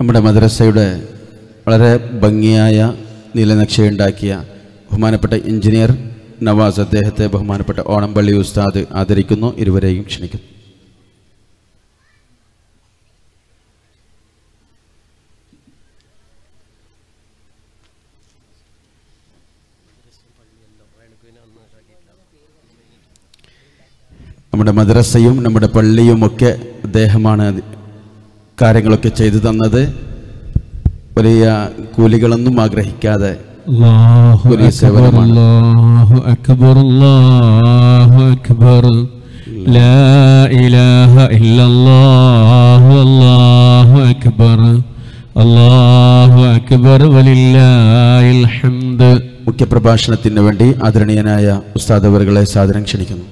നമ്മുടെ മദ്രസയുടെ വളരെ ഭംഗിയായ നീലനക്ഷയുണ്ടാക്കിയ ബഹുമാനപ്പെട്ട എഞ്ചിനീയർ നവാസ് അദ്ദേഹത്തെ ബഹുമാനപ്പെട്ട ഓണംപള്ളി ഉസ്താദ് ആദരിക്കുന്നു ഇരുവരെയും ക്ഷണിക്കുന്നു നമ്മുടെ മദ്രസയും നമ്മുടെ പള്ളിയുമൊക്കെ അദ്ദേഹമാണ് കാര്യങ്ങളൊക്കെ ചെയ്തു തന്നത് വലിയ കൂലികളൊന്നും ആഗ്രഹിക്കാതെ മുഖ്യപ്രഭാഷണത്തിന് വേണ്ടി ആദരണീയനായ ഉസ്താദ് അവരുകളെ സാദരം ക്ഷണിക്കുന്നു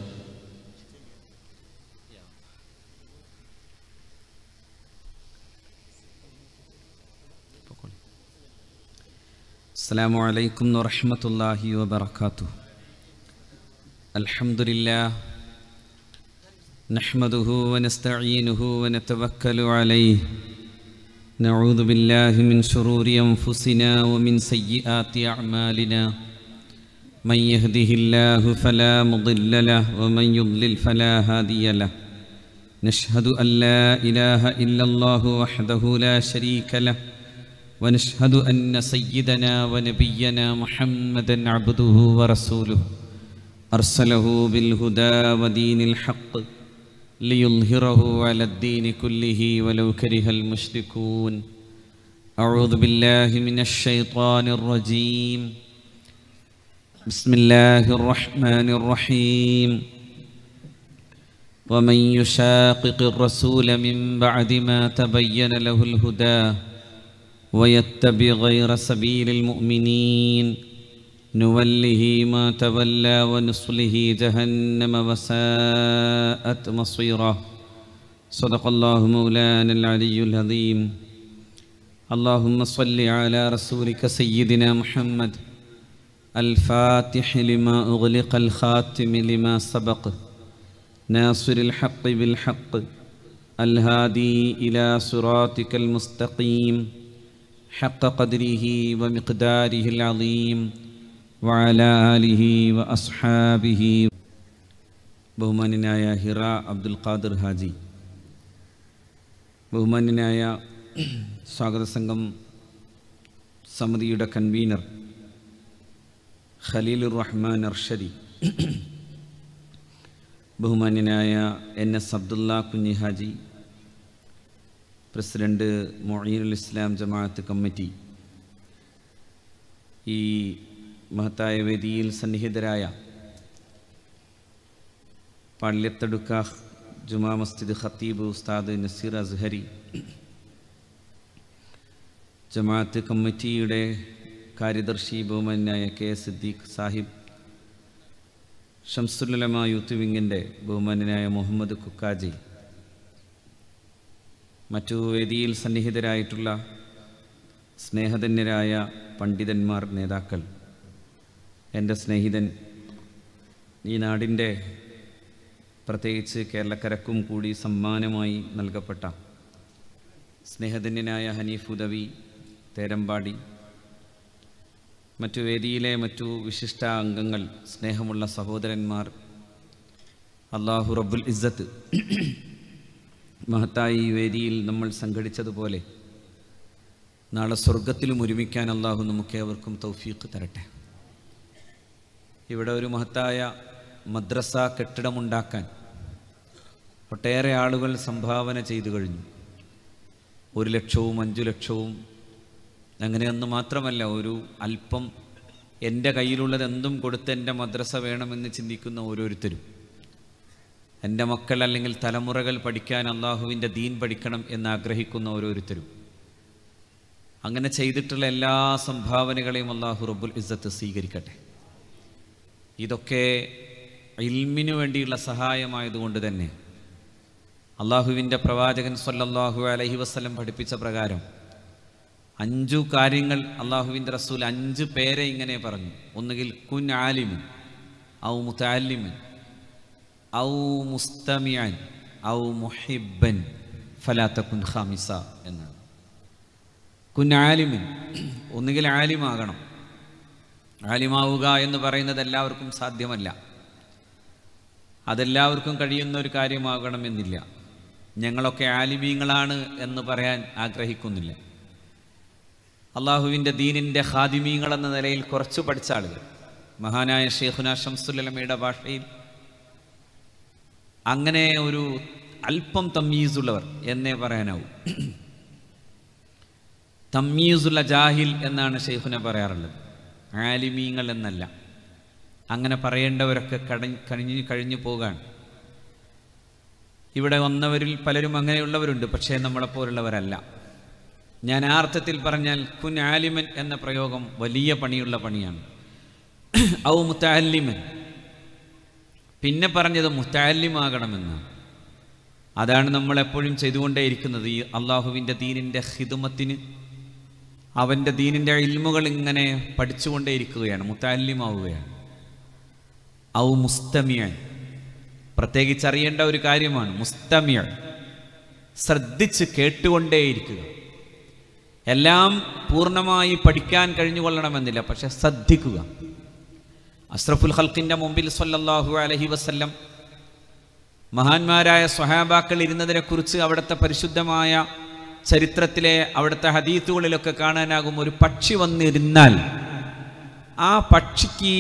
السلام عليكم ورحمة الله وبركاته الحمد لله نحمده ونستعينه ونتوكل عليه نعوذ بالله من شرور أنفسنا ومن سيئات أعمالنا من يهده الله فلا مضل له ومن يضلل فلا هادي له نشهد أن لا إله إلا الله وحده لا شريك له ونشهد أن سيدنا ونبينا محمدًا عبده ورسوله أرسله بالهدى ودين الحق ليظهره على الدين كله ولو كره المشركون أعوذ بالله من الشيطان الرجيم بسم الله الرحمن الرحيم ومن يشاقق الرسول من بعد ما تبين له الهدى ويتبع غير سبيل المؤمنين نوله ما تولى ونصله جهنم وساءت مصيره صدق الله مولانا العلي العظيم اللهم صل على رسولك سيدنا محمد الفاتح لما أغلق الخاتم لما سبق ناصر الحق بالحق الهادي إلى صراطك المستقيم حق قدره ومقداره العظيم وعلى آله وأصحابه ബഹുമാന്യനായ ഹിറ അബ്ദുൽ ഖാദർ ഹാജി ബഹുമാന്യനായ സ്വാഗത സംഘം സമിതിയുടെ കൺവീനർ ഖലീലുർ റഹ്മാൻ അർഷദി ബഹുമാന്യനായ N S Abdulla Kunhi Haji president Moinul Islam Jamaath committee ഈ മഹത്തായ വേദിയിൽ സന്നിഹിതരായ പള്ളിയത്തടുക്ക ജുമാ മസ്ജിദ് ഖത്തീബ് ഉസ്താദ് നസീർ അസ്ഹരി ജമാഅത്ത് കമ്മിറ്റിയുടെ കാര്യദർശി ബഹുമാനായ കെ സിദ്ദീഖ് സാഹിബ് ഷംസുല്ലമ യൂത്ത് വിങ്ങിൻ്റെ ബഹുമാനായ മുഹമ്മദ് കുക്കാജി മറ്റു വേദിയിൽ സന്നിഹിതരായിട്ടുള്ള സ്നേഹധന്യരായ പണ്ഡിതന്മാർ നേതാക്കൾ എൻ്റെ സ്നേഹിതൻ ഈ നാടിൻ്റെ പ്രത്യേകിച്ച് കേരളക്കരക്കും കൂടി സമ്മാനമായി നൽകപ്പെട്ട സ്നേഹധന്യനായ ഹനീഫ് ഉദവി തേരമ്പാടി മറ്റു വേദിയിലെ മറ്റു വിശിഷ്ട അംഗങ്ങൾ സ്നേഹമുള്ള സഹോദരന്മാർ അള്ളാഹു റബ്ബുൽ ഇസ്സത്ത് മഹത്തായി വേദിയിൽ നമ്മൾ സംഘടിച്ചതുപോലെ നാളെ സ്വർഗത്തിലും ഒരുമിക്കാൻ അള്ളാഹു നമുക്കേവർക്കും തൗഫീഖ് തരട്ടെ ഇവിടെ ഒരു മഹത്തായ മദ്രസ കെട്ടിടമുണ്ടാക്കാൻ ഒട്ടേറെ ആളുകൾ സംഭാവന ചെയ്തു കഴിഞ്ഞു ഒരു ലക്ഷവും അഞ്ചു ലക്ഷവും അങ്ങനെയൊന്നും മാത്രമല്ല ഒരു അല്പം എൻ്റെ കയ്യിലുള്ളത് എന്തും കൊടുത്ത് എൻ്റെ മദ്രസ വേണമെന്ന് ചിന്തിക്കുന്ന ഓരോരുത്തരും എൻ്റെ മക്കൾ അല്ലെങ്കിൽ തലമുറകൾ പഠിക്കാൻ അള്ളാഹുവിൻ്റെ ദീൻ പഠിക്കണം എന്ന് ആഗ്രഹിക്കുന്ന ഓരോരുത്തരും അങ്ങനെ ചെയ്തിട്ടുള്ള എല്ലാ സംഭാവനകളെയും അള്ളാഹു റബ്ബുൽ ഇസ്സത്ത് സ്വീകരിക്കട്ടെ ഇതൊക്കെ ഇൽമിനു വേണ്ടിയുള്ള സഹായമായതുകൊണ്ട് തന്നെ അള്ളാഹുവിൻ്റെ പ്രവാചകൻ സല്ലല്ലാഹു അലഹി വസ്ലം പഠിപ്പിച്ച പ്രകാരം അഞ്ചു കാര്യങ്ങൾ അള്ളാഹുവിൻ്റെ റസൂൽ അഞ്ച് പേരെ ഇങ്ങനെ പറഞ്ഞു ഒന്നുകിൽ കുൻ ആലിമിൻ ഔ മുത്താലിമിൻ ഔ ഔ ഖാമിസ എന്നാണ് കുൻ ഒന്നുകിൽ ആലിമാകണം ആലിമാവുക എന്ന് പറയുന്നത് എല്ലാവർക്കും സാധ്യമല്ല അതെല്ലാവർക്കും കഴിയുന്ന ഒരു കാര്യമാകണമെന്നില്ല ഞങ്ങളൊക്കെ ആലിമീങ്ങളാണ് എന്ന് പറയാൻ ആഗ്രഹിക്കുന്നില്ല അള്ളാഹുവിൻ്റെ ദീനിൻ്റെ ഹാദിമീങ്ങൾ എന്ന നിലയിൽ കുറച്ച് പഠിച്ച ആളുകൾ മഹാനായ ഷെയ്ഖുന ഷംസുല്ലമയുടെ ഭാഷയിൽ അങ്ങനെ ഒരു അല്പം തമ്മീസുള്ളവർ എന്നേ പറയാനാവും തമ്മീസുള്ള ജാഹിൽ എന്നാണ് ഷെയ്ഖുനെ പറയാറുള്ളത് ആലിമീങ്ങൾ എന്നല്ല അങ്ങനെ പറയേണ്ടവരൊക്കെ കടഞ്ഞ് കഴിഞ്ഞ് കഴിഞ്ഞു പോകാണ് ഇവിടെ വന്നവരിൽ പലരും അങ്ങനെയുള്ളവരുണ്ട് പക്ഷേ നമ്മളെപ്പോലുള്ളവരല്ല ഞാൻ ആ അർത്ഥത്തിൽ പറഞ്ഞാൽ കുൻ ആലിമൻ എന്ന പ്രയോഗം വലിയ പണിയുള്ള പണിയാണ് ഔ മുത്താലിമൻ പിന്നെ പറഞ്ഞത് മുത്താലിമാകണമെന്ന് അതാണ് ചെയ്തുകൊണ്ടേ ഇരിക്കുന്നത് ഈ അള്ളാഹുവിൻ്റെ ദീനിൻ്റെ ഹിതുമത്തിന് അവൻ്റെ ദീനിൻ്റെ ഇൽമുകൾ ഇങ്ങനെ പഠിച്ചുകൊണ്ടേയിരിക്കുകയാണ് മുത്താലിമാവുകയാണ് ഔ മുസ്തമിയൻ പ്രത്യേകിച്ച് അറിയേണ്ട ഒരു കാര്യമാണ് മുസ്തമിയൻ ശ്രദ്ധിച്ച് കേട്ടുകൊണ്ടേയിരിക്കുക എല്ലാം പൂർണ്ണമായി പഠിക്കാൻ കഴിഞ്ഞുകൊള്ളണമെന്നില്ല പക്ഷെ ശ്രദ്ധിക്കുക അസ്രഫുൽ ഹൽക്കിൻ്റെ മുമ്പിൽ സല്ലാഹു അലഹി വസ്ല്ലം മഹാന്മാരായ സ്വഹാബാക്കൾ ഇരുന്നതിനെക്കുറിച്ച് അവിടുത്തെ പരിശുദ്ധമായ ചരിത്രത്തിലെ അവിടുത്തെ ഹദീത്തുകളിലൊക്കെ കാണാനാകും ഒരു പക്ഷി വന്നിരുന്നാൽ ആ പക്ഷിക്ക്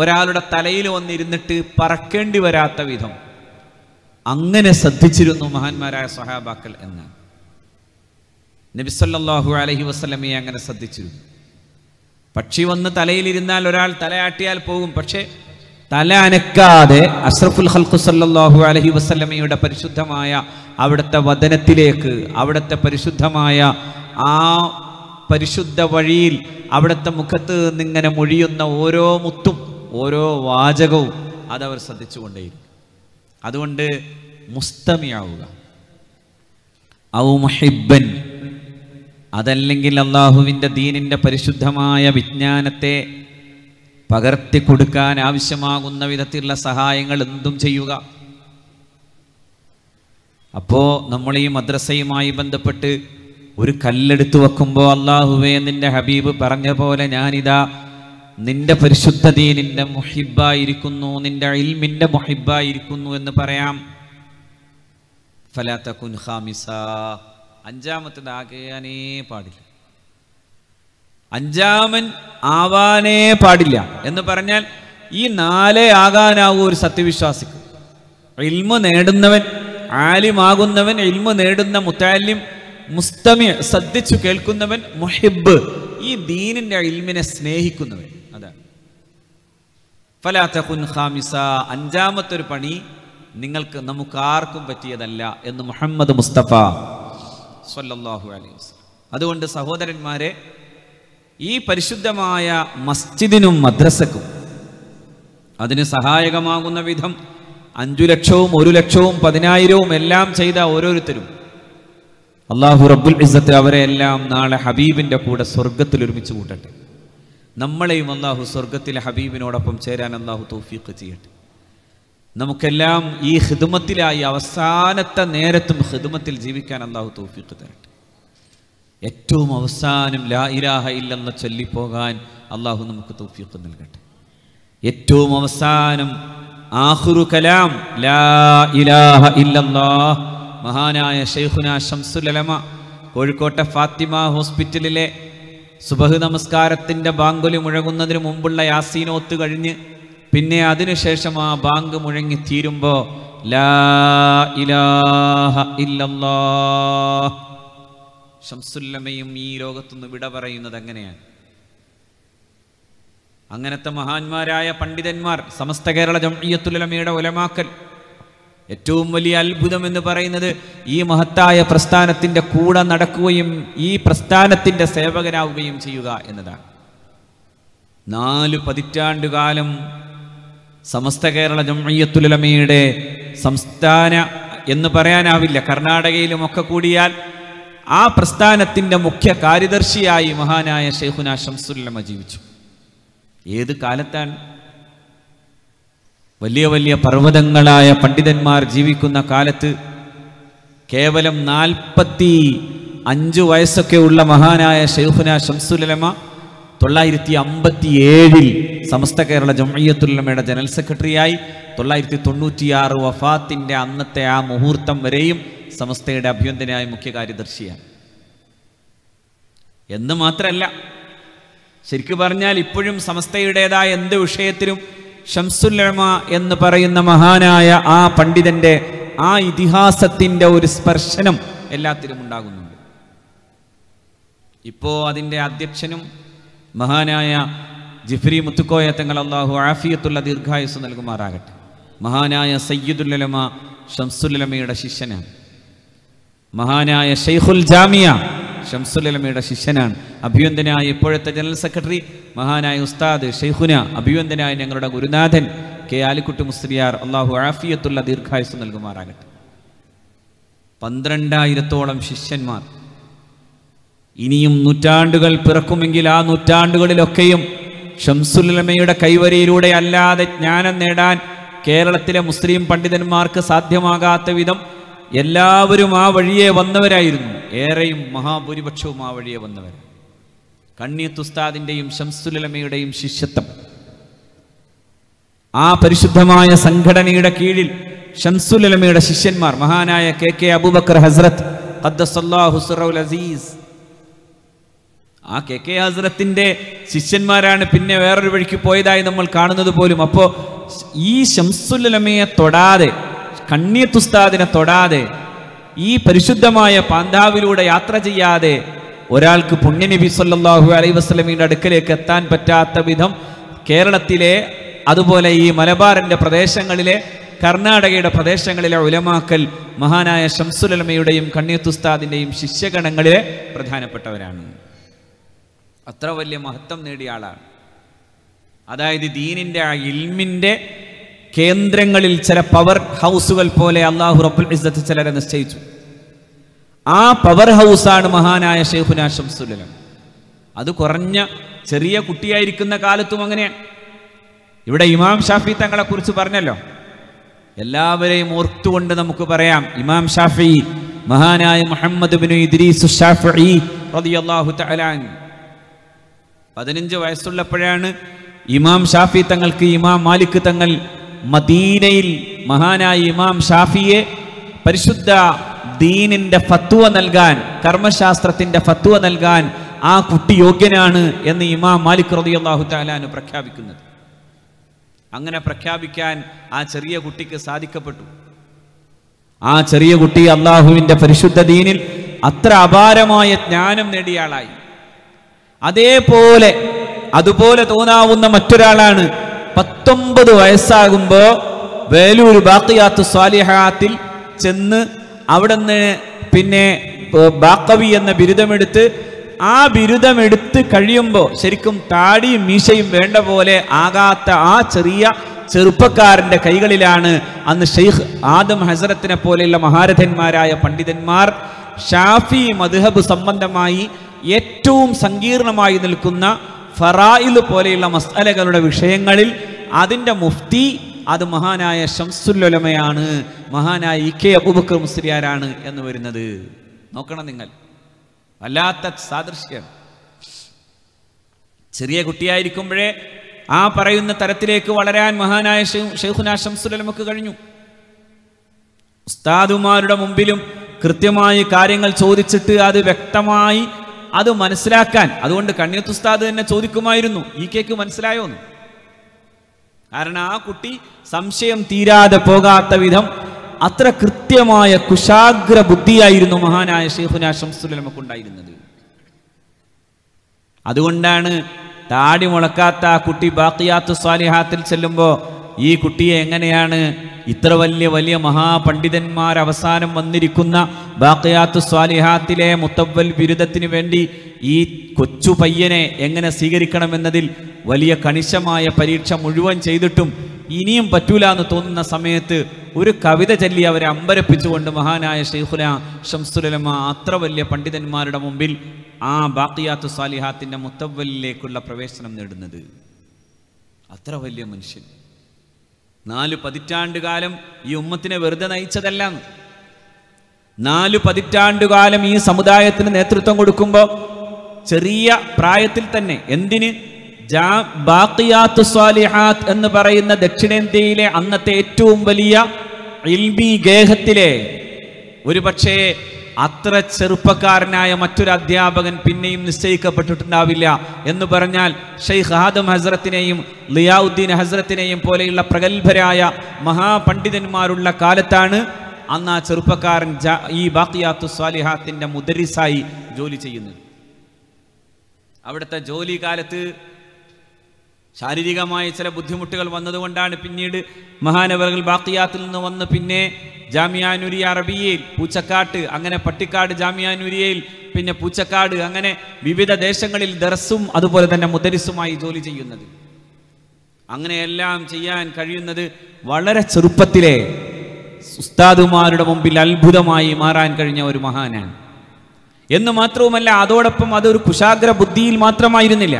ഒരാളുടെ തലയിൽ വന്നിരുന്നിട്ട് പറക്കേണ്ടി വരാത്ത വിധം അങ്ങനെ ശ്രദ്ധിച്ചിരുന്നു മഹാന്മാരായ സഹാബാക്കൾ എന്ന് നബിസല്ലാഹു അലഹി വസ്ലമയെ അങ്ങനെ ശ്രദ്ധിച്ചിരുന്നു പക്ഷി വന്ന് തലയിലിരുന്നാൽ ഒരാൾ തലയാട്ടിയാൽ പോകും പക്ഷേ തല അനക്കാതെ അഷ്റഫുൽ ഹൽക്കു സല്ലാഹു അലഹി വസ്ലമയുടെ പരിശുദ്ധമായ അവിടുത്തെ വദനത്തിലേക്ക് അവിടുത്തെ പരിശുദ്ധമായ ആ പരിശുദ്ധ വഴിയിൽ അവിടുത്തെ മുഖത്ത് നിന്നിങ്ങനെ മൊഴിയുന്ന ഓരോ മുത്തും ഓരോ വാചകവും അതവർ ശ്രദ്ധിച്ചുകൊണ്ടേയിരിക്കും അതുകൊണ്ട് മുസ്തമിയാവുക ഔ മഹിബൻ അതല്ലെങ്കിൽ അള്ളാഹുവിൻ്റെ ദീനിൻ്റെ പരിശുദ്ധമായ വിജ്ഞാനത്തെ പകർത്തി കൊടുക്കാൻ ആവശ്യമാകുന്ന വിധത്തിലുള്ള സഹായങ്ങൾ എന്തും ചെയ്യുക അപ്പോൾ നമ്മൾ ഈ മദ്രസയുമായി ബന്ധപ്പെട്ട് ഒരു കല്ലെടുത്തു വെക്കുമ്പോൾ അള്ളാഹുവേ നിൻ്റെ ഹബീബ് പറഞ്ഞ പോലെ ഞാനിതാ നിന്റെ പരിശുദ്ധ ദീനിൻ്റെ മുഹിബായിരിക്കുന്നു നിന്റെ ഇൽമിൻ്റെ മുഹിബായിരിക്കുന്നു എന്ന് പറയാം ഫലാത്ത കുൻഹാമിസ അഞ്ചാമത്തത് ആകയാനേ പാടില്ല അഞ്ചാമൻ ആവാനേ പാടില്ല എന്ന് പറഞ്ഞാൽ ഈ നാലേ ആകാനാവൂ ഒരു സത്യവിശ്വാസിക്ക് ഇൽമ നേടുന്നവൻ ആലിമാകുന്നവൻ ഇൽമ നേടുന്ന മുത്താലിം മുസ്തമി ശ്രദ്ധിച്ചു കേൾക്കുന്നവൻ മുഹിബ് ഈ ദീനിൻ്റെ ഇൽമിനെ സ്നേഹിക്കുന്നവൻ അതാണ് ഫലാത്തഖുൻ ഖാമിസ അഞ്ചാമത്തെ ഒരു പണി നിങ്ങൾക്ക് നമുക്ക് ആർക്കും പറ്റിയതല്ല എന്ന് മുഹമ്മദ് മുസ്തഫ സല്ലല്ലാഹു അലൈഹി വസല്ലം അതുകൊണ്ട് സഹോദരന്മാരെ ഈ പരിശുദ്ധമായ മസ്ജിദിനും മദ്രസക്കും അതിന് സഹായകമാകുന്ന വിധം അഞ്ചു ലക്ഷവും ഒരു ലക്ഷവും പതിനായിരവും എല്ലാം ചെയ്ത ഓരോരുത്തരും അള്ളാഹു റബ്ബുൽ ഇസത്ത് അവരെ എല്ലാം നാളെ ഹബീബിൻ്റെ കൂടെ സ്വർഗത്തിൽ ഒരുമിച്ച് കൂട്ടട്ടെ നമ്മളെയും അള്ളാഹു സ്വർഗത്തിലെ ഹബീബിനോടൊപ്പം ചേരാൻ അള്ളാഹു തൗഫീഖ് ചെയ്യട്ടെ നമുക്കെല്ലാം ഈ ഹിദുമത്തിലായി അവസാനത്തെ നേരത്തും ഹിദുമത്തിൽ ജീവിക്കാൻ അള്ളാഹു തോഫിക്ക് തരട്ടെ ഏറ്റവും അവസാനം ലാ ഇലാഹ ഇല്ലെന്ന് ചൊല്ലിപ്പോകാൻ അള്ളാഹു നമുക്ക് തോഫിക്ക് നൽകട്ടെ ഏറ്റവും അവസാനം ആഹുറു കലാം ലാ ഇലാഹ ഇല്ലല്ലാ മഹാനായ ഷെയ്ഖുന ഷംസുലമ കോഴിക്കോട്ടെ ഫാത്തിമ ഹോസ്പിറ്റലിലെ സുബഹ് നമസ്കാരത്തിൻ്റെ ബാങ്കുലി മുഴങ്ങുന്നതിന് മുമ്പുള്ള യാസീനോത്ത് കഴിഞ്ഞ് പിന്നെ അതിനുശേഷം ആ ബാങ്ക് മുഴങ്ങി തീരുമ്പോ ലാ ഇലാഹ ഈ ലോകത്തുനിന്ന് വിട പറയുന്നത് എങ്ങനെയാണ് അങ്ങനത്തെ മഹാന്മാരായ പണ്ഡിതന്മാർ സമസ്ത കേരള ജംഇയത്തുലമയുടെ ഒലമാക്കൽ ഏറ്റവും വലിയ അത്ഭുതം എന്ന് പറയുന്നത് ഈ മഹത്തായ പ്രസ്ഥാനത്തിന്റെ കൂടെ നടക്കുകയും ഈ പ്രസ്ഥാനത്തിന്റെ സേവകരാവുകയും ചെയ്യുക എന്നതാണ് നാല് പതിറ്റാണ്ടുകാലം സമസ്ത കേരള ജംഅയ്യത്തുലമയുടെ സംസ്ഥാന എന്ന് പറയാനാവില്ല കർണാടകയിലും ഒക്കെ കൂടിയാൽ ആ പ്രസ്ഥാനത്തിൻ്റെ മുഖ്യ കാര്യദർശിയായി മഹാനായ ഷെയ്ഖുന ഷംസുല്ലമ ജീവിച്ചു ഏത് കാലത്താണ് വലിയ വലിയ പർവ്വതങ്ങളായ പണ്ഡിതന്മാർ ജീവിക്കുന്ന കാലത്ത് കേവലം നാൽപ്പത്തി അഞ്ചു വയസ്സൊക്കെ ഉള്ള മഹാനായ ഷെയ്ഖുന ഷംസുലമ തൊള്ളായിരത്തി അമ്പത്തി ഏഴിൽ സമസ്ത കേരള ജമയ്യത്തുല്ലമയുടെ ജനറൽ സെക്രട്ടറിയായി തൊള്ളായിരത്തി തൊണ്ണൂറ്റിയാറ് വഫാത്തിൻ്റെ അന്നത്തെ ആ മുഹൂർത്തം വരെയും സമസ്തയുടെ അഭ്യന്തരനായ മുഖ്യ കാര്യദർശിയാണ് എന്ന് മാത്രമല്ല ശരിക്കു പറഞ്ഞാൽ ഇപ്പോഴും സമസ്തയുടേതായ എന്ത് വിഷയത്തിലും ഷംസുല്ലമ എന്ന് പറയുന്ന മഹാനായ ആ പണ്ഡിതന്റെ ആ ഇതിഹാസത്തിൻ്റെ ഒരു സ്പർശനം എല്ലാത്തിലും ഉണ്ടാകുന്നുണ്ട് ഇപ്പോൾ അതിൻ്റെ അധ്യക്ഷനും മഹാനായ ജിഫ്രി മുത്തുക്കോയ തങ്ങൾ അള്ളാഹു ആഫിയത്തുള്ള ദീർഘായുസ് നൽകുമാറാകട്ടെ മഹാനായ സയ്യിദുല്ലമ ഷംസുല്ലമയുടെ ശിഷ്യനാണ് മഹാനായ ഷെയ്ഖുൽ ജാമിയ ഷംസുല്ലമയുടെ ശിഷ്യനാണ് അഭിയന്തനായ ഇപ്പോഴത്തെ ജനറൽ സെക്രട്ടറി മഹാനായ ഉസ്താദ് ഷെയ്ഖുന അഭിയന്തനായ ഞങ്ങളുടെ ഗുരുനാഥൻ കെ ആലിക്കുട്ടി മുസ്ലിയാർ അള്ളാഹു ആഫിയത്തുള്ള ദീർഘായുസ് നൽകുമാറാകട്ടെ പന്ത്രണ്ടായിരത്തോളം ശിഷ്യന്മാർ ഇനിയും നൂറ്റാണ്ടുകൾ പിറക്കുമെങ്കിൽ ആ നൂറ്റാണ്ടുകളിലൊക്കെയും ഷംസുലമയുടെ കൈവരയിലൂടെ അല്ലാതെ ജ്ഞാനം നേടാൻ കേരളത്തിലെ മുസ്ലിം പണ്ഡിതന്മാർക്ക് സാധ്യമാകാത്ത വിധം എല്ലാവരും ആ വഴിയെ വന്നവരായിരുന്നു ഏറെയും മഹാഭൂരിപക്ഷവും ആ വഴിയെ വന്നവരാണ് കണ്ണീത്തുസ്താദിൻ്റെയും ഷംസുലമയുടെയും ശിഷ്യത്വം ആ പരിശുദ്ധമായ സംഘടനയുടെ കീഴിൽ ഷംസുലമയുടെ ശിഷ്യന്മാർ മഹാനായ കെ കെ അബൂബക്കർ ഹസ്രത്ത് അബ്ദുസല്ലാഹുസുറൌൽ അസീസ് ആ കെ കെ ഹസ്രത്തിൻ്റെ ശിഷ്യന്മാരാണ് പിന്നെ വേറൊരു വഴിക്ക് പോയതായി നമ്മൾ കാണുന്നത് പോലും അപ്പോൾ ഈ ശംസുല്ലമയെ തൊടാതെ കണ്ണിയത്തുസ്താദിനെ തൊടാതെ ഈ പരിശുദ്ധമായ പാന്താവിലൂടെ യാത്ര ചെയ്യാതെ ഒരാൾക്ക് പുണ്യനബി സല്ലാഹു അലൈ വസ്ലമിയുടെ അടുക്കലേക്ക് എത്താൻ പറ്റാത്ത വിധം കേരളത്തിലെ അതുപോലെ ഈ മലബാറിൻ്റെ പ്രദേശങ്ങളിലെ കർണാടകയുടെ പ്രദേശങ്ങളിലെ ഉലമാക്കൽ മഹാനായ ഷംസുലമയുടെയും കണ്ണിയത്തുസ്താദിൻ്റെയും ശിഷ്യഗണങ്ങളിലെ പ്രധാനപ്പെട്ടവരാണ് അത്ര വലിയ മഹത്വം നേടിയ ആളാണ് അതായത് ദീനിൻ്റെ ആ ഇൽമിൻ്റെ കേന്ദ്രങ്ങളിൽ ചില പവർ ഹൗസുകൾ പോലെ അള്ളാഹു റബ്ബുൽ ഇസ്സത്ത് ചിലരെ നിശ്ചയിച്ചു ആ പവർ ഹൗസാണ് മഹാനായ ഷെയ്ഖുന ഷംസുലം അത് കുറഞ്ഞ ചെറിയ കുട്ടിയായിരിക്കുന്ന കാലത്തും അങ്ങനെയാണ് ഇവിടെ ഇമാം ഷാഫി തങ്ങളെ കുറിച്ച് പറഞ്ഞല്ലോ എല്ലാവരെയും ഓർത്തുകൊണ്ട് നമുക്ക് പറയാം ഇമാം ഷാഫി മഹാനായ മുഹമ്മദ് ബിൻ ഇദ്രീസ് ഷാഫി റളിയല്ലാഹു തആല പതിനഞ്ച് വയസ്സുള്ളപ്പോഴാണ് ഇമാം ഷാഫി തങ്ങൾക്ക് ഇമാം മാലിക് തങ്ങൾ മദീനയിൽ മഹാനായ ഇമാം ഷാഫിയെ പരിശുദ്ധ ദീനിന്റെ ഫത്വ നൽകാൻ കർമ്മശാസ്ത്രത്തിന്റെ ഫത്വ നൽകാൻ ആ കുട്ടി യോഗ്യനാണ് എന്ന് ഇമാം മാലിക് റതിയല്ലാഹു താലാനു പ്രഖ്യാപിക്കുന്നത് അങ്ങനെ പ്രഖ്യാപിക്കാൻ ആ ചെറിയ കുട്ടിക്ക് സാധിക്കപ്പെട്ടു ആ ചെറിയ കുട്ടി അള്ളാഹുവിന്റെ പരിശുദ്ധ ദീനിൽ അത്ര അപാരമായ ജ്ഞാനം നേടിയ ആളായി അതേപോലെ അതുപോലെ തോന്നാവുന്ന മറ്റൊരാളാണ് പത്തൊമ്പത് വയസ്സാകുമ്പോൾ വേലൂർ ബാക്കിയാത്ത് സ്വാലിഹാത്തിൽ ചെന്ന് അവിടെ നിന്ന് പിന്നെ ബാക്കവി എന്ന ബിരുദമെടുത്ത് ആ ബിരുദമെടുത്ത് കഴിയുമ്പോൾ ശരിക്കും താടിയും മീശയും വേണ്ട പോലെ ആകാത്ത ആ ചെറിയ ചെറുപ്പക്കാരൻ്റെ കൈകളിലാണ് അന്ന് ഷെയ്ഖ് ആദം ഹസരത്തിനെ പോലെയുള്ള മഹാരഥന്മാരായ പണ്ഡിതന്മാർ ഷാഫി മധുഹബ് സംബന്ധമായി ഏറ്റവും സങ്കീർണമായി നിൽക്കുന്ന ഫറായിൽ പോലെയുള്ള മസ്തലകളുടെ വിഷയങ്ങളിൽ അതിൻ്റെ മുഫ്തി അത് മഹാനായ ഷംസുല്ലുലമയാണ് മഹാനായ ഇ കെ അബൂബക്കർ മുസ്ലിയാരാണ് എന്ന് വരുന്നത് നോക്കണം നിങ്ങൾ വല്ലാത്ത സാദൃശ്യം ചെറിയ കുട്ടിയായിരിക്കുമ്പോഴേ ആ പറയുന്ന തരത്തിലേക്ക് വളരാൻ മഹാനായ ഷെയ്ഖുന ഷംസുലമക്ക് കഴിഞ്ഞു ഉസ്താദുമാരുടെ മുമ്പിലും കൃത്യമായി കാര്യങ്ങൾ ചോദിച്ചിട്ട് അത് വ്യക്തമായി അത് മനസ്സിലാക്കാൻ അതുകൊണ്ട് കണ്ണീത്ത് ഉസ്താദ് തന്നെ ചോദിക്കുമായിരുന്നു ഈ കേക്ക് മനസ്സിലായോ കാരണം ആ കുട്ടി സംശയം തീരാതെ പോകാത്ത വിധം അത്ര കൃത്യമായ കുശാഗ്ര ബുദ്ധിയായിരുന്നു മഹാനായ ഷെയ്ഖുന ഷംസുലമക്കുണ്ടായിരുന്നത് അതുകൊണ്ടാണ് താടി മുളക്കാത്ത ആ കുട്ടി ബാക്കിയാത്തു സ്വാലിഹാത്തിൽ ചെല്ലുമ്പോൾ ഈ കുട്ടിയെ എങ്ങനെയാണ് ഇത്ര വലിയ വലിയ മഹാപണ്ഡിതന്മാർ അവസാനം വന്നിരിക്കുന്ന ബാക്കയാത്തു സ്വാലിഹാത്തിലെ മുത്തവൽ ബിരുദത്തിന് വേണ്ടി ഈ കൊച്ചു പയ്യനെ എങ്ങനെ സ്വീകരിക്കണമെന്നതിൽ വലിയ കണിശമായ പരീക്ഷ മുഴുവൻ ചെയ്തിട്ടും ഇനിയും പറ്റൂല എന്ന് തോന്നുന്ന സമയത്ത് ഒരു കവിത ചൊല്ലി അവരെ അമ്പരപ്പിച്ചുകൊണ്ട് മഹാനായ ഷെയ്ഖുല ഷംസുലമ അത്ര വലിയ പണ്ഡിതന്മാരുടെ മുമ്പിൽ ആ ബാക്കിയാത്തു സാലിഹാത്തിൻ്റെ മുത്തവലിലേക്കുള്ള പ്രവേശനം നേടുന്നത് അത്ര വലിയ മനുഷ്യൻ നാല് പതിറ്റാണ്ടുകാലം ഈ ഉമ്മത്തിനെ വെറുതെ നയിച്ചതല്ല നാല് പതിറ്റാണ്ടുകാലം ഈ സമുദായത്തിന് നേതൃത്വം കൊടുക്കുമ്പോൾ ചെറിയ പ്രായത്തിൽ തന്നെ എന്തിന് സ്വാലിഹാത്ത് എന്ന് പറയുന്ന ദക്ഷിണേന്ത്യയിലെ അന്നത്തെ ഏറ്റവും വലിയ ഇൽമി ഗേഹത്തിലെ ഒരുപക്ഷേ അത്ര ചെറുപ്പക്കാരനായ മറ്റൊരു അധ്യാപകൻ പിന്നെയും നിശ്ചയിക്കപ്പെട്ടിട്ടുണ്ടാവില്ല എന്ന് പറഞ്ഞാൽ ഷെയ്ഖ് ഹാദം ഹസ്രത്തിനെയും ലിയാഉദ്ദീൻ ഹസ്രത്തിനെയും പോലെയുള്ള പ്രഗത്ഭരായ മഹാപണ്ഡിതന്മാരുള്ള കാലത്താണ് അന്ന് ആ ചെറുപ്പക്കാരൻ ഈ ബാക്കിയാത്തു സ്വാലിഹാത്തിന്റെ മുദരിസായി ജോലി ചെയ്യുന്നത് അവിടുത്തെ ജോലി കാലത്ത് ശാരീരികമായ ചില ബുദ്ധിമുട്ടുകൾ വന്നതുകൊണ്ടാണ് പിന്നീട് മഹാനവറുകൾ ബാക്കിയാത്തിൽ നിന്ന് വന്ന് പിന്നെ ജാമ്യാനുരി അറബിയയിൽ പൂച്ചക്കാട്ട് അങ്ങനെ പട്ടിക്കാട് ജാമിയാനുരിയയിൽ പിന്നെ പൂച്ചക്കാട് അങ്ങനെ വിവിധ ദേശങ്ങളിൽ ദർസും അതുപോലെ തന്നെ മുദരിസുമായി ജോലി ചെയ്യുന്നത് അങ്ങനെയെല്ലാം ചെയ്യാൻ കഴിയുന്നത് വളരെ ചെറുപ്പത്തിലെ ഉസ്താദുമാരുടെ മുമ്പിൽ അത്ഭുതമായി മാറാൻ കഴിഞ്ഞ ഒരു മഹാനാണ് എന്ന് മാത്രവുമല്ല അതോടൊപ്പം അതൊരു കുശാഗ്ര ബുദ്ധിയിൽ മാത്രമായിരുന്നില്ല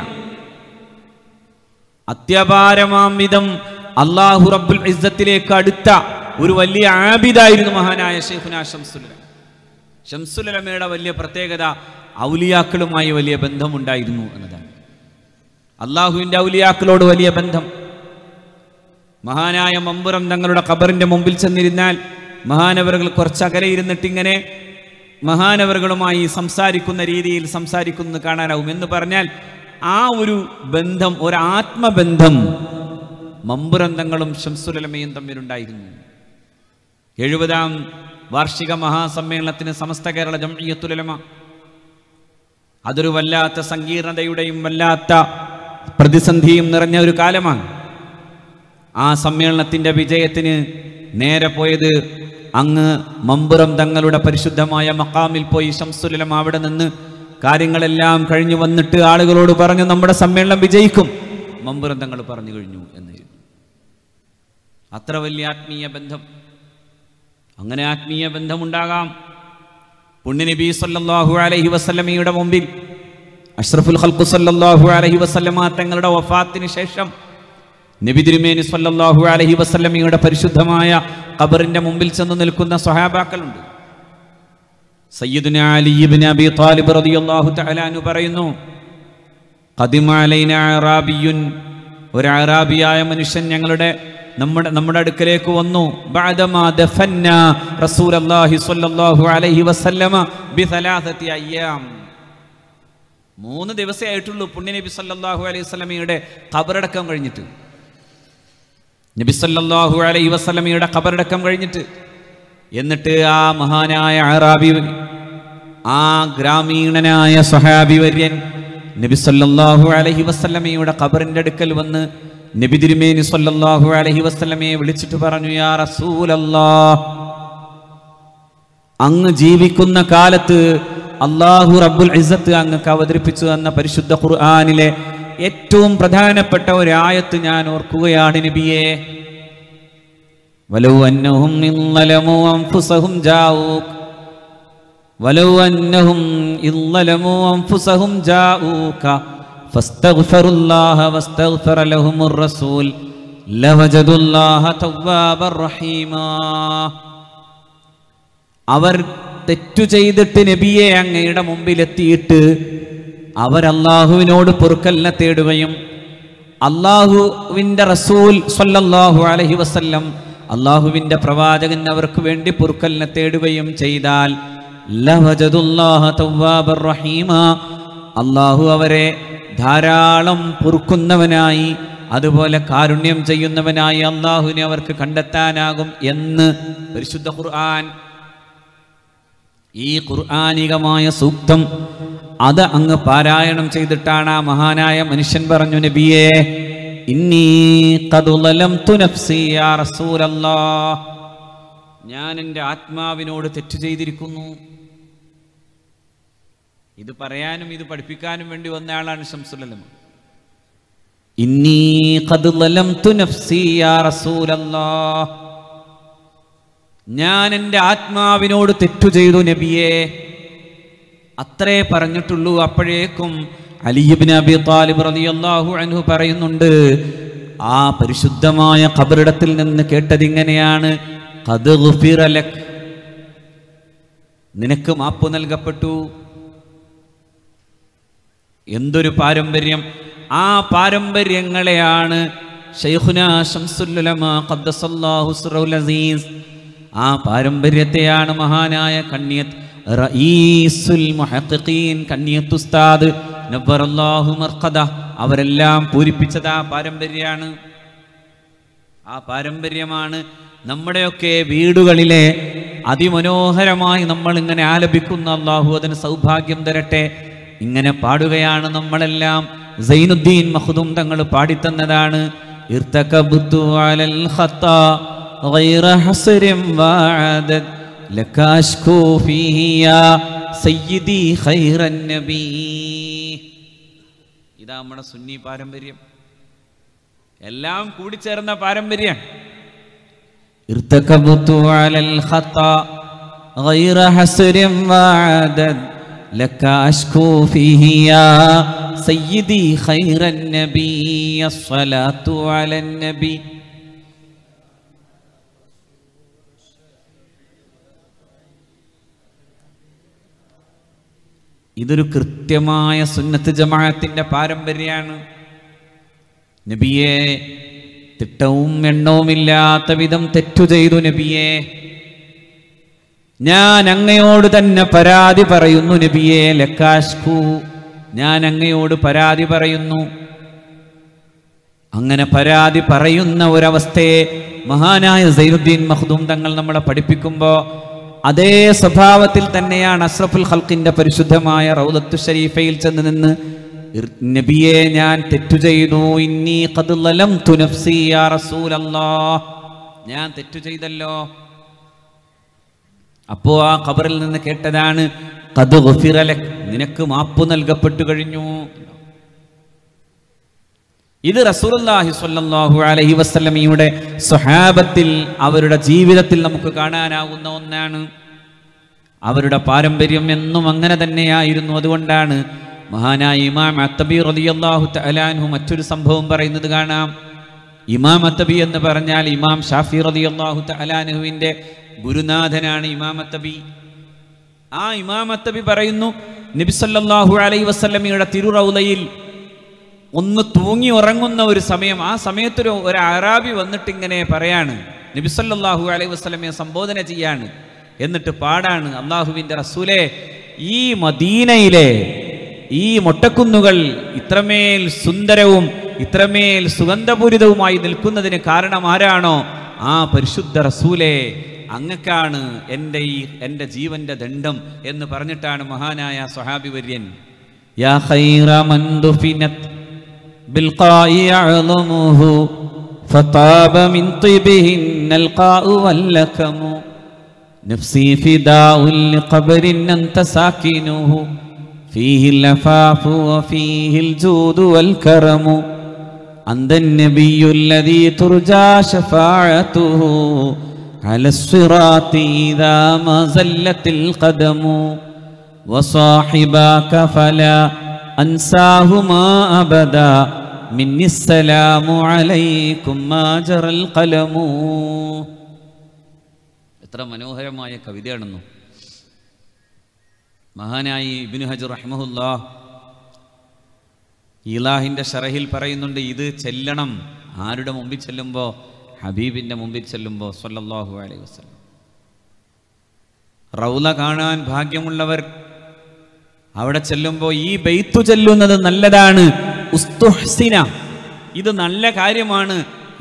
അത്യപാരമാം വിധം അള്ളാഹു റബ്ബുൽ ഇസ്സത്തിലേക്ക് അടുത്ത ഒരു വലിയ ആബിദായിരുന്നു മഹാനായ ഷെയ്ഖുന ഷംസുലം ഷംസുലമയുടെ വലിയ പ്രത്യേകത ഔലിയാക്കളുമായി വലിയ ബന്ധമുണ്ടായിരുന്നു എന്നതാണ് അള്ളാഹുവിന്റെ ഔലിയാക്കളോട് വലിയ ബന്ധം മഹാനായ മമ്പുറം തങ്ങളുടെ ഖബറിന്റെ മുമ്പിൽ ചെന്നിരുന്നാൽ മഹാനവറുകൾ കുറച്ചകലെ ഇരുന്നിട്ട് ഇങ്ങനെ മഹാനവറുകളുമായി സംസാരിക്കുന്ന രീതിയിൽ സംസാരിക്കുന്നത് കാണാനാവും എന്ന് പറഞ്ഞാൽ ആ ഒരു ബന്ധം ഒരാത്മബന്ധം മമ്പുരന്തങ്ങളും ഷംസുലമയും തമ്മിലുണ്ടായിരുന്നു എഴുപതാം വാർഷിക മഹാസമ്മേളനത്തിന് സമസ്ത കേരള ജംഇയത്തുലമ അതൊരു വല്ലാത്ത സങ്കീർണതയുടെയും വല്ലാത്ത പ്രതിസന്ധിയും നിറഞ്ഞ ഒരു കാലമാണ് ആ സമ്മേളനത്തിൻ്റെ വിജയത്തിന് നേരെ പോയത് അങ്ങ് മമ്പുറം തങ്ങളുടെ പരിശുദ്ധമായ മക്കാമിൽ പോയി ശംസുലമ അവിടെ നിന്ന് കാര്യങ്ങളെല്ലാം കഴിഞ്ഞു വന്നിട്ട് ആളുകളോട് പറഞ്ഞു നമ്മുടെ സമ്മേളനം വിജയിക്കും മമ്പുരന്തങ്ങൾ തങ്ങൾ പറഞ്ഞു കഴിഞ്ഞു എന്നായിരുന്നു അത്ര വലിയ ആത്മീയ ബന്ധം അങ്ങനെ ആത്മീയ ബന്ധമുണ്ടാകാം പുണ്യനബി സല്ലാഹു അലഹി വസ്ലമയുടെ മുമ്പിൽ അഷ്റഫുൽ ഹൽക്കു സല്ലാഹു അലഹി വസ്ലമ തങ്ങളുടെ വഫാത്തിന് ശേഷം നബി തിരുമേനി സല്ലാഹു അലഹി വസ്ലമയുടെ പരിശുദ്ധമായ ഖബറിന്റെ മുമ്പിൽ ചെന്ന് നിൽക്കുന്ന സഹാബാക്കളുണ്ട് സയ്യിദുന ഇബ്നു അബി ത്വാലിബ് റളിയല്ലാഹു തആലാനു പറയുന്നു ഖദിമാലൈന അറബിയുൻ ഒരു അറബിയായ മനുഷ്യൻ ഞങ്ങളുടെ നമ്മുടെ നമ്മുടെ അടുക്കലേക്ക് വന്നു ബഅദമാ ദഫന്ന റസൂലുള്ളാഹി സ്വല്ലല്ലാഹു അലൈഹി വസല്ലമ ബി സലാസത്തി അയ്യാം മൂന്ന് ദിവസേ ആയിട്ടുള്ളൂ പുണ്യ നബി സല്ലല്ലാഹു അലൈഹി വസല്ലമയുടെ ഖബറടക്കം കഴിഞ്ഞിട്ട് നബി സല്ലല്ലാഹു അലൈഹി വസല്ലമയുടെ ഖബറടക്കം കഴിഞ്ഞിട്ട് എന്നിട്ട് ആ മഹാനായ അറാബി ആ ഗ്രാമീണനായ സഹാബിവര്യൻ നബി സല്ലാഹു അലഹി വസ്ലമയുടെ ഖബറിൻ്റെ അടുക്കൽ വന്ന് നബി തിരുമേനി സല്ലാഹു അലഹി വസ്ലമയെ വിളിച്ചിട്ട് പറഞ്ഞു യാ റസൂലല്ലാ അങ്ങ് ജീവിക്കുന്ന കാലത്ത് അള്ളാഹു റബ്ബുൽ ഇസത്ത് അങ്ങക്ക് അവതരിപ്പിച്ചു തന്ന പരിശുദ്ധ ഖുർആാനിലെ ഏറ്റവും പ്രധാനപ്പെട്ട ഒരു ആയത്ത് ഞാൻ ഓർക്കുകയാണ് നബിയെ വലൗ അന്നഹും ولو أنهم إذ ظلموا أنفسهم جاءوك فاستغفروا الله واستغفر لهم الرسول ലവജദു റഹീമാ അവർ തെറ്റു ചെയ്തിട്ട് നബിയെ അങ്ങയുടെ മുമ്പിലെത്തിയിട്ട് അവരല്ലാഹുവിനോട് പൊറുക്കലിനെ തേടുകയും അള്ളാഹുവിൻ്റെ റസൂൽ സല്ലല്ലാഹു അലഹി വസല്ലം അള്ളാഹുവിൻ്റെ പ്രവാചകൻ അവർക്ക് വേണ്ടി പൊറുക്കലിനെ തേടുകയും ചെയ്താൽ അള്ളാഹു അവരെ ധാരാളം പൊറുക്കുന്നവനായി അതുപോലെ കാരുണ്യം ചെയ്യുന്നവനായി അള്ളാഹുവിനെ അവർക്ക് കണ്ടെത്താനാകും എന്ന് പരിശുദ്ധ ഖുർആൻ ഈ ഖുർആാനികമായ സൂക്തം അത് അങ്ങ് പാരായണം ചെയ്തിട്ടാണ് ആ മഹാനായ മനുഷ്യൻ പറഞ്ഞു നബിയെ ഞാൻ എൻ്റെ ആത്മാവിനോട് തെറ്റു ചെയ്തിരിക്കുന്നു ഇത് പറയാനും ഇത് പഠിപ്പിക്കാനും വേണ്ടി വന്നയാളാണ് ശംസുലലം ഞാൻ എൻ്റെ ആത്മാവിനോട് തെറ്റു ചെയ്തു നബിയെ അത്രേ പറഞ്ഞിട്ടുള്ളൂ അപ്പോഴേക്കും അലിബിൻ അബി താലിബ് റതിയാഹു അൻഹു പറയുന്നുണ്ട് ആ പരിശുദ്ധമായ ഖബറിടത്തിൽ നിന്ന് കേട്ടതിങ്ങനെയാണ് നിനക്ക് മാപ്പ് നൽകപ്പെട്ടു എന്തൊരു പാരമ്പര്യം ആ പാരമ്പര്യങ്ങളെയാണ് ആ പാരമ്പര്യത്തെയാണ് മഹാനായ കണ്ണിയത് റഈസുൽ കണ്ണിയത്ത് ഉസ്താദ് മർഖദ അവരെല്ലാം പൂരിപ്പിച്ചത് ആ പാരമ്പര്യമാണ് ആ പാരമ്പര്യമാണ് നമ്മുടെയൊക്കെ വീടുകളിലെ അതിമനോഹരമായി നമ്മൾ ഇങ്ങനെ ആലപിക്കുന്ന അള്ളാഹു അതിന് സൗഭാഗ്യം തരട്ടെ ഇങ്ങനെ പാടുകയാണ് നമ്മളെല്ലാം സൈനുദ്ദീൻ മഹുദും തങ്ങൾ പാടിത്തന്നതാണ് ഇതാ നമ്മുടെ സുന്നി പാരമ്പര്യം എല്ലാം കൂടി ചേർന്ന പാരമ്പര്യം ارتكبت على الخطا غير حسر وعدد لك أشكو فيه يا سيدي خير النبي الصلاة على النبي ഇതൊരു കൃത്യമായ സുന്നത്ത് ജമാഅത്തിൻ്റെ പാരമ്പര്യമാണ് നബിയെ തിട്ടവും എണ്ണവുമില്ലാത്ത വിധം തെറ്റു ചെയ്തു നബിയെ ഞാൻ അങ്ങയോട് തന്നെ പരാതി പറയുന്നു നബിയെ ലക്കാഷ്കു ഞാൻ അങ്ങയോട് പരാതി പറയുന്നു അങ്ങനെ പരാതി പറയുന്ന ഒരവസ്ഥയെ മഹാനായ സൈനുദ്ദീൻ മഹ്ദൂം തങ്ങൾ നമ്മളെ പഠിപ്പിക്കുമ്പോൾ അതേ സ്വഭാവത്തിൽ തന്നെയാണ് അഷ്റഫുൽ ഹൽക്കിന്റെ പരിശുദ്ധമായ റൗലത്തു ഷരീഫയിൽ ചെന്ന് നിന്ന് നബിയെ ഞാൻ തെറ്റു ചെയ്തു ഇന്നീ കതുലം തുനഫ്സി റസൂലല്ലാ ഞാൻ തെറ്റു ചെയ്തല്ലോ അപ്പോ ആ ഖബറിൽ നിന്ന് കേട്ടതാണ് നിനക്ക് മാപ്പ് നൽകപ്പെട്ടു കഴിഞ്ഞു ഇത് റസൂലുള്ളാഹി സ്വല്ലല്ലാഹു അലൈഹി വസല്ലമയുടെ സ്വഹാബത്തിൽ അവരുടെ ജീവിതത്തിൽ നമുക്ക് കാണാനാവുന്ന ഒന്നാണ് അവരുടെ പാരമ്പര്യം എന്നും അങ്ങനെ തന്നെയായിരുന്നു അതുകൊണ്ടാണ് മഹാനായ ഇമാം അത്തബി റളിയല്ലാഹു തലാൻഹു മറ്റൊരു സംഭവം പറയുന്നത് കാണാം ഇമാം അത്തബി എന്ന് പറഞ്ഞാൽ ഇമാം ഷാഫി റളിയല്ലാഹു തലാൻഹുവിൻ്റെ ഗുരുനാഥനാണ് ഇമാമത്തബി ആ ഇമാമത്തബി പറയുന്നു നബിസല്ലാഹു അലൈ വസ്ലമിയുടെ തിരുറൗലയിൽ ഒന്ന് തൂങ്ങി ഉറങ്ങുന്ന ഒരു സമയം ആ സമയത്തൊരു ഒരു അറാബി വന്നിട്ട് ഇങ്ങനെ പറയാണ് നബിസല്ലാഹു അലൈ വസ്ലമയെ സംബോധന ചെയ്യാണ് എന്നിട്ട് പാടാണ് അള്ളാഹുവിൻ്റെ റസൂലെ ഈ മദീനയിലെ ഈ മൊട്ടക്കുന്നുകൾ ഇത്രമേൽ സുന്ദരവും ഇത്രമേൽ സുഗന്ധപൂരിതവുമായി നിൽക്കുന്നതിന് കാരണം ആരാണോ ആ പരിശുദ്ധ റസൂലെ അങ്ങക്കാണ് എൻ്റെ ഈ എൻ്റെ ജീവൻ്റെ ദണ്ഡം എന്ന് പറഞ്ഞിട്ടാണ് മഹാനായ സ്വഹാബി വര്യൻ അന്തന്നബിയുല്ലതീ തുർജാ ശഫാഅതുഹു على الصراط إذا ما زلت القدم وصاحباك فلا أنساهما أبدا مني السلام عليكم ما جرى القلم എത്ര മനോഹരമായ കവിതയാണെന്നു മഹാനായി ഇബിനു ഹജർ റഹ്മുല്ലാ ഇലാഹിൻ്റെ ഷറഹിൽ പറയുന്നുണ്ട് ഇത് ചെല്ലണം ആരുടെ മുമ്പിൽ ചെല്ലുമ്പോൾ ഹബീബിൻ്റെ മുമ്പിൽ ചെല്ലുമ്പോൾ സല്ലല്ലാഹു അലൈഹി വസ്ലം റൗല കാണാൻ ഭാഗ്യമുള്ളവർ അവിടെ ചെല്ലുമ്പോൾ ഈ ബെയ്ത്തു ചെല്ലുന്നത് നല്ലതാണ് ഉസ്തുഹ്സിന ഇത് നല്ല കാര്യമാണ്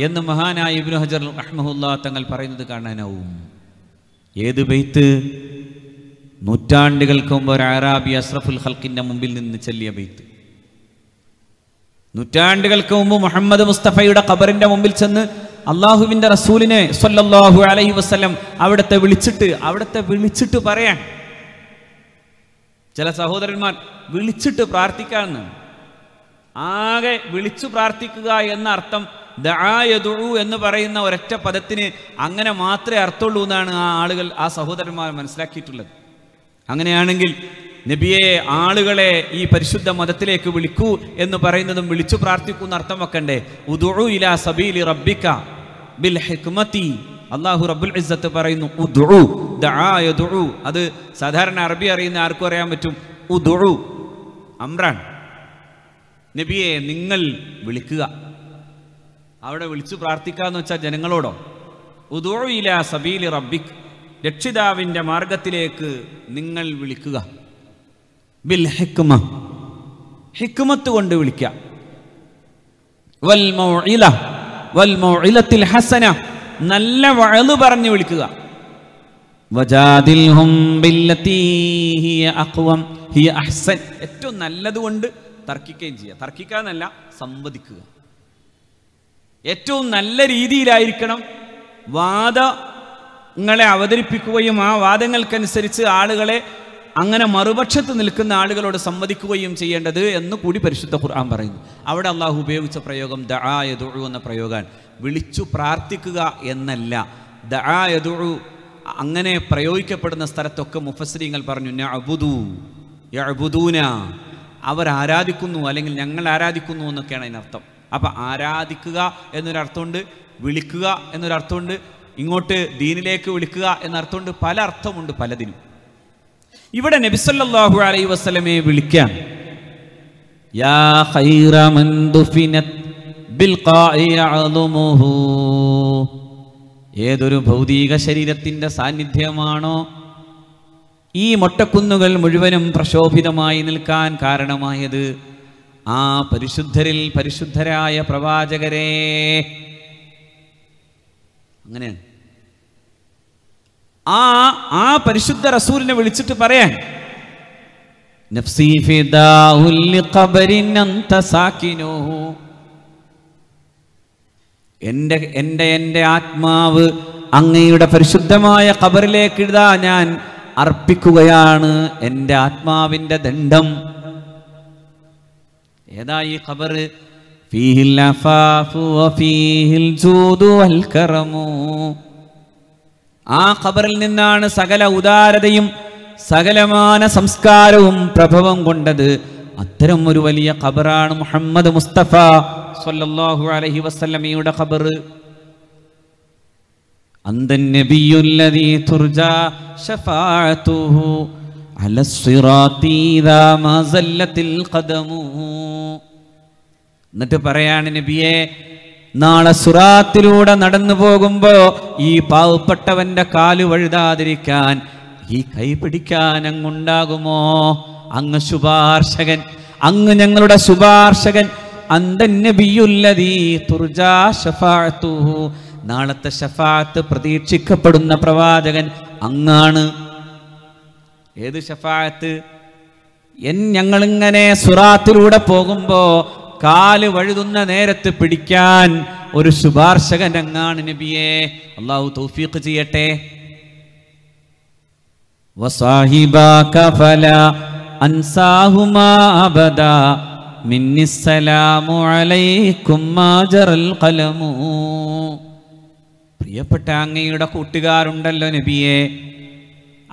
എന്ന് മഹാനായ ഇബ്നു ഹജർ റഹ്മഹുല്ലാ തങ്ങൾ പറയുന്നത് കാണാനാവും ഏത് ബെയ്ത്ത് നൂറ്റാണ്ടുകൾക്ക് മുമ്പ് ഒരു അറാബി അഷ്റഫുൽ ഹൽക്കിൻ്റെ മുമ്പിൽ നിന്ന് ചെല്ലിയ ബെയ്ത്ത് നൂറ്റാണ്ടുകൾക്ക് മുമ്പ് മുഹമ്മദ് മുസ്തഫയുടെ ഖബറിൻ്റെ മുമ്പിൽ ചെന്ന് അള്ളാഹുവിന്റെ റസൂലിനെ സൊല്ലാഹു അലൈഹി വസ്ലം അവിടുത്തെ വിളിച്ചിട്ട് അവിടുത്തെ വിളിച്ചിട്ട് പറയാൻ ചില സഹോദരന്മാർ വിളിച്ചിട്ട് പ്രാർത്ഥിക്കാമെന്ന് ആകെ വിളിച്ചു പ്രാർത്ഥിക്കുക എന്ന അർത്ഥം ദായതുഴു എന്ന് പറയുന്ന ഒരൊറ്റ പദത്തിന് അങ്ങനെ മാത്രമേ അർത്ഥമുള്ളൂ എന്നാണ് ആ ആളുകൾ ആ സഹോദരന്മാർ മനസ്സിലാക്കിയിട്ടുള്ളത് അങ്ങനെയാണെങ്കിൽ നബിയെ ആളുകളെ ഈ പരിശുദ്ധ മതത്തിലേക്ക് വിളിക്കൂ എന്ന് പറയുന്നതും വിളിച്ചു പ്രാർത്ഥിക്കൂ എന്ന് അർത്ഥം വെക്കണ്ടേ ഉദുഉ ഇലാ സബീലി റബ്ബിക ബിൽ ഹിക്മതി അള്ളാഹു റബ്ബുൽ ഇസ്സത്ത് പറയുന്നു ഉദുഴു ദആ അത് സാധാരണ അറബി അറിയുന്ന ആർക്കും അറിയാൻ പറ്റും ഉദുഴു അമ്രാൻ നബിയെ നിങ്ങൾ വിളിക്കുക അവിടെ വിളിച്ചു പ്രാർത്ഥിക്കുക എന്ന് വെച്ചാൽ ജനങ്ങളോടോ ഇലാ സബീലി റബ്ബിക് രക്ഷിതാവിൻ്റെ മാർഗത്തിലേക്ക് നിങ്ങൾ വിളിക്കുക ബിൽ ഹിക്മ ഹിക്മത്ത് കൊണ്ട് വിളിക്കുക വൽ മൗഇല വൽ മൗഇലത്തിൽ ഹസന നല്ല വഴല് പറഞ്ഞു വിളിക്കുക വജാദിൽഹും ബില്ലത്തി ഹിയ ഹിയ അഹ്സൻ ഏറ്റവും നല്ലതുകൊണ്ട് തർക്കിക്കുകയും ചെയ്യുക തർക്കിക്കുക എന്നല്ല സംവദിക്കുക ഏറ്റവും നല്ല രീതിയിലായിരിക്കണം വാദങ്ങളെ അവതരിപ്പിക്കുകയും ആ വാദങ്ങൾക്കനുസരിച്ച് ആളുകളെ അങ്ങനെ മറുപക്ഷത്ത് നിൽക്കുന്ന ആളുകളോട് സംവദിക്കുകയും ചെയ്യേണ്ടത് എന്ന് കൂടി പരിശുദ്ധ ഖുർആൻ പറയുന്നു അവിടെ അള്ളാഹു ഉപയോഗിച്ച പ്രയോഗം ദഴു എന്ന പ്രയോഗം വിളിച്ചു പ്രാർത്ഥിക്കുക എന്നല്ല ദഴു അങ്ങനെ പ്രയോഗിക്കപ്പെടുന്ന സ്ഥലത്തൊക്കെ മുഫസ്രീങ്ങൾ പറഞ്ഞു നബുദു അവർ ആരാധിക്കുന്നു അല്ലെങ്കിൽ ഞങ്ങൾ ആരാധിക്കുന്നു എന്നൊക്കെയാണ് അതിനർത്ഥം അപ്പൊ ആരാധിക്കുക എന്നൊരർത്ഥമുണ്ട് വിളിക്കുക എന്നൊരർത്ഥമുണ്ട് ഇങ്ങോട്ട് ദീനിലേക്ക് വിളിക്കുക എന്നർത്ഥമുണ്ട് പല അർത്ഥമുണ്ട് പലതിനും ഇവിടെ നബിസല്ലാഹു അലൈ വസ്ലമയെ വിളിക്കാൻ ഏതൊരു ഭൗതിക ശരീരത്തിന്റെ സാന്നിധ്യമാണോ ഈ മൊട്ടക്കുന്നുകൾ മുഴുവനും പ്രശോഭിതമായി നിൽക്കാൻ കാരണമായത് ആ പരിശുദ്ധരിൽ പരിശുദ്ധരായ പ്രവാചകരെ അങ്ങനെയാണ് ആ ആ പരിശുദ്ധ റസൂലിനെ വിളിച്ചിട്ട് പറയാൻ എന്റെ എന്റെ എന്റെ ആത്മാവ് അങ്ങയുടെ പരിശുദ്ധമായ ഖബറിലേക്ക് ഇതാ ഞാൻ അർപ്പിക്കുകയാണ് എന്റെ ആത്മാവിന്റെ ദണ്ഡം ഏതാ ഈ ഖബർ ഫീഹിൽ അഫാഫു ഫീഹിൽ ജൂദു അൽകറമു ആ ഖബറിൽ നിന്നാണ് സകല ഉദാരതയും സകലമാന സംസ്കാരവും പ്രഭവം കൊണ്ടത് അത്തരം ഒരു വലിയ ഖബറാണ് മുഹമ്മദ് മുസ്തഫ സല്ലല്ലാഹു അലൈഹി വസല്ലമയുടെ ഖബർ അന്ദൻ നബിയുല്ലദീ തുർജാ ശഫാഅതുഹു അല സിറാത്തി ദാ മാ സല്ലത്തിൽ ഖദമു എന്നിട്ട് പറയാണ് നബിയെ നാളെ സുറാത്തിലൂടെ നടന്നു പോകുമ്പോൾ ഈ പാവപ്പെട്ടവന്റെ കാല് വഴുതാതിരിക്കാൻ ഈ കൈ പിടിക്കാൻ അങ്ങുണ്ടാകുമോ അങ്ങ് ശുപാർശകൻ അങ്ങ് ഞങ്ങളുടെ ശുപാർശകൻ നാളത്തെ ഷഫാത്ത് പ്രതീക്ഷിക്കപ്പെടുന്ന പ്രവാചകൻ അങ്ങാണ് ഏത് ഷഫാത്ത് എൻ ഞങ്ങളിങ്ങനെ സുറാത്തിലൂടെ പോകുമ്പോൾ കാല് വഴുതുന്ന നേരത്ത് പിടിക്കാൻ ഒരു ശുപാർശകൻ അങ്ങാണ് നബിയെ അള്ളാഹു തൗഫീഖ് ചെയ്യട്ടെ പ്രിയപ്പെട്ട അങ്ങയുടെ കൂട്ടുകാരുണ്ടല്ലോ നബിയെ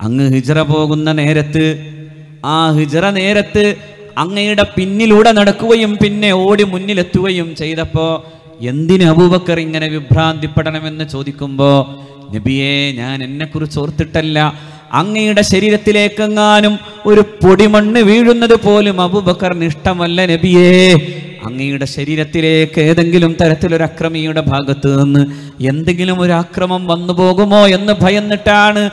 അങ്ങ് ഹിജറ പോകുന്ന നേരത്ത് ആ ഹിജറ നേരത്ത് അങ്ങയുടെ പിന്നിലൂടെ നടക്കുകയും പിന്നെ ഓടി മുന്നിലെത്തുകയും ചെയ്തപ്പോൾ എന്തിന് അബൂബക്കർ ഇങ്ങനെ വിഭ്രാന്തിപ്പെടണമെന്ന് ചോദിക്കുമ്പോൾ നബിയെ ഞാൻ എന്നെക്കുറിച്ച് ഓർത്തിട്ടല്ല അങ്ങയുടെ ശരീരത്തിലേക്കെങ്ങാനും ഒരു പൊടിമണ്ണ് വീഴുന്നത് പോലും അബൂബക്കറിന് ഇഷ്ടമല്ല നബിയേ അങ്ങയുടെ ശരീരത്തിലേക്ക് ഏതെങ്കിലും തരത്തിലൊരു അക്രമിയുടെ ഭാഗത്ത് നിന്ന് എന്തെങ്കിലും ഒരു അക്രമം വന്നു പോകുമോ എന്ന് ഭയന്നിട്ടാണ്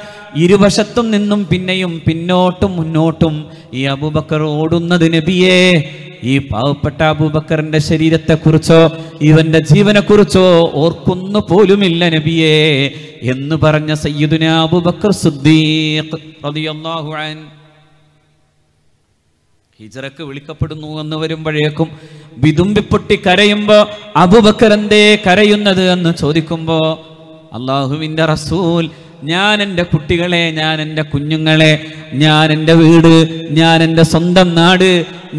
ഇരുവശത്തും നിന്നും പിന്നെയും പിന്നോട്ടും മുന്നോട്ടും ഈ അബൂബക്കർ ഓടുന്നതിന് നബിയേ ഈ പാവപ്പെട്ട അബൂബക്കറിന്റെ ശരീരത്തെക്കുറിച്ചോ ഇവന്റെ ജീവനെക്കുറിച്ചോ ഓർക്കുന്നു പോലുമില്ല നബിയേ എന്ന് പറഞ്ഞ സയ്യിദുന അബൂബക്കർ ഹിജറക്ക് വിളിക്കപ്പെടുന്നു എന്ന് വരുമ്പോഴേക്കും വിതുമ്പിപ്പൊട്ടി കരയുമ്പോ അബുബക്കർ എന്തേ കരയുന്നത് എന്ന് ചോദിക്കുമ്പോ അള്ളാഹുവിന്റെ റസൂൽ ഞാൻ എൻ്റെ കുട്ടികളെ ഞാൻ എൻ്റെ കുഞ്ഞുങ്ങളെ ഞാൻ എൻ്റെ വീട് ഞാൻ എൻ്റെ സ്വന്തം നാട്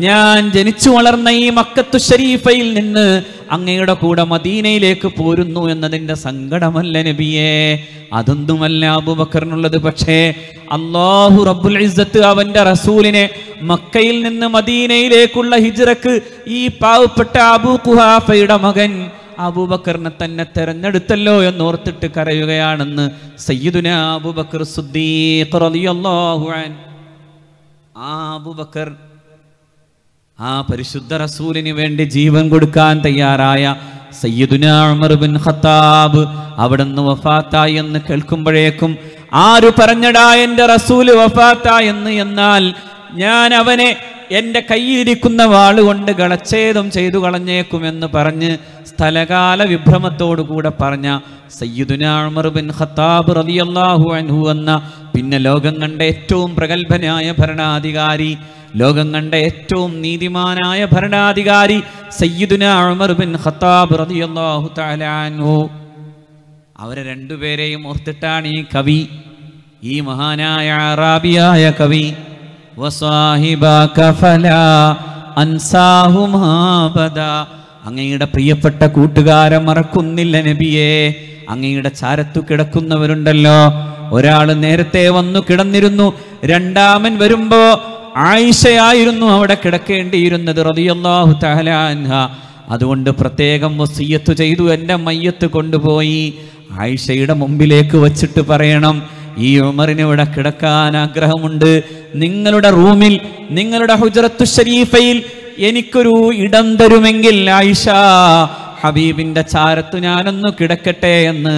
ഞാൻ ജനിച്ചു വളർന്ന ഈ മക്കത്തു ഷരീഫയിൽ നിന്ന് അങ്ങയുടെ കൂടെ മദീനയിലേക്ക് പോരുന്നു എന്നതിൻ്റെ സങ്കടമല്ല നബിയേ അതൊന്നുമല്ല അബുബക്കറിനുള്ളത് പക്ഷേ അള്ളാഹു റബ്ബുൽ ഇസ്സത്ത് അവൻ്റെ റസൂലിനെ മക്കയിൽ നിന്ന് മദീനയിലേക്കുള്ള ഹിജറക്ക് ഈ പാവപ്പെട്ട അബു കുഹാഫയുടെ മകൻ അബൂബക്കറിനെ തന്നെ തെരഞ്ഞെടുത്തല്ലോ എന്നോർത്തിട്ട് കരയുകയാണെന്ന് സയ്യിദുന അബൂബക്കർ സുദ്ദീഖ് അൻ ആ അബൂബക്കർ ആ പരിശുദ്ധ റസൂലിന് വേണ്ടി ജീവൻ കൊടുക്കാൻ തയ്യാറായ സയ്യിദുന ഉമർ ബിൻ ഖത്താബ് അവിടുന്ന് വഫാത്തായി എന്ന് കേൾക്കുമ്പോഴേക്കും ആര് പറഞ്ഞടാ എന്റെ റസൂല് വഫാത്തായി എന്ന് എന്നാൽ ഞാൻ അവനെ എൻ്റെ കൈയിരിക്കുന്ന വാളുകൊണ്ട് കളച്ചേതും ചെയ്തു കളഞ്ഞേക്കുമെന്ന് പറഞ്ഞ് സ്ഥലകാല വിഭ്രമത്തോടുകൂടെ പറഞ്ഞ സയ്യിദുനാമർബിൻ ഖത്താബ് റലിയല്ലാഹു അൻഹു എന്ന പിന്നെ ലോകം കണ്ട ഏറ്റവും പ്രഗത്ഭനായ ഭരണാധികാരി ലോകം കണ്ട ഏറ്റവും നീതിമാനായ ഭരണാധികാരി സയ്യിദുന ഉമർ ബിൻ ഖത്താബ് റളിയല്ലാഹു തആല അവരെ രണ്ടുപേരെയും ഓർത്തിട്ടാണ് ഈ കവി ഈ മഹാനായ അറാബിയായ കവി അങ്ങയുടെ പ്രിയപ്പെട്ട കൂട്ടുകാരെ മറക്കുന്നില്ല നബിയെ അങ്ങയുടെ ചാരത്തു കിടക്കുന്നവരുണ്ടല്ലോ ഒരാൾ നേരത്തെ വന്നു കിടന്നിരുന്നു രണ്ടാമൻ വരുമ്പോ ആയിഷയായിരുന്നു അവിടെ കിടക്കേണ്ടിയിരുന്നത് റതിയല്ലാഹു തഹലാൻഹ അതുകൊണ്ട് പ്രത്യേകം വസീയത്ത് ചെയ്തു എൻ്റെ മയ്യത്ത് കൊണ്ടുപോയി ആയിഷയുടെ മുമ്പിലേക്ക് വച്ചിട്ട് പറയണം ഈ ഉമറിന് ഇവിടെ കിടക്കാൻ ആഗ്രഹമുണ്ട് നിങ്ങളുടെ റൂമിൽ നിങ്ങളുടെ ഹുജറത്തു ഷരീഫയിൽ എനിക്കൊരു ഇടം തരുമെങ്കിൽ ആയിഷ ഹബീബിന്റെ ചാരത്ത് ഞാനൊന്ന് കിടക്കട്ടെ എന്ന്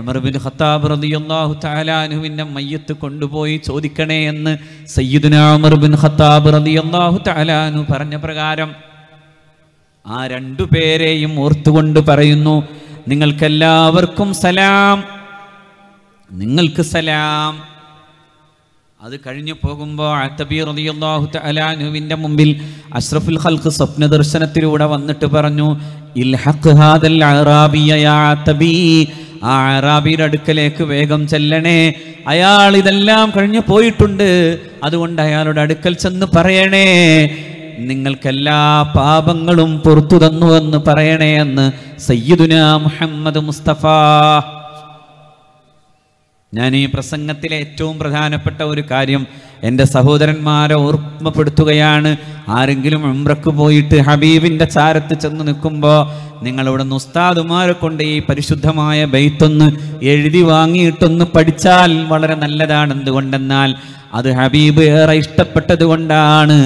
ഉമർ ബിൻ ഖത്താബ് റളിയല്ലാഹു തആല അൻഹുവിന്റെ മയ്യത്ത് കൊണ്ടുപോയി ചോദിക്കണേ എന്ന് സയ്യിദുന ഉമർ ബിൻ ഖത്താബ് റളിയല്ലാഹു തആല അൻഹു പറഞ്ഞ പ്രകാരം ആ രണ്ടു പേരെയും ഓർത്തുകൊണ്ട് പറയുന്നു നിങ്ങൾക്കെല്ലാവർക്കും സലാം നിങ്ങൾക്ക് സലാം അത് കഴിഞ്ഞു പോകുമ്പോൾ അത്തബീർ റതിയല്ലാഹു തലാനുവിൻ്റെ മുമ്പിൽ അഷ്റഫുൽ ഹൽക്ക് സ്വപ്ന ദർശനത്തിലൂടെ വന്നിട്ട് പറഞ്ഞു ആറാബിയുടെ അടുക്കലേക്ക് വേഗം ചെല്ലണേ അയാൾ ഇതെല്ലാം കഴിഞ്ഞു പോയിട്ടുണ്ട് അതുകൊണ്ട് അയാളുടെ അടുക്കൽ ചെന്ന് പറയണേ നിങ്ങൾക്കെല്ലാ പാപങ്ങളും പുറത്തു തന്നു എന്ന് പറയണേ എന്ന് സയ്യിദുന മുഹമ്മദ് മുസ്തഫ ഞാൻ ഈ പ്രസംഗത്തിലെ ഏറ്റവും പ്രധാനപ്പെട്ട ഒരു കാര്യം എൻ്റെ സഹോദരന്മാരെ ഓർമ്മപ്പെടുത്തുകയാണ് ആരെങ്കിലും ഉംറക്ക് പോയിട്ട് ഹബീബിൻ്റെ ചാരത്ത് ചെന്ന് നിൽക്കുമ്പോൾ നിങ്ങളിവിടെ നുസ്താദുമാരെ ഉസ്താദുമാരെ കൊണ്ട് ഈ പരിശുദ്ധമായ ബെയ്ത്തൊന്ന് എഴുതി വാങ്ങിയിട്ടൊന്ന് പഠിച്ചാൽ വളരെ നല്ലതാണ് എന്തുകൊണ്ടെന്നാൽ അത് ഹബീബ് ഏറെ ഇഷ്ടപ്പെട്ടത് കൊണ്ടാണ്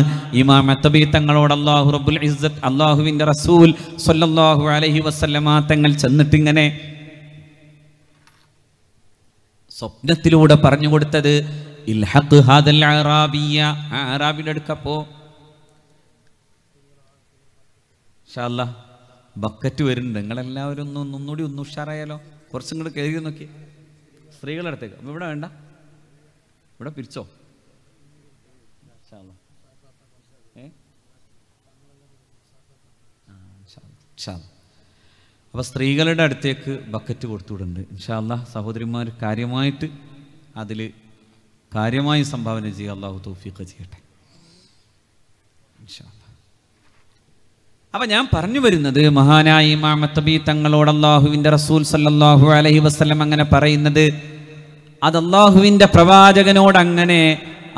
ഇമാ മെത്തബീ തങ്ങളോട് അള്ളാഹു റബുൽ ഇസ്സത്ത് അള്ളാഹുവിൻ്റെ റസൂൽ സൊല്ലാഹു അലഹി വസ്ലമാ തങ്ങൾ ചെന്നിട്ടിങ്ങനെ സ്വപ്നത്തിലൂടെ പറഞ്ഞു കൊടുത്തത് അടുക്കപ്പോ ബക്കറ്റ് വരുന്നുണ്ട് നിങ്ങളെല്ലാവരും ഒന്ന് ഒന്നുകൂടി ഒന്ന് ഉഷാറായാലോ കുറച്ചും കൂടെ കയറി നോക്കി സ്ത്രീകളുടെ അടുത്തേക്ക് അപ്പം ഇവിടെ വേണ്ട ഇവിടെ പിരിച്ചോ ഏ ഷാ അപ്പോൾ സ്ത്രീകളുടെ അടുത്തേക്ക് ബക്കറ്റ് കൊടുത്തുവിടുന്നുണ്ട് ഇൻഷാല്ല സഹോദരിമാർ കാര്യമായിട്ട് അതിൽ കാര്യമായി സംഭാവന ചെയ്യുക അള്ളാഹു തൗഫീഖ് ചെയ്യട്ടെ ഇൻഷാല്ല അപ്പം ഞാൻ പറഞ്ഞു വരുന്നത് മഹാനായി മാമത്തബി തങ്ങളോട് അള്ളാഹുവിൻ്റെ റസൂൽ സല്ലാഹു അലഹി വസ്ലം അങ്ങനെ പറയുന്നത് അത് അള്ളാഹുവിൻ്റെ പ്രവാചകനോട് അങ്ങനെ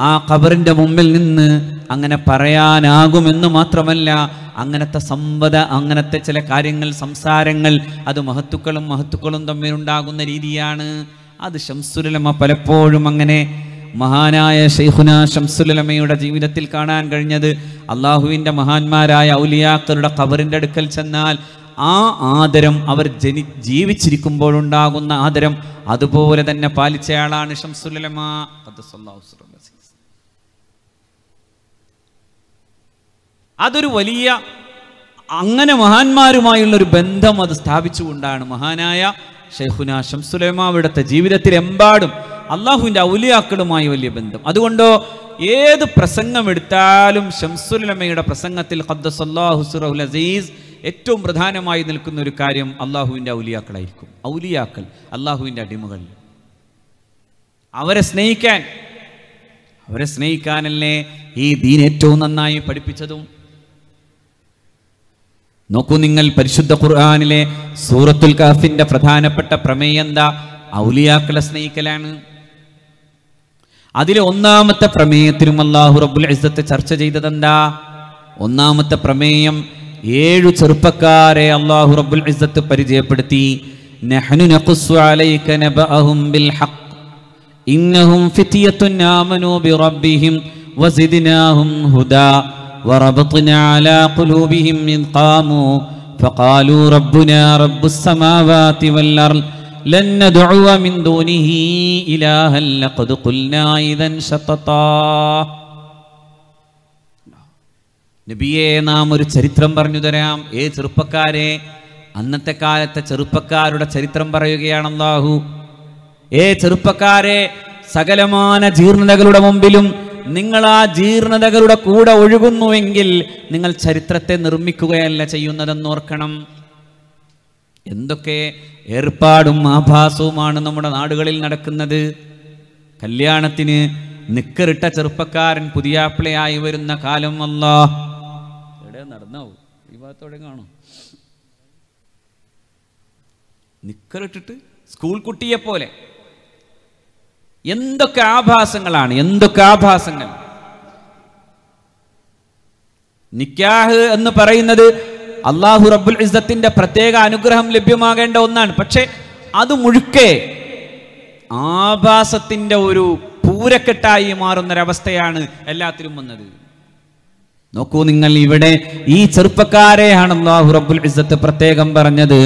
ആ ഖബറിൻ്റെ മുമ്പിൽ നിന്ന് അങ്ങനെ പറയാനാകുമെന്ന് മാത്രമല്ല അങ്ങനത്തെ സംവദ അങ്ങനത്തെ ചില കാര്യങ്ങൾ സംസാരങ്ങൾ അത് മഹത്തുക്കളും മഹത്തുക്കളും തമ്മിലുണ്ടാകുന്ന രീതിയാണ് അത് ഷംസുലമ പലപ്പോഴും അങ്ങനെ മഹാനായ ഷെയ്ഖുന ഷംസുലമയുടെ ജീവിതത്തിൽ കാണാൻ കഴിഞ്ഞത് അള്ളാഹുവിൻ്റെ മഹാന്മാരായ ഔലിയാക്കളുടെ കബറിൻ്റെ അടുക്കൽ ചെന്നാൽ ആ ആദരം അവർ ജനി ജീവിച്ചിരിക്കുമ്പോഴുണ്ടാകുന്ന ആദരം അതുപോലെ തന്നെ പാലിച്ചയാളാണ് ഷംസുലമ അതൊരു വലിയ അങ്ങനെ മഹാന്മാരുമായുള്ള ഒരു ബന്ധം അത് സ്ഥാപിച്ചുകൊണ്ടാണ് മഹാനായ ഷെയ്ഖുന ജീവിതത്തിൽ എമ്പാടും അള്ളാഹുവിൻ്റെ ഔലിയാക്കളുമായി വലിയ ബന്ധം അതുകൊണ്ടോ ഏത് പ്രസംഗം എടുത്താലും ഷംസുലമയുടെ പ്രസംഗത്തിൽ അസീസ് ഏറ്റവും പ്രധാനമായി നിൽക്കുന്ന ഒരു കാര്യം അള്ളാഹുവിൻ്റെ ഔലിയാക്കളായിരിക്കും ഔലിയാക്കൾ അള്ളാഹുവിൻ്റെ അടിമകൾ അവരെ സ്നേഹിക്കാൻ അവരെ സ്നേഹിക്കാനല്ലേ ഈ ദീൻ ഏറ്റവും നന്നായി പഠിപ്പിച്ചതും നോക്കൂ നിങ്ങൾ പരിശുദ്ധ ഖുർആാനിലെ സൂറത്തുൽ കാഫിന്റെ പ്രധാനപ്പെട്ട പ്രമേയം എന്താ ഔലിയാക്കളെ സ്നേഹിക്കലാണ് അതിലെ ഒന്നാമത്തെ പ്രമേയത്തിനും അള്ളാഹു റബുൽ ഇസത്ത് ചർച്ച ചെയ്തതെന്താ ഒന്നാമത്തെ പ്രമേയം ഏഴു ചെറുപ്പക്കാരെ അള്ളാഹു റബ്ബുൽ ഇസത്ത് പരിചയപ്പെടുത്തി നഹനു നഖുസ്സു അലൈക നബഅഹും ബിൽ ഹഖ് ഇന്നഹും ഫിത്യത്തുൻ ആമനു ബിറബ്ബിഹിം വസിദ്നാഹും ഹുദാ وربطنا على قلوبهم إذ قاموا فقالوا ربنا رب السماوات والأرض لن ندعو من دونه إلها لقد قلنا إذا شططا നബിയെ നാം ഒരു ചരിത്രം പറഞ്ഞു തരാം ഏ ചെറുപ്പക്കാരെ അന്നത്തെ കാലത്തെ ചെറുപ്പക്കാരുടെ ചരിത്രം പറയുകയാണ് ഏ ചെറുപ്പക്കാരെ സകലമാന ജീർണതകളുടെ മുമ്പിലും നിങ്ങൾ ആ ജീർണതകളുടെ കൂടെ ഒഴുകുന്നുവെങ്കിൽ നിങ്ങൾ ചരിത്രത്തെ നിർമ്മിക്കുകയല്ല ചെയ്യുന്നതെന്ന് ഓർക്കണം എന്തൊക്കെ ഏർപ്പാടും ആഭാസവുമാണ് നമ്മുടെ നാടുകളിൽ നടക്കുന്നത് കല്യാണത്തിന് നിക്കറിട്ട ചെറുപ്പക്കാരൻ പുതിയാപ്പിളയായി വരുന്ന കാലം അല്ല എവിടെ നടന്നാവും ഈ ഭാഗത്തോടെ കാണും നിക്കറിട്ടിട്ട് സ്കൂൾ കുട്ടിയെ പോലെ എന്തൊക്കെ ആഭാസങ്ങളാണ് എന്തൊക്കെ ആഭാസങ്ങൾ നിക്കാഹ് എന്ന് പറയുന്നത് അള്ളാഹു റബ്ബുൽ ഇസത്തിന്റെ പ്രത്യേക അനുഗ്രഹം ലഭ്യമാകേണ്ട ഒന്നാണ് പക്ഷേ അത് മുഴുക്കെ ആഭാസത്തിന്റെ ഒരു പൂരക്കെട്ടായി മാറുന്നൊരവസ്ഥയാണ് എല്ലാത്തിലും വന്നത് നോക്കൂ നിങ്ങൾ ഇവിടെ ഈ ചെറുപ്പക്കാരെയാണ് അള്ളാഹു റബ്ബുൽ ഇസത്ത് പ്രത്യേകം പറഞ്ഞത്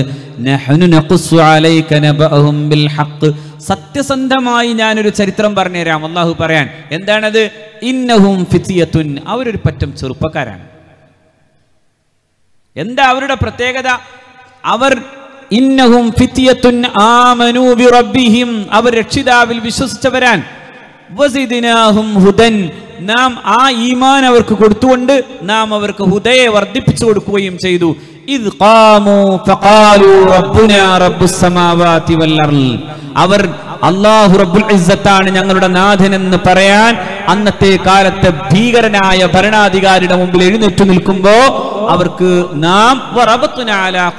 സത്യസന്ധമായി ഞാനൊരു ചരിത്രം പറഞ്ഞുതരാം അള്ളാഹു പറയാൻ എന്താണത് ഇന്നഹും ഫിത്തിയത്തുൻ അവരൊരു പറ്റം ചെറുപ്പക്കാരാണ് എന്താ അവരുടെ പ്രത്യേകത അവർ ഇന്നഹും ഫിത്തിയത്തുൻ ആമനൂ ബി റബ്ബിഹിം അവർ രക്ഷിതാവിൽ വിശ്വസിച്ചവരാൻ വസിദിനാഹും ഹുദൻ നാം ആ ഈമാൻ അവർക്ക് കൊടുത്തുകൊണ്ട് നാം അവർക്ക് ഹുദയെ വർദ്ധിപ്പിച്ചു കൊടുക്കുകയും ചെയ്തു അവർ അല്ലാഹു റബ്ബുൽ ഇസ്സത്താണ് ഞങ്ങളുടെ നാഥൻ എന്ന് പറയാൻ അന്നത്തെ കാലത്തെ ഭീകരനായ ഭരണാധികാരിയുടെ മുമ്പിൽ എഴുന്നേറ്റ് നിൽക്കുമ്പോ അവർക്ക് നാം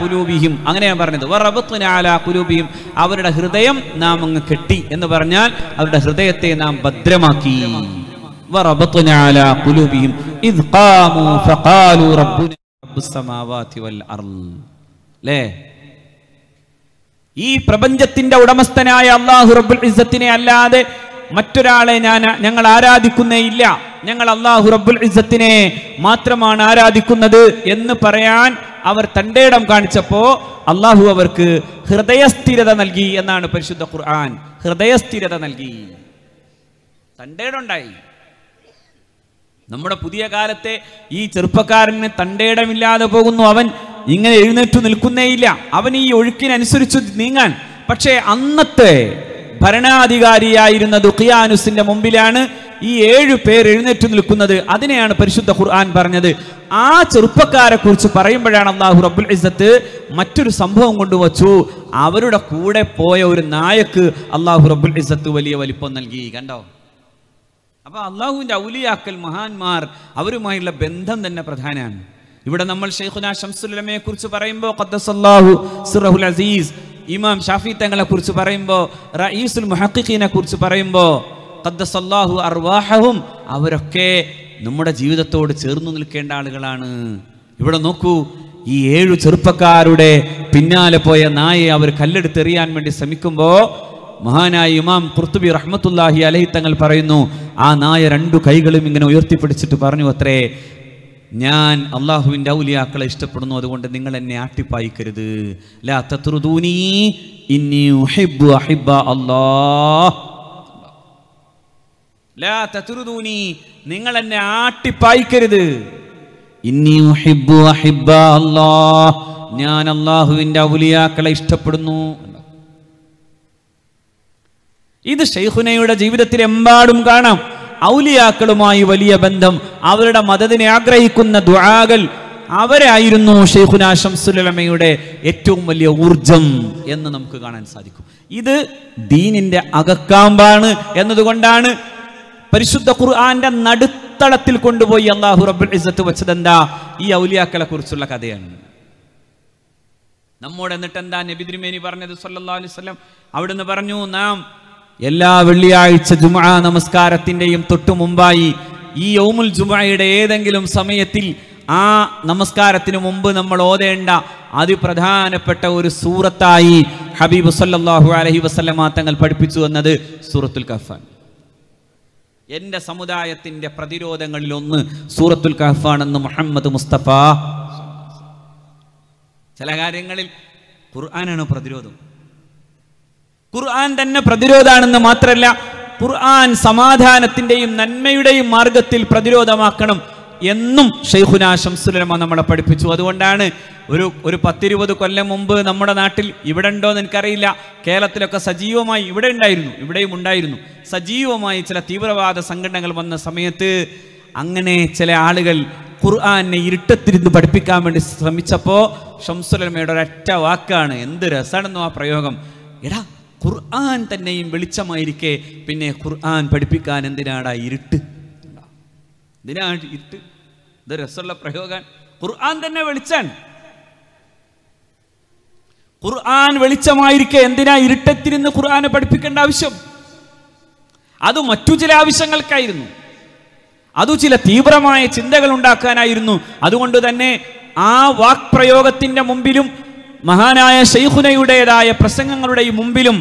കുലൂബിയും അങ്ങനെ ഞാൻ പറഞ്ഞത് കുലൂബിയും അവരുടെ ഹൃദയം നാം അങ്ങ് കെട്ടി എന്ന് പറഞ്ഞാൽ അവരുടെ ഹൃദയത്തെ നാം ഭദ്രമാക്കി കുലൂബിയും വൽ അർൽ അല്ലേ ഈ പ്രപഞ്ചത്തിന്റെ ഉടമസ്ഥനായ അള്ളാഹു റബ്ബുൽ ഇസ്സത്തിനെ അല്ലാതെ മറ്റൊരാളെ ഞാൻ ഞങ്ങൾ ആരാധിക്കുന്നേ ഇല്ല ഞങ്ങൾ അള്ളാഹു റബ്ബുൽ ഇസ്സത്തിനെ മാത്രമാണ് ആരാധിക്കുന്നത് എന്ന് പറയാൻ അവർ തണ്ടേടം കാണിച്ചപ്പോ അള്ളാഹു അവർക്ക് ഹൃദയസ്ഥിരത നൽകി എന്നാണ് പരിശുദ്ധ ഖുർആൻ ഹൃദയസ്ഥിരത നൽകി തണ്ടേടുണ്ടായി ഉണ്ടായി നമ്മുടെ പുതിയ കാലത്തെ ഈ ചെറുപ്പക്കാരന് തണ്ടേടമില്ലാതെ പോകുന്നു അവൻ ഇങ്ങനെ എഴുന്നേറ്റു നിൽക്കുന്നേയില്ല അവൻ ഈ ഒഴുക്കിനനുസരിച്ച് നീങ്ങാൻ പക്ഷേ അന്നത്തെ ഭരണാധികാരിയായിരുന്ന ദുഖിയാനുസിന്റെ മുമ്പിലാണ് ഈ ഏഴു പേർ എഴുന്നേറ്റ് നിൽക്കുന്നത് അതിനെയാണ് പരിശുദ്ധ ഖുർആൻ പറഞ്ഞത് ആ ചെറുപ്പക്കാരെ കുറിച്ച് പറയുമ്പോഴാണ് അള്ളാഹു റബ്ബുൽ ഇസത്ത് മറ്റൊരു സംഭവം കൊണ്ടുവച്ചു അവരുടെ കൂടെ പോയ ഒരു നായക്ക് അള്ളാഹു റബ്ബുൽ ഇസത്ത് വലിയ വലിപ്പം നൽകി കണ്ടോ അപ്പോൾ അള്ളാഹുവിൻ്റെ ഔലിയാക്കൽ മഹാന്മാർ അവരുമായുള്ള ബന്ധം തന്നെ പ്രധാനമാണ് ഇവിടെ നമ്മൾ ഷെയ്ഖുന ഷംസുല്ലമയെ കുറിച്ച് പറയുമ്പോൾ ഖദ്ദസല്ലാഹു സിറഹുൽ അസീസ് ഇമാം ഷാഫി തങ്ങളെ കുറിച്ച് പറയുമ്പോൾ റഈസുൽ മുഹക്കിഖീനെ കുറിച്ച് പറയുമ്പോൾ ഖദ്ദസല്ലാഹു അർവാഹവും അവരൊക്കെ നമ്മുടെ ജീവിതത്തോട് ചേർന്നു നിൽക്കേണ്ട ആളുകളാണ് ഇവിടെ നോക്കൂ ഈ ഏഴു ചെറുപ്പക്കാരുടെ പിന്നാലെ പോയ നായെ അവർ കല്ലെടുത്തെറിയാൻ വേണ്ടി ശ്രമിക്കുമ്പോൾ മഹാനായ ഇമാം കുർത്തുബി റഹ്മത്തുല്ലാഹി അലഹി തങ്ങൾ പറയുന്നു ആ നായ രണ്ടു കൈകളും ഇങ്ങനെ ഉയർത്തിപ്പിടിച്ചിട്ട് പറഞ്ഞു അത്രേ ഞാൻ അള്ളാഹുവിൻ്റെ ഔലിയാക്കളെ ഇഷ്ടപ്പെടുന്നു അതുകൊണ്ട് നിങ്ങൾ എന്നെ ആട്ടിപ്പായിക്കരുത് ലാ ഇന്നി ഉഹിബ്ബു അല്ലാഹ് ലാ നിങ്ങൾ എന്നെ ആട്ടിപ്പായിക്കരുത് ഇന്നി ഉഹിബ്ബു അല്ലാഹ് ഞാൻ അള്ളാഹുവിൻ്റെ ഔലിയാക്കളെ ഇഷ്ടപ്പെടുന്നു ഇത് ഷെയ്ഖുനയുടെ ജീവിതത്തിൽ എമ്പാടും കാണാം ഔലിയാക്കളുമായി വലിയ ബന്ധം അവരുടെ മതത്തിനെ ആഗ്രഹിക്കുന്ന ദ്വാകൾ അവരായിരുന്നു ഷെയ്ഖുന ശംസുലമയുടെ ഏറ്റവും വലിയ ഊർജം എന്ന് നമുക്ക് കാണാൻ സാധിക്കും ഇത് ദീനിന്റെ അകക്കാമ്പാണ് എന്നതുകൊണ്ടാണ് പരിശുദ്ധ ഖുർആന്റെ നടുത്തളത്തിൽ കൊണ്ടുപോയി അള്ളാഹു റബ്ബുൽ ഇസത്ത് വെച്ചതെന്താ ഈ ഔലിയാക്കളെ കുറിച്ചുള്ള കഥയാണ് നമ്മോട് എന്നിട്ട് എന്താ നബിദ്രിമേനി പറഞ്ഞത് സല്ലാ അലൈവല്ലം അവിടുന്ന് പറഞ്ഞു നാം എല്ലാ വെള്ളിയാഴ്ച ജുമാ നമസ്കാരത്തിൻ്റെയും തൊട്ടു മുമ്പായി ഈ ഓമുൽ ജുമായയുടെ ഏതെങ്കിലും സമയത്തിൽ ആ നമസ്കാരത്തിനു മുമ്പ് നമ്മൾ ഓതേണ്ട അതിപ്രധാനപ്പെട്ട ഒരു സൂറത്തായി ഹബീബ് സല്ലാഹു അലഹി വസ്ലമ തങ്ങൾ പഠിപ്പിച്ചു എന്നത് സൂറത്തുൽ എന്റെ സമുദായത്തിന്റെ പ്രതിരോധങ്ങളിൽ ഒന്ന് സൂറത്തുൽ എന്ന് മുഹമ്മദ് മുസ്തഫ ചില കാര്യങ്ങളിൽ ഖുർആനാണ് പ്രതിരോധം ഖുർആൻ തന്നെ പ്രതിരോധാണെന്ന് മാത്രമല്ല ഖുർആൻ സമാധാനത്തിന്റെയും നന്മയുടെയും മാർഗത്തിൽ പ്രതിരോധമാക്കണം എന്നും ഷെയ്ഖുന ശംസുലമ നമ്മളെ പഠിപ്പിച്ചു അതുകൊണ്ടാണ് ഒരു ഒരു പത്തിരുപത് കൊല്ലം മുമ്പ് നമ്മുടെ നാട്ടിൽ ഇവിടെ ഉണ്ടോയെന്ന് എനിക്കറിയില്ല കേരളത്തിലൊക്കെ സജീവമായി ഇവിടെ ഉണ്ടായിരുന്നു ഇവിടെയും ഉണ്ടായിരുന്നു സജീവമായി ചില തീവ്രവാദ സംഘടനകൾ വന്ന സമയത്ത് അങ്ങനെ ചില ആളുകൾ ഖുർആാനെ ഇരുട്ടത്തിരുന്ന് പഠിപ്പിക്കാൻ വേണ്ടി ശ്രമിച്ചപ്പോൾ ഷംസുലമയുടെ ഒരൊറ്റ വാക്കാണ് എന്ത് രസമാണെന്നോ ആ പ്രയോഗം എടാ ഖുർആൻ തന്നെയും വെളിച്ചമായിരിക്കെ പിന്നെ ഖുർആൻ പഠിപ്പിക്കാൻ എന്തിനാടാ ഇരുട്ട് എന്തിനാണ് ഇരുട്ട് ഇത് രസമുള്ള പ്രയോഗം ഖുർആൻ തന്നെ വെളിച്ചാണ് ഖുർആൻ വെളിച്ചമായിരിക്കെ എന്തിനാ ഇരുട്ടത്തിരുന്ന് ഖുർആനെ പഠിപ്പിക്കേണ്ട ആവശ്യം അത് മറ്റു ചില ആവശ്യങ്ങൾക്കായിരുന്നു അത് ചില തീവ്രമായ ചിന്തകൾ ഉണ്ടാക്കാനായിരുന്നു അതുകൊണ്ട് തന്നെ ആ വാക് പ്രയോഗത്തിന്റെ മുമ്പിലും മഹാനായ ഷെയ്ഖുനയുടേതായ പ്രസംഗങ്ങളുടെയും മുമ്പിലും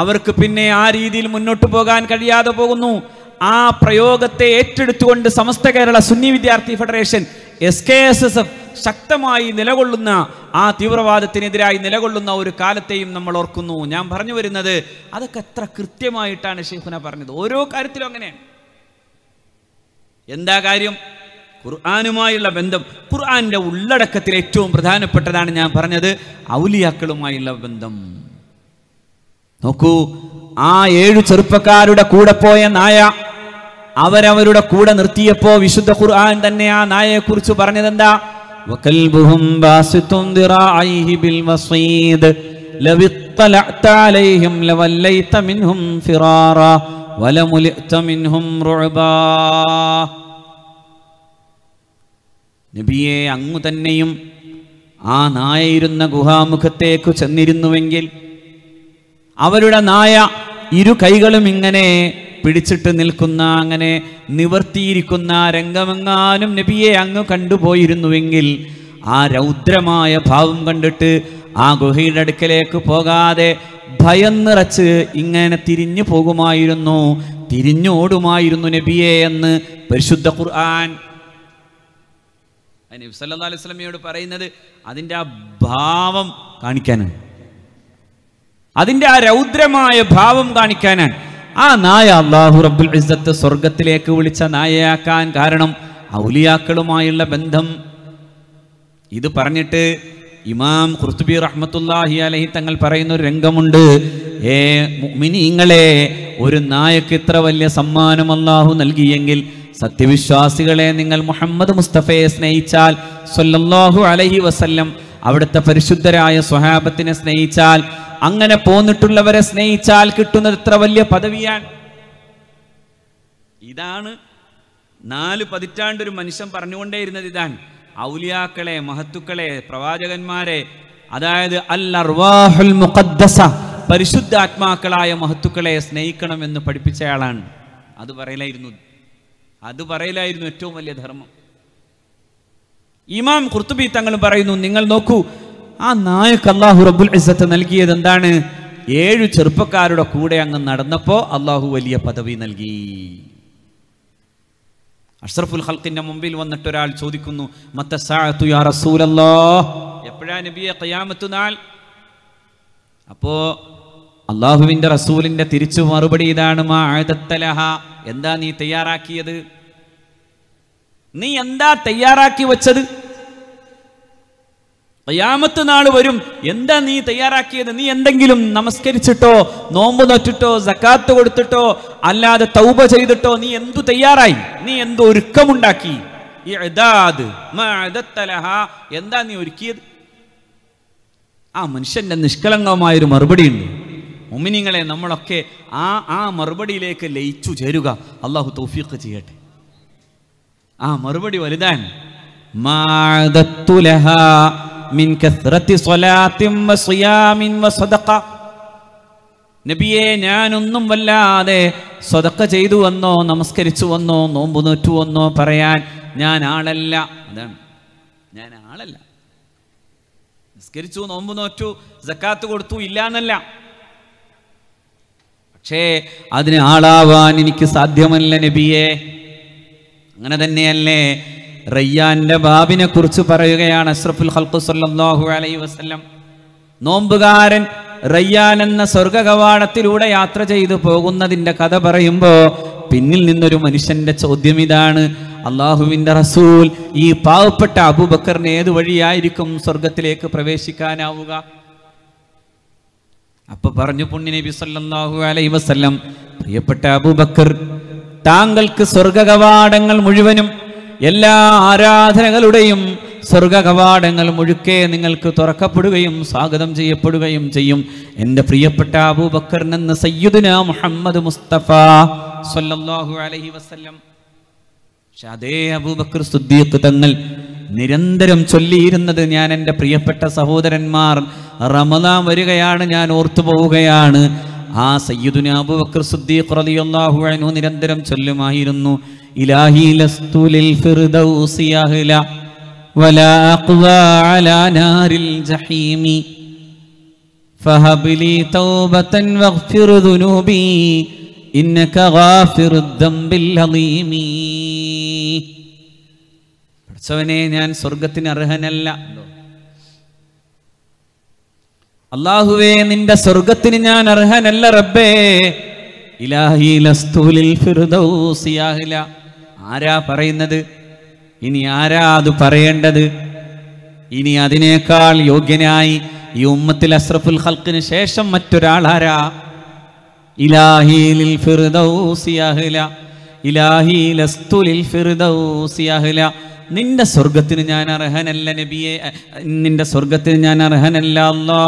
അവർക്ക് പിന്നെ ആ രീതിയിൽ മുന്നോട്ട് പോകാൻ കഴിയാതെ പോകുന്നു ആ പ്രയോഗത്തെ ഏറ്റെടുത്തുകൊണ്ട് സമസ്ത Kerala Sunni Vidyarthi federation S K S S F ശക്തമായി നിലകൊള്ളുന്ന ആ തീവ്രവാദത്തിനെതിരായി നിലകൊള്ളുന്ന ഒരു കാലത്തെയും നമ്മൾ ഓർക്കുന്നു ഞാൻ പറഞ്ഞു വരുന്നത് അതൊക്കെ എത്ര കൃത്യമായിട്ടാണ് ഷെയ്ഖുന പറഞ്ഞത് ഓരോ കാര്യത്തിലും അങ്ങനെയാണ് എന്താ കാര്യം ഖുർആാനുമായുള്ള ബന്ധം ഖുർആാനിൻ്റെ ഉള്ളടക്കത്തിൽ ഏറ്റവും പ്രധാനപ്പെട്ടതാണ് ഞാൻ പറഞ്ഞത് ഔലിയാക്കളുമായുള്ള ബന്ധം നോക്കൂ ആ ഏഴു ചെറുപ്പക്കാരുടെ കൂടെ പോയ നായ അവരവരുടെ കൂടെ നിർത്തിയപ്പോ വിശുദ്ധ ഖുർആൻ തന്നെ ആ നായയെ കുറിച്ച് പറഞ്ഞതെന്താ ും നബിയെ അങ്ങു തന്നെയും ആ നായയിരുന്ന ഗുഹാമുഖത്തേക്ക് ചെന്നിരുന്നുവെങ്കിൽ അവരുടെ നായ ഇരു കൈകളും ഇങ്ങനെ പിടിച്ചിട്ട് നിൽക്കുന്ന അങ്ങനെ നിവർത്തിയിരിക്കുന്ന രംഗമെങ്ങാനും നബിയെ അങ്ങ് കണ്ടുപോയിരുന്നുവെങ്കിൽ ആ രൗദ്രമായ ഭാവം കണ്ടിട്ട് ആ ഗുഹയുടെ അടുക്കലേക്ക് പോകാതെ ഭയം നിറച്ച് ഇങ്ങനെ തിരിഞ്ഞു പോകുമായിരുന്നു തിരിഞ്ഞോടുമായിരുന്നു നബിയെ എന്ന് പരിശുദ്ധ ഖുർആൻ നബി സല്ലാ അലൈഹി സ്വലമിയോട് പറയുന്നത് അതിൻ്റെ ആ ഭാവം കാണിക്കാനാണ് അതിൻ്റെ ആ രൗദ്രമായ ഭാവം കാണിക്കാനാണ് ആ നായ അള്ളാഹു റബ്ബുൽ ഇസ്സത്ത് സ്വർഗത്തിലേക്ക് വിളിച്ച നായയാക്കാൻ കാരണം ഔലിയാക്കളുമായുള്ള ബന്ധം ഇത് പറഞ്ഞിട്ട് ഇമാം ഖുർത്തുബി റഹ്മത്തുല്ലാഹി അലഹി തങ്ങൾ പറയുന്ന ഒരു രംഗമുണ്ട് ഏ മിനിങ്ങളെ ഒരു നായക്ക് ഇത്ര വലിയ സമ്മാനം അള്ളാഹു നൽകിയെങ്കിൽ സത്യവിശ്വാസികളെ നിങ്ങൾ മുഹമ്മദ് മുസ്തഫയെ സ്നേഹിച്ചാൽ സൊല്ലാഹു അലഹി വസല്ലം അവിടുത്തെ പരിശുദ്ധരായ സ്വഹാബത്തിനെ സ്നേഹിച്ചാൽ അങ്ങനെ പോന്നിട്ടുള്ളവരെ സ്നേഹിച്ചാൽ കിട്ടുന്നത് എത്ര വലിയ പദവിയാണ് ഇതാണ് നാല് പതിറ്റാണ്ടൊരു മനുഷ്യൻ പറഞ്ഞുകൊണ്ടേയിരുന്നത് ഇതാണ് ഔലിയാക്കളെ മഹത്തുക്കളെ പ്രവാചകന്മാരെ അതായത് അൽ അർവാഹുൽ മുഖദ്ദസ പരിശുദ്ധ ആത്മാക്കളായ മഹത്തുക്കളെ സ്നേഹിക്കണമെന്ന് പഠിപ്പിച്ചയാളാണ് അത് പറയലായിരുന്നു അത് പറയലായിരുന്നു ഏറ്റവും വലിയ ധർമ്മം ഇമാം കുർത്തുബി തങ്ങളും പറയുന്നു നിങ്ങൾ നോക്കൂ ആ നായക് അള്ളാഹു റബുൽ ഇസത്ത് നൽകിയത് എന്താണ് ഏഴ് ചെറുപ്പക്കാരുടെ കൂടെ അങ്ങ് നടന്നപ്പോൾ അള്ളാഹു വലിയ പദവി നൽകി അഷ്റഫുൽ ഹൽക്കിന്റെ മുമ്പിൽ വന്നിട്ട് ഒരാൾ ചോദിക്കുന്നു എപ്പോഴാ നബിയെ അപ്പോ അള്ളാഹുവിന്റെ റസൂലിന്റെ തിരിച്ചു മറുപടി ഇതാണ് എന്താ നീ തയ്യാറാക്കിയത് നീ എന്താ തയ്യാറാക്കി വച്ചത് അയ്യാമത്ത് നാള് വരും എന്താ നീ തയ്യാറാക്കിയത് നീ എന്തെങ്കിലും നമസ്കരിച്ചിട്ടോ നോമ്പ് നോറ്റിട്ടോ സക്കാത്ത് കൊടുത്തിട്ടോ അല്ലാതെ തൗബ ചെയ്തിട്ടോ നീ എന്തു തയ്യാറായി നീ എന്തു ഒരുക്കമുണ്ടാക്കി എന്താ നീ ഒരുക്കിയത് ആ മനുഷ്യന്റെ നിഷ്കളങ്കമായൊരു മറുപടിയുണ്ട് മുമിനിങ്ങളെ നമ്മളൊക്കെ ആ ആ മറുപടിയിലേക്ക് ലയിച്ചു ചേരുക അള്ളാഹു തൗഫീഖ് ചെയ്യട്ടെ ആ മറുപടി വലുതാൻ നബിയെ ഞാനൊന്നും വല്ലാതെ സ്വതക്ക ചെയ്തു വന്നോ നമസ്കരിച്ചു വന്നോ നോമ്പു നോറ്റു വന്നോ പറയാൻ ഞാൻ ആളല്ല അതാണ് ഞാൻ ആളല്ല നമസ്കരിച്ചു നോമ്പു നോറ്റു ജക്കാത്ത് കൊടുത്തു ഇല്ല എന്നല്ല പക്ഷേ അതിന് ആളാവാൻ എനിക്ക് സാധ്യമല്ല നബിയെ അങ്ങനെ തന്നെയല്ലേ റയ്യാന്റെ ബാബിനെ കുറിച്ച് പറയുകയാണ് അഷ്റഫുൽ ഹൽക്കു സല്ലാഹു അലൈ വസ്ലം നോമ്പുകാരൻ റയ്യാൻ എന്ന സ്വർഗ കവാടത്തിലൂടെ യാത്ര ചെയ്തു പോകുന്നതിന്റെ കഥ പറയുമ്പോൾ പിന്നിൽ നിന്നൊരു മനുഷ്യന്റെ ചോദ്യം ഇതാണ് അള്ളാഹുവിന്റെ റസൂൽ ഈ പാവപ്പെട്ട അബൂബക്കറിന് ഏത് വഴിയായിരിക്കും സ്വർഗത്തിലേക്ക് പ്രവേശിക്കാനാവുക അപ്പൊ പറഞ്ഞു പുണ്യ നബി സല്ലാഹു അലൈ വസ്ല്ലം പ്രിയപ്പെട്ട അബൂബക്കർ താങ്കൾക്ക് സ്വർഗ കവാടങ്ങൾ മുഴുവനും എല്ലാ ആരാധനകളുടെയും സ്വർഗ കവാടങ്ങൾ മുഴുക്കെ നിങ്ങൾക്ക് തുറക്കപ്പെടുകയും സ്വാഗതം ചെയ്യപ്പെടുകയും ചെയ്യും എൻ്റെ പ്രിയപ്പെട്ട അബൂബക്കർ എന്ന സയ്യുദിന മുഹമ്മദ് മുസ്തഫ സല്ലാഹു അലഹി വസ്ല്ലം പക്ഷെ അതേ അബൂബക്കർ സുദ്ദീഖ് തങ്ങൾ നിരന്തരം ചൊല്ലിയിരുന്നത് ഞാൻ എൻ്റെ പ്രിയപ്പെട്ട സഹോദരന്മാർ റമദാൻ വരികയാണ് ഞാൻ ഓർത്തു പോവുകയാണ് ആ സയ്യിദുന അബൂബക്കർ സിദ്ദീഖ് റളിയല്ലാഹു അൻഹു നിരന്തരം ചൊല്ലുമായിരുന്നു ഇലാഹി ലസ്തു ലിൽ ഫിർദൗസി അഹ്ല വലാ അഖ്വാ അലാ നാരിൽ ജഹീമി فهب لي തൗബതൻ വഗ്ഫിർ ذنوبي ഇന്നക غافر الذنب العظيم സവനെ ഞാൻ സ്വർഗത്തിന് അർഹനല്ല അള്ളാഹുവേ നിന്റെ സ്വർഗത്തിന് ഞാൻ അർഹനല്ല റബ്ബേ ഇലാഹില ആരാ പറയുന്നത് ഇനി ആരാ അത് പറയേണ്ടത് ഇനി അതിനേക്കാൾ യോഗ്യനായി ഈ ഉമ്മത്തിൽ അസ്രഫുൽ ഹൽക്കിന് ശേഷം മറ്റൊരാൾ ആരാ ഇലാഹിൽ ഇലാഹിലസ്തുലിൽ നിന്റെ സ്വർഗത്തിന് ഞാൻ അർഹനല്ല നബിയെ നിന്റെ സ്വർഗത്തിന് ഞാൻ അർഹനല്ല അല്ലാ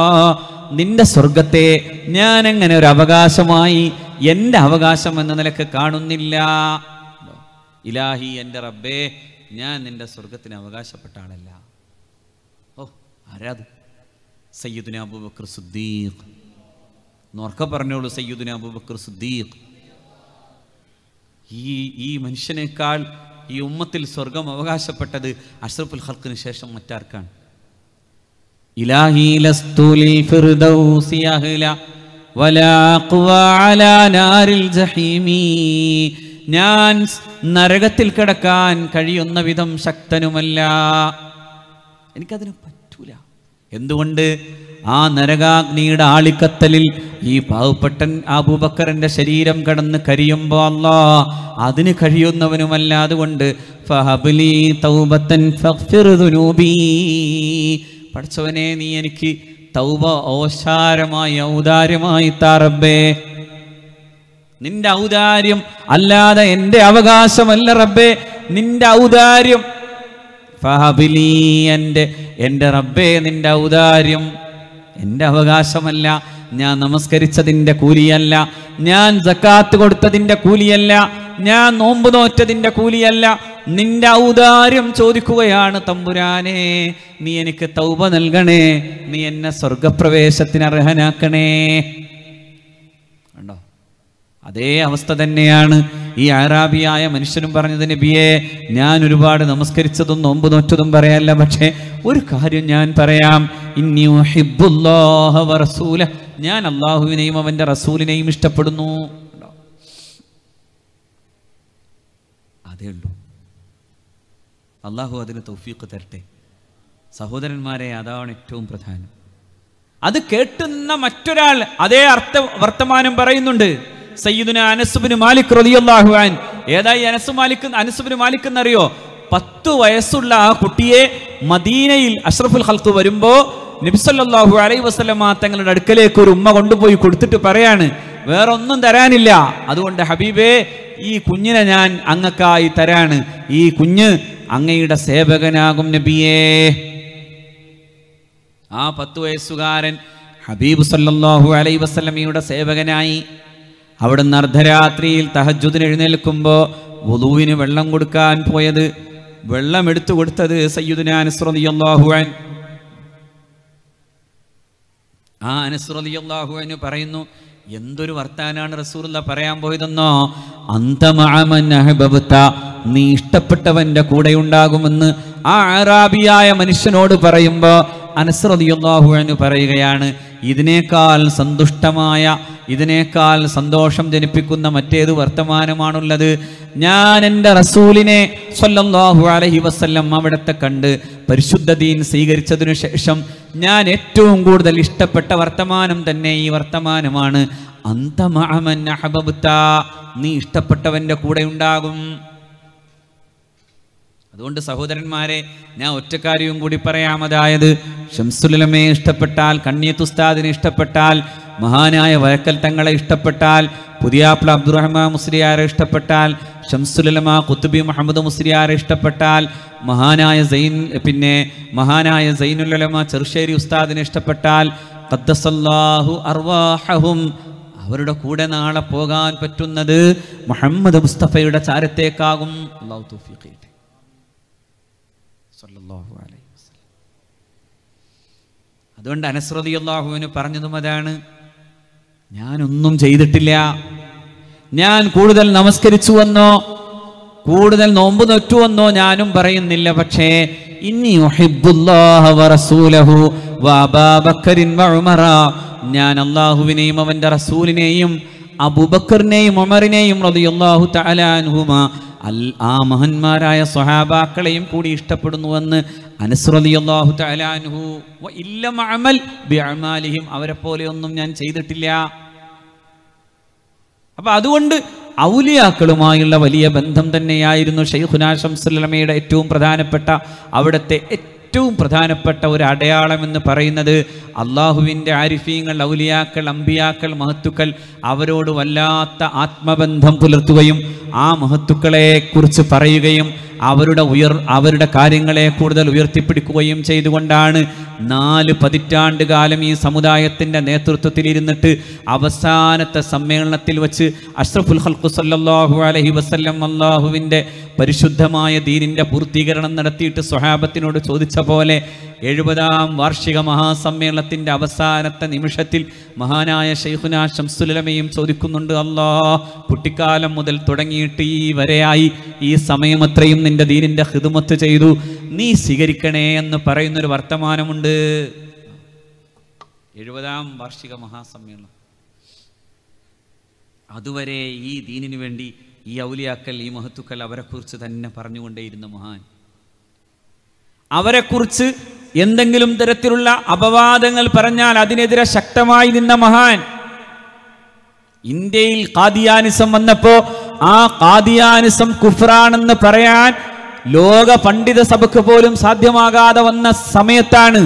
നിന്റെ സ്വർഗത്തെ ഞാൻ എങ്ങനെ ഒരു അവകാശമായി എൻ്റെ അവകാശം എന്ന നിലക്ക് കാണുന്നില്ല ഇലാഹി എൻ്റെ റബ്ബേ ഞാൻ നിന്റെ സ്വർഗത്തിന് അവകാശപ്പെട്ട ആളല്ല ഓ ആരാത് സയ്യിദുന അബൂബക്കർ സുദ്ദീഖ് നോർക്ക പറഞ്ഞോളൂ സയ്യിദുന അബൂബക്കർ സുദ്ദീഖ് ഈ ഈ മനുഷ്യനേക്കാൾ ഈ ഉമ്മത്തിൽ സ്വർഗം അവകാശപ്പെട്ടത് അഷ്റഫുൽ ഹൽക്കിന് ശേഷം മറ്റാർക്കാണ് ഞാൻ നരകത്തിൽ കിടക്കാൻ കഴിയുന്ന വിധം ശക്തനുമല്ല എനിക്കതിന് പറ്റൂല എന്തുകൊണ്ട് ആ നരകാഗ്നിയുടെ ആളിക്കത്തലിൽ ഈ പാവപ്പെട്ടൻ അബൂബക്കറിന്റെ ശരീരം കടന്ന് കരിയുമ്പോ അല്ലാ അതിന് കഴിയുന്നവനുമല്ല അതുകൊണ്ട് പഠിച്ചവനെ നീ എനിക്ക് തൗബ ഓശാരമായി ഔദാര്യമായി താറബേ നിന്റെ ഔദാര്യം അല്ലാതെ എൻ്റെ അവകാശമല്ല റബ്ബേ നിന്റെ ഔദാര്യം ഫഹബിലി എൻ്റെ എൻ്റെ റബ്ബേ നിന്റെ ഔദാര്യം എൻ്റെ അവകാശമല്ല ഞാൻ നമസ്കരിച്ചതിൻ്റെ കൂലിയല്ല ഞാൻ ജക്കാത്ത് കൊടുത്തതിൻ്റെ കൂലിയല്ല ഞാൻ നോമ്പ് നോറ്റതിൻ്റെ കൂലിയല്ല നിന്റെ ഔദാര്യം ചോദിക്കുകയാണ് തമ്പുരാനെ നീ എനിക്ക് തൗബ നൽകണേ നീ എന്നെ സ്വർഗപ്രവേശത്തിന് അർഹനാക്കണേ അതേ അവസ്ഥ തന്നെയാണ് ഈ ആരാബിയായ മനുഷ്യനും പറഞ്ഞത് നബിയെ ഞാൻ ഒരുപാട് നമസ്കരിച്ചതും നോമ്പ് നോറ്റതും പറയാല്ല പക്ഷേ ഒരു കാര്യം ഞാൻ പറയാം ഞാൻ അള്ളാഹുവിനെയും അവന്റെ റസൂലിനെയും ഇഷ്ടപ്പെടുന്നു അതേ ഉള്ളൂ അള്ളാഹു അതിന് തൗഫീഖ് തരട്ടെ സഹോദരന്മാരെ അതാണ് ഏറ്റവും പ്രധാനം അത് കേട്ടുന്ന മറ്റൊരാൾ അതേ അർത്ഥ വർത്തമാനം പറയുന്നുണ്ട് സയ്യിദുന അനസുബിന് മാലിക് റലിയല്ലാഹു ഏതായി അനസു മാലിക് അനസുബിന് മാലിക് എന്നറിയോ പത്ത് വയസ്സുള്ള ആ കുട്ടിയെ മദീനയിൽ അഷ്റഫുൽ ഹൽക്ക് വരുമ്പോ നബിസല്ലാഹു അലൈ വസ്ലമ തങ്ങളുടെ അടുക്കലേക്ക് ഒരു ഉമ്മ കൊണ്ടുപോയി കൊടുത്തിട്ട് പറയാണ് വേറൊന്നും തരാനില്ല അതുകൊണ്ട് ഹബീബേ ഈ കുഞ്ഞിനെ ഞാൻ അങ്ങക്കായി തരാണ് ഈ കുഞ്ഞ് അങ്ങയുടെ സേവകനാകും നബിയേ ആ പത്ത് വയസ്സുകാരൻ ഹബീബ് സല്ലാഹു അലൈ വസ്ലമിയുടെ സേവകനായി അവിടുന്ന് അർദ്ധരാത്രിയിൽ തഹജുദിന് എഴുന്നേൽക്കുമ്പോൾ വധുവിന് വെള്ളം കൊടുക്കാൻ പോയത് വെള്ളം എടുത്തു കൊടുത്തത് സയ്യുദിന അനുസ്രതിയല്ലാഹുവാൻ ആ അനുസ്രതിയല്ലാഹുവാന് പറയുന്നു എന്തൊരു വർത്താനാണ് റസൂറുള്ള പറയാൻ പോയതെന്നോ അന്തമാമൻബത്ത നീ ഇഷ്ടപ്പെട്ടവന്റെ കൂടെ ഉണ്ടാകുമെന്ന് ആ ആറാബിയായ മനുഷ്യനോട് പറയുമ്പോൾ അനസ്രതിയുള്ളാഹുവെന്ന് പറയുകയാണ് ഇതിനേക്കാൾ സന്തുഷ്ടമായ ഇതിനേക്കാൾ സന്തോഷം ജനിപ്പിക്കുന്ന മറ്റേത് വർത്തമാനമാണുള്ളത് ഞാൻ എൻ്റെ റസൂലിനെ സൊല്ലാഹു അലഹി വസ്ല്ലം അവിടത്തെ കണ്ട് പരിശുദ്ധ ദീൻ സ്വീകരിച്ചതിനു ശേഷം ഞാൻ ഏറ്റവും കൂടുതൽ ഇഷ്ടപ്പെട്ട വർത്തമാനം തന്നെ ഈ വർത്തമാനമാണ് അന്തമഹമൻ അഹബബുത്ത നീ ഇഷ്ടപ്പെട്ടവൻ്റെ കൂടെ ഉണ്ടാകും അതുകൊണ്ട് സഹോദരന്മാരെ ഞാൻ ഒറ്റക്കാരിയും കൂടി പറയാം അതായത് ഷംസുലമയെ ഇഷ്ടപ്പെട്ടാൽ കണ്ണിയത്തുസ്താദിനെ ഇഷ്ടപ്പെട്ടാൽ മഹാനായ വഴക്കൽ തങ്ങളെ ഇഷ്ടപ്പെട്ടാൽ പുതിയാപ്ല അബ്ദുറഹ്മാ മുസ്ലിയാരെ ഇഷ്ടപ്പെട്ടാൽ ഷംസുലമ കുത്തുബി മുഹമ്മദ് മുസ്ലിയാരെ ഇഷ്ടപ്പെട്ടാൽ മഹാനായ സൈൻ പിന്നെ മഹാനായ സൈനുലമ ചെറുശ്ശേരി ഉസ്താദിനെ ഇഷ്ടപ്പെട്ടാൽ ഖദ്ദസല്ലാഹു അർവാഹും അവരുടെ കൂടെ നാളെ പോകാൻ പറ്റുന്നത് മുഹമ്മദ് മുസ്തഫയുടെ ചാരത്തേക്കാകും അള്ളാഹു തൗഫീഖ് സല്ലാഹു അലൈ വസ്ലം അതുകൊണ്ട് അനസ്രതി അള്ളാഹുവിന് പറഞ്ഞതും അതാണ് ഞാനൊന്നും ചെയ്തിട്ടില്ല ഞാൻ കൂടുതൽ നമസ്കരിച്ചു വന്നോ കൂടുതൽ നോമ്പ് നൊറ്റു ഞാനും പറയുന്നില്ല പക്ഷേ ഇനി ഞാൻ അള്ളാഹുവിനെയും അവന്റെ റസൂലിനെയും അബൂബക്കറിനെയും ഉമറിനെയും റതിയല്ലാഹു തലാൻഹുമ ആ മഹന്മാരായ സ്വഹാബാക്കളെയും കൂടി ഇഷ്ടപ്പെടുന്നുവെന്ന് അനുസ്രതിയല്ലാഹു തലാനുഹു ഇല്ലം ബിഅമാലിഹിം അവരെ പോലെയൊന്നും ഞാൻ ചെയ്തിട്ടില്ല അപ്പൊ അതുകൊണ്ട് ഔലിയാക്കളുമായുള്ള വലിയ ബന്ധം തന്നെയായിരുന്നു ഷെയ്ഖുനാ ഷംസുല്ലമയുടെ ഏറ്റവും പ്രധാനപ്പെട്ട അവിടുത്തെ ഏറ്റവും പ്രധാനപ്പെട്ട ഒരു അടയാളം എന്ന് പറയുന്നത് അള്ളാഹുവിൻ്റെ ആരിഫീങ്ങൾ ഔലിയാക്കൾ അമ്പിയാക്കൾ മഹത്തുക്കൾ അവരോട് വല്ലാത്ത ആത്മബന്ധം പുലർത്തുകയും ആ മഹത്തുക്കളെക്കുറിച്ച് പറയുകയും അവരുടെ ഉയർ അവരുടെ കാര്യങ്ങളെ കൂടുതൽ ഉയർത്തിപ്പിടിക്കുകയും ചെയ്തുകൊണ്ടാണ് നാല് പതിറ്റാണ്ട് കാലം ഈ സമുദായത്തിൻ്റെ നേതൃത്വത്തിൽ ഇരുന്നിട്ട് അവസാനത്തെ സമ്മേളനത്തിൽ വെച്ച് അഷ്റഫുൽ ഹൽക്കു സല്ലാഹു അലഹി വസ്ല്ലം അള്ളാഹുവിൻ്റെ പരിശുദ്ധമായ ദീനിൻ്റെ പൂർത്തീകരണം നടത്തിയിട്ട് സ്വഹാബത്തിനോട് ചോദിച്ച പോലെ എഴുപതാം വാർഷിക മഹാസമ്മേളനത്തിൻ്റെ അവസാനത്തെ നിമിഷത്തിൽ മഹാനായ ഷെയ്ഖുന ഷംസുലമയും ചോദിക്കുന്നുണ്ട് അല്ലാ കുട്ടിക്കാലം മുതൽ തുടങ്ങിയിട്ട് ഈ വരെയായി ഈ സമയം അത്രയും നിന്റെ ദീനിന്റെ ഹിതുമത്ത് ചെയ്തു നീ സ്വീകരിക്കണേ എന്ന് പറയുന്നൊരു വർത്തമാനമുണ്ട് എഴുപതാം വാർഷിക മഹാസമ്മേളനം അതുവരെ ഈ ദീനിനു വേണ്ടി ഈ ഔലിയാക്കൽ ഈ മഹത്തുക്കൾ അവരെക്കുറിച്ച് തന്നെ പറഞ്ഞുകൊണ്ടേയിരുന്ന മഹാൻ അവരെക്കുറിച്ച് എന്തെങ്കിലും തരത്തിലുള്ള അപവാദങ്ങൾ പറഞ്ഞാൽ അതിനെതിരെ ശക്തമായി നിന്ന മഹാൻ ഇന്ത്യയിൽ കാദിയാനിസം വന്നപ്പോ ആ കാദിയാനിസം കുഫ്രാണെന്ന് പറയാൻ ലോക പണ്ഡിത സഭക്ക് പോലും സാധ്യമാകാതെ വന്ന സമയത്താണ്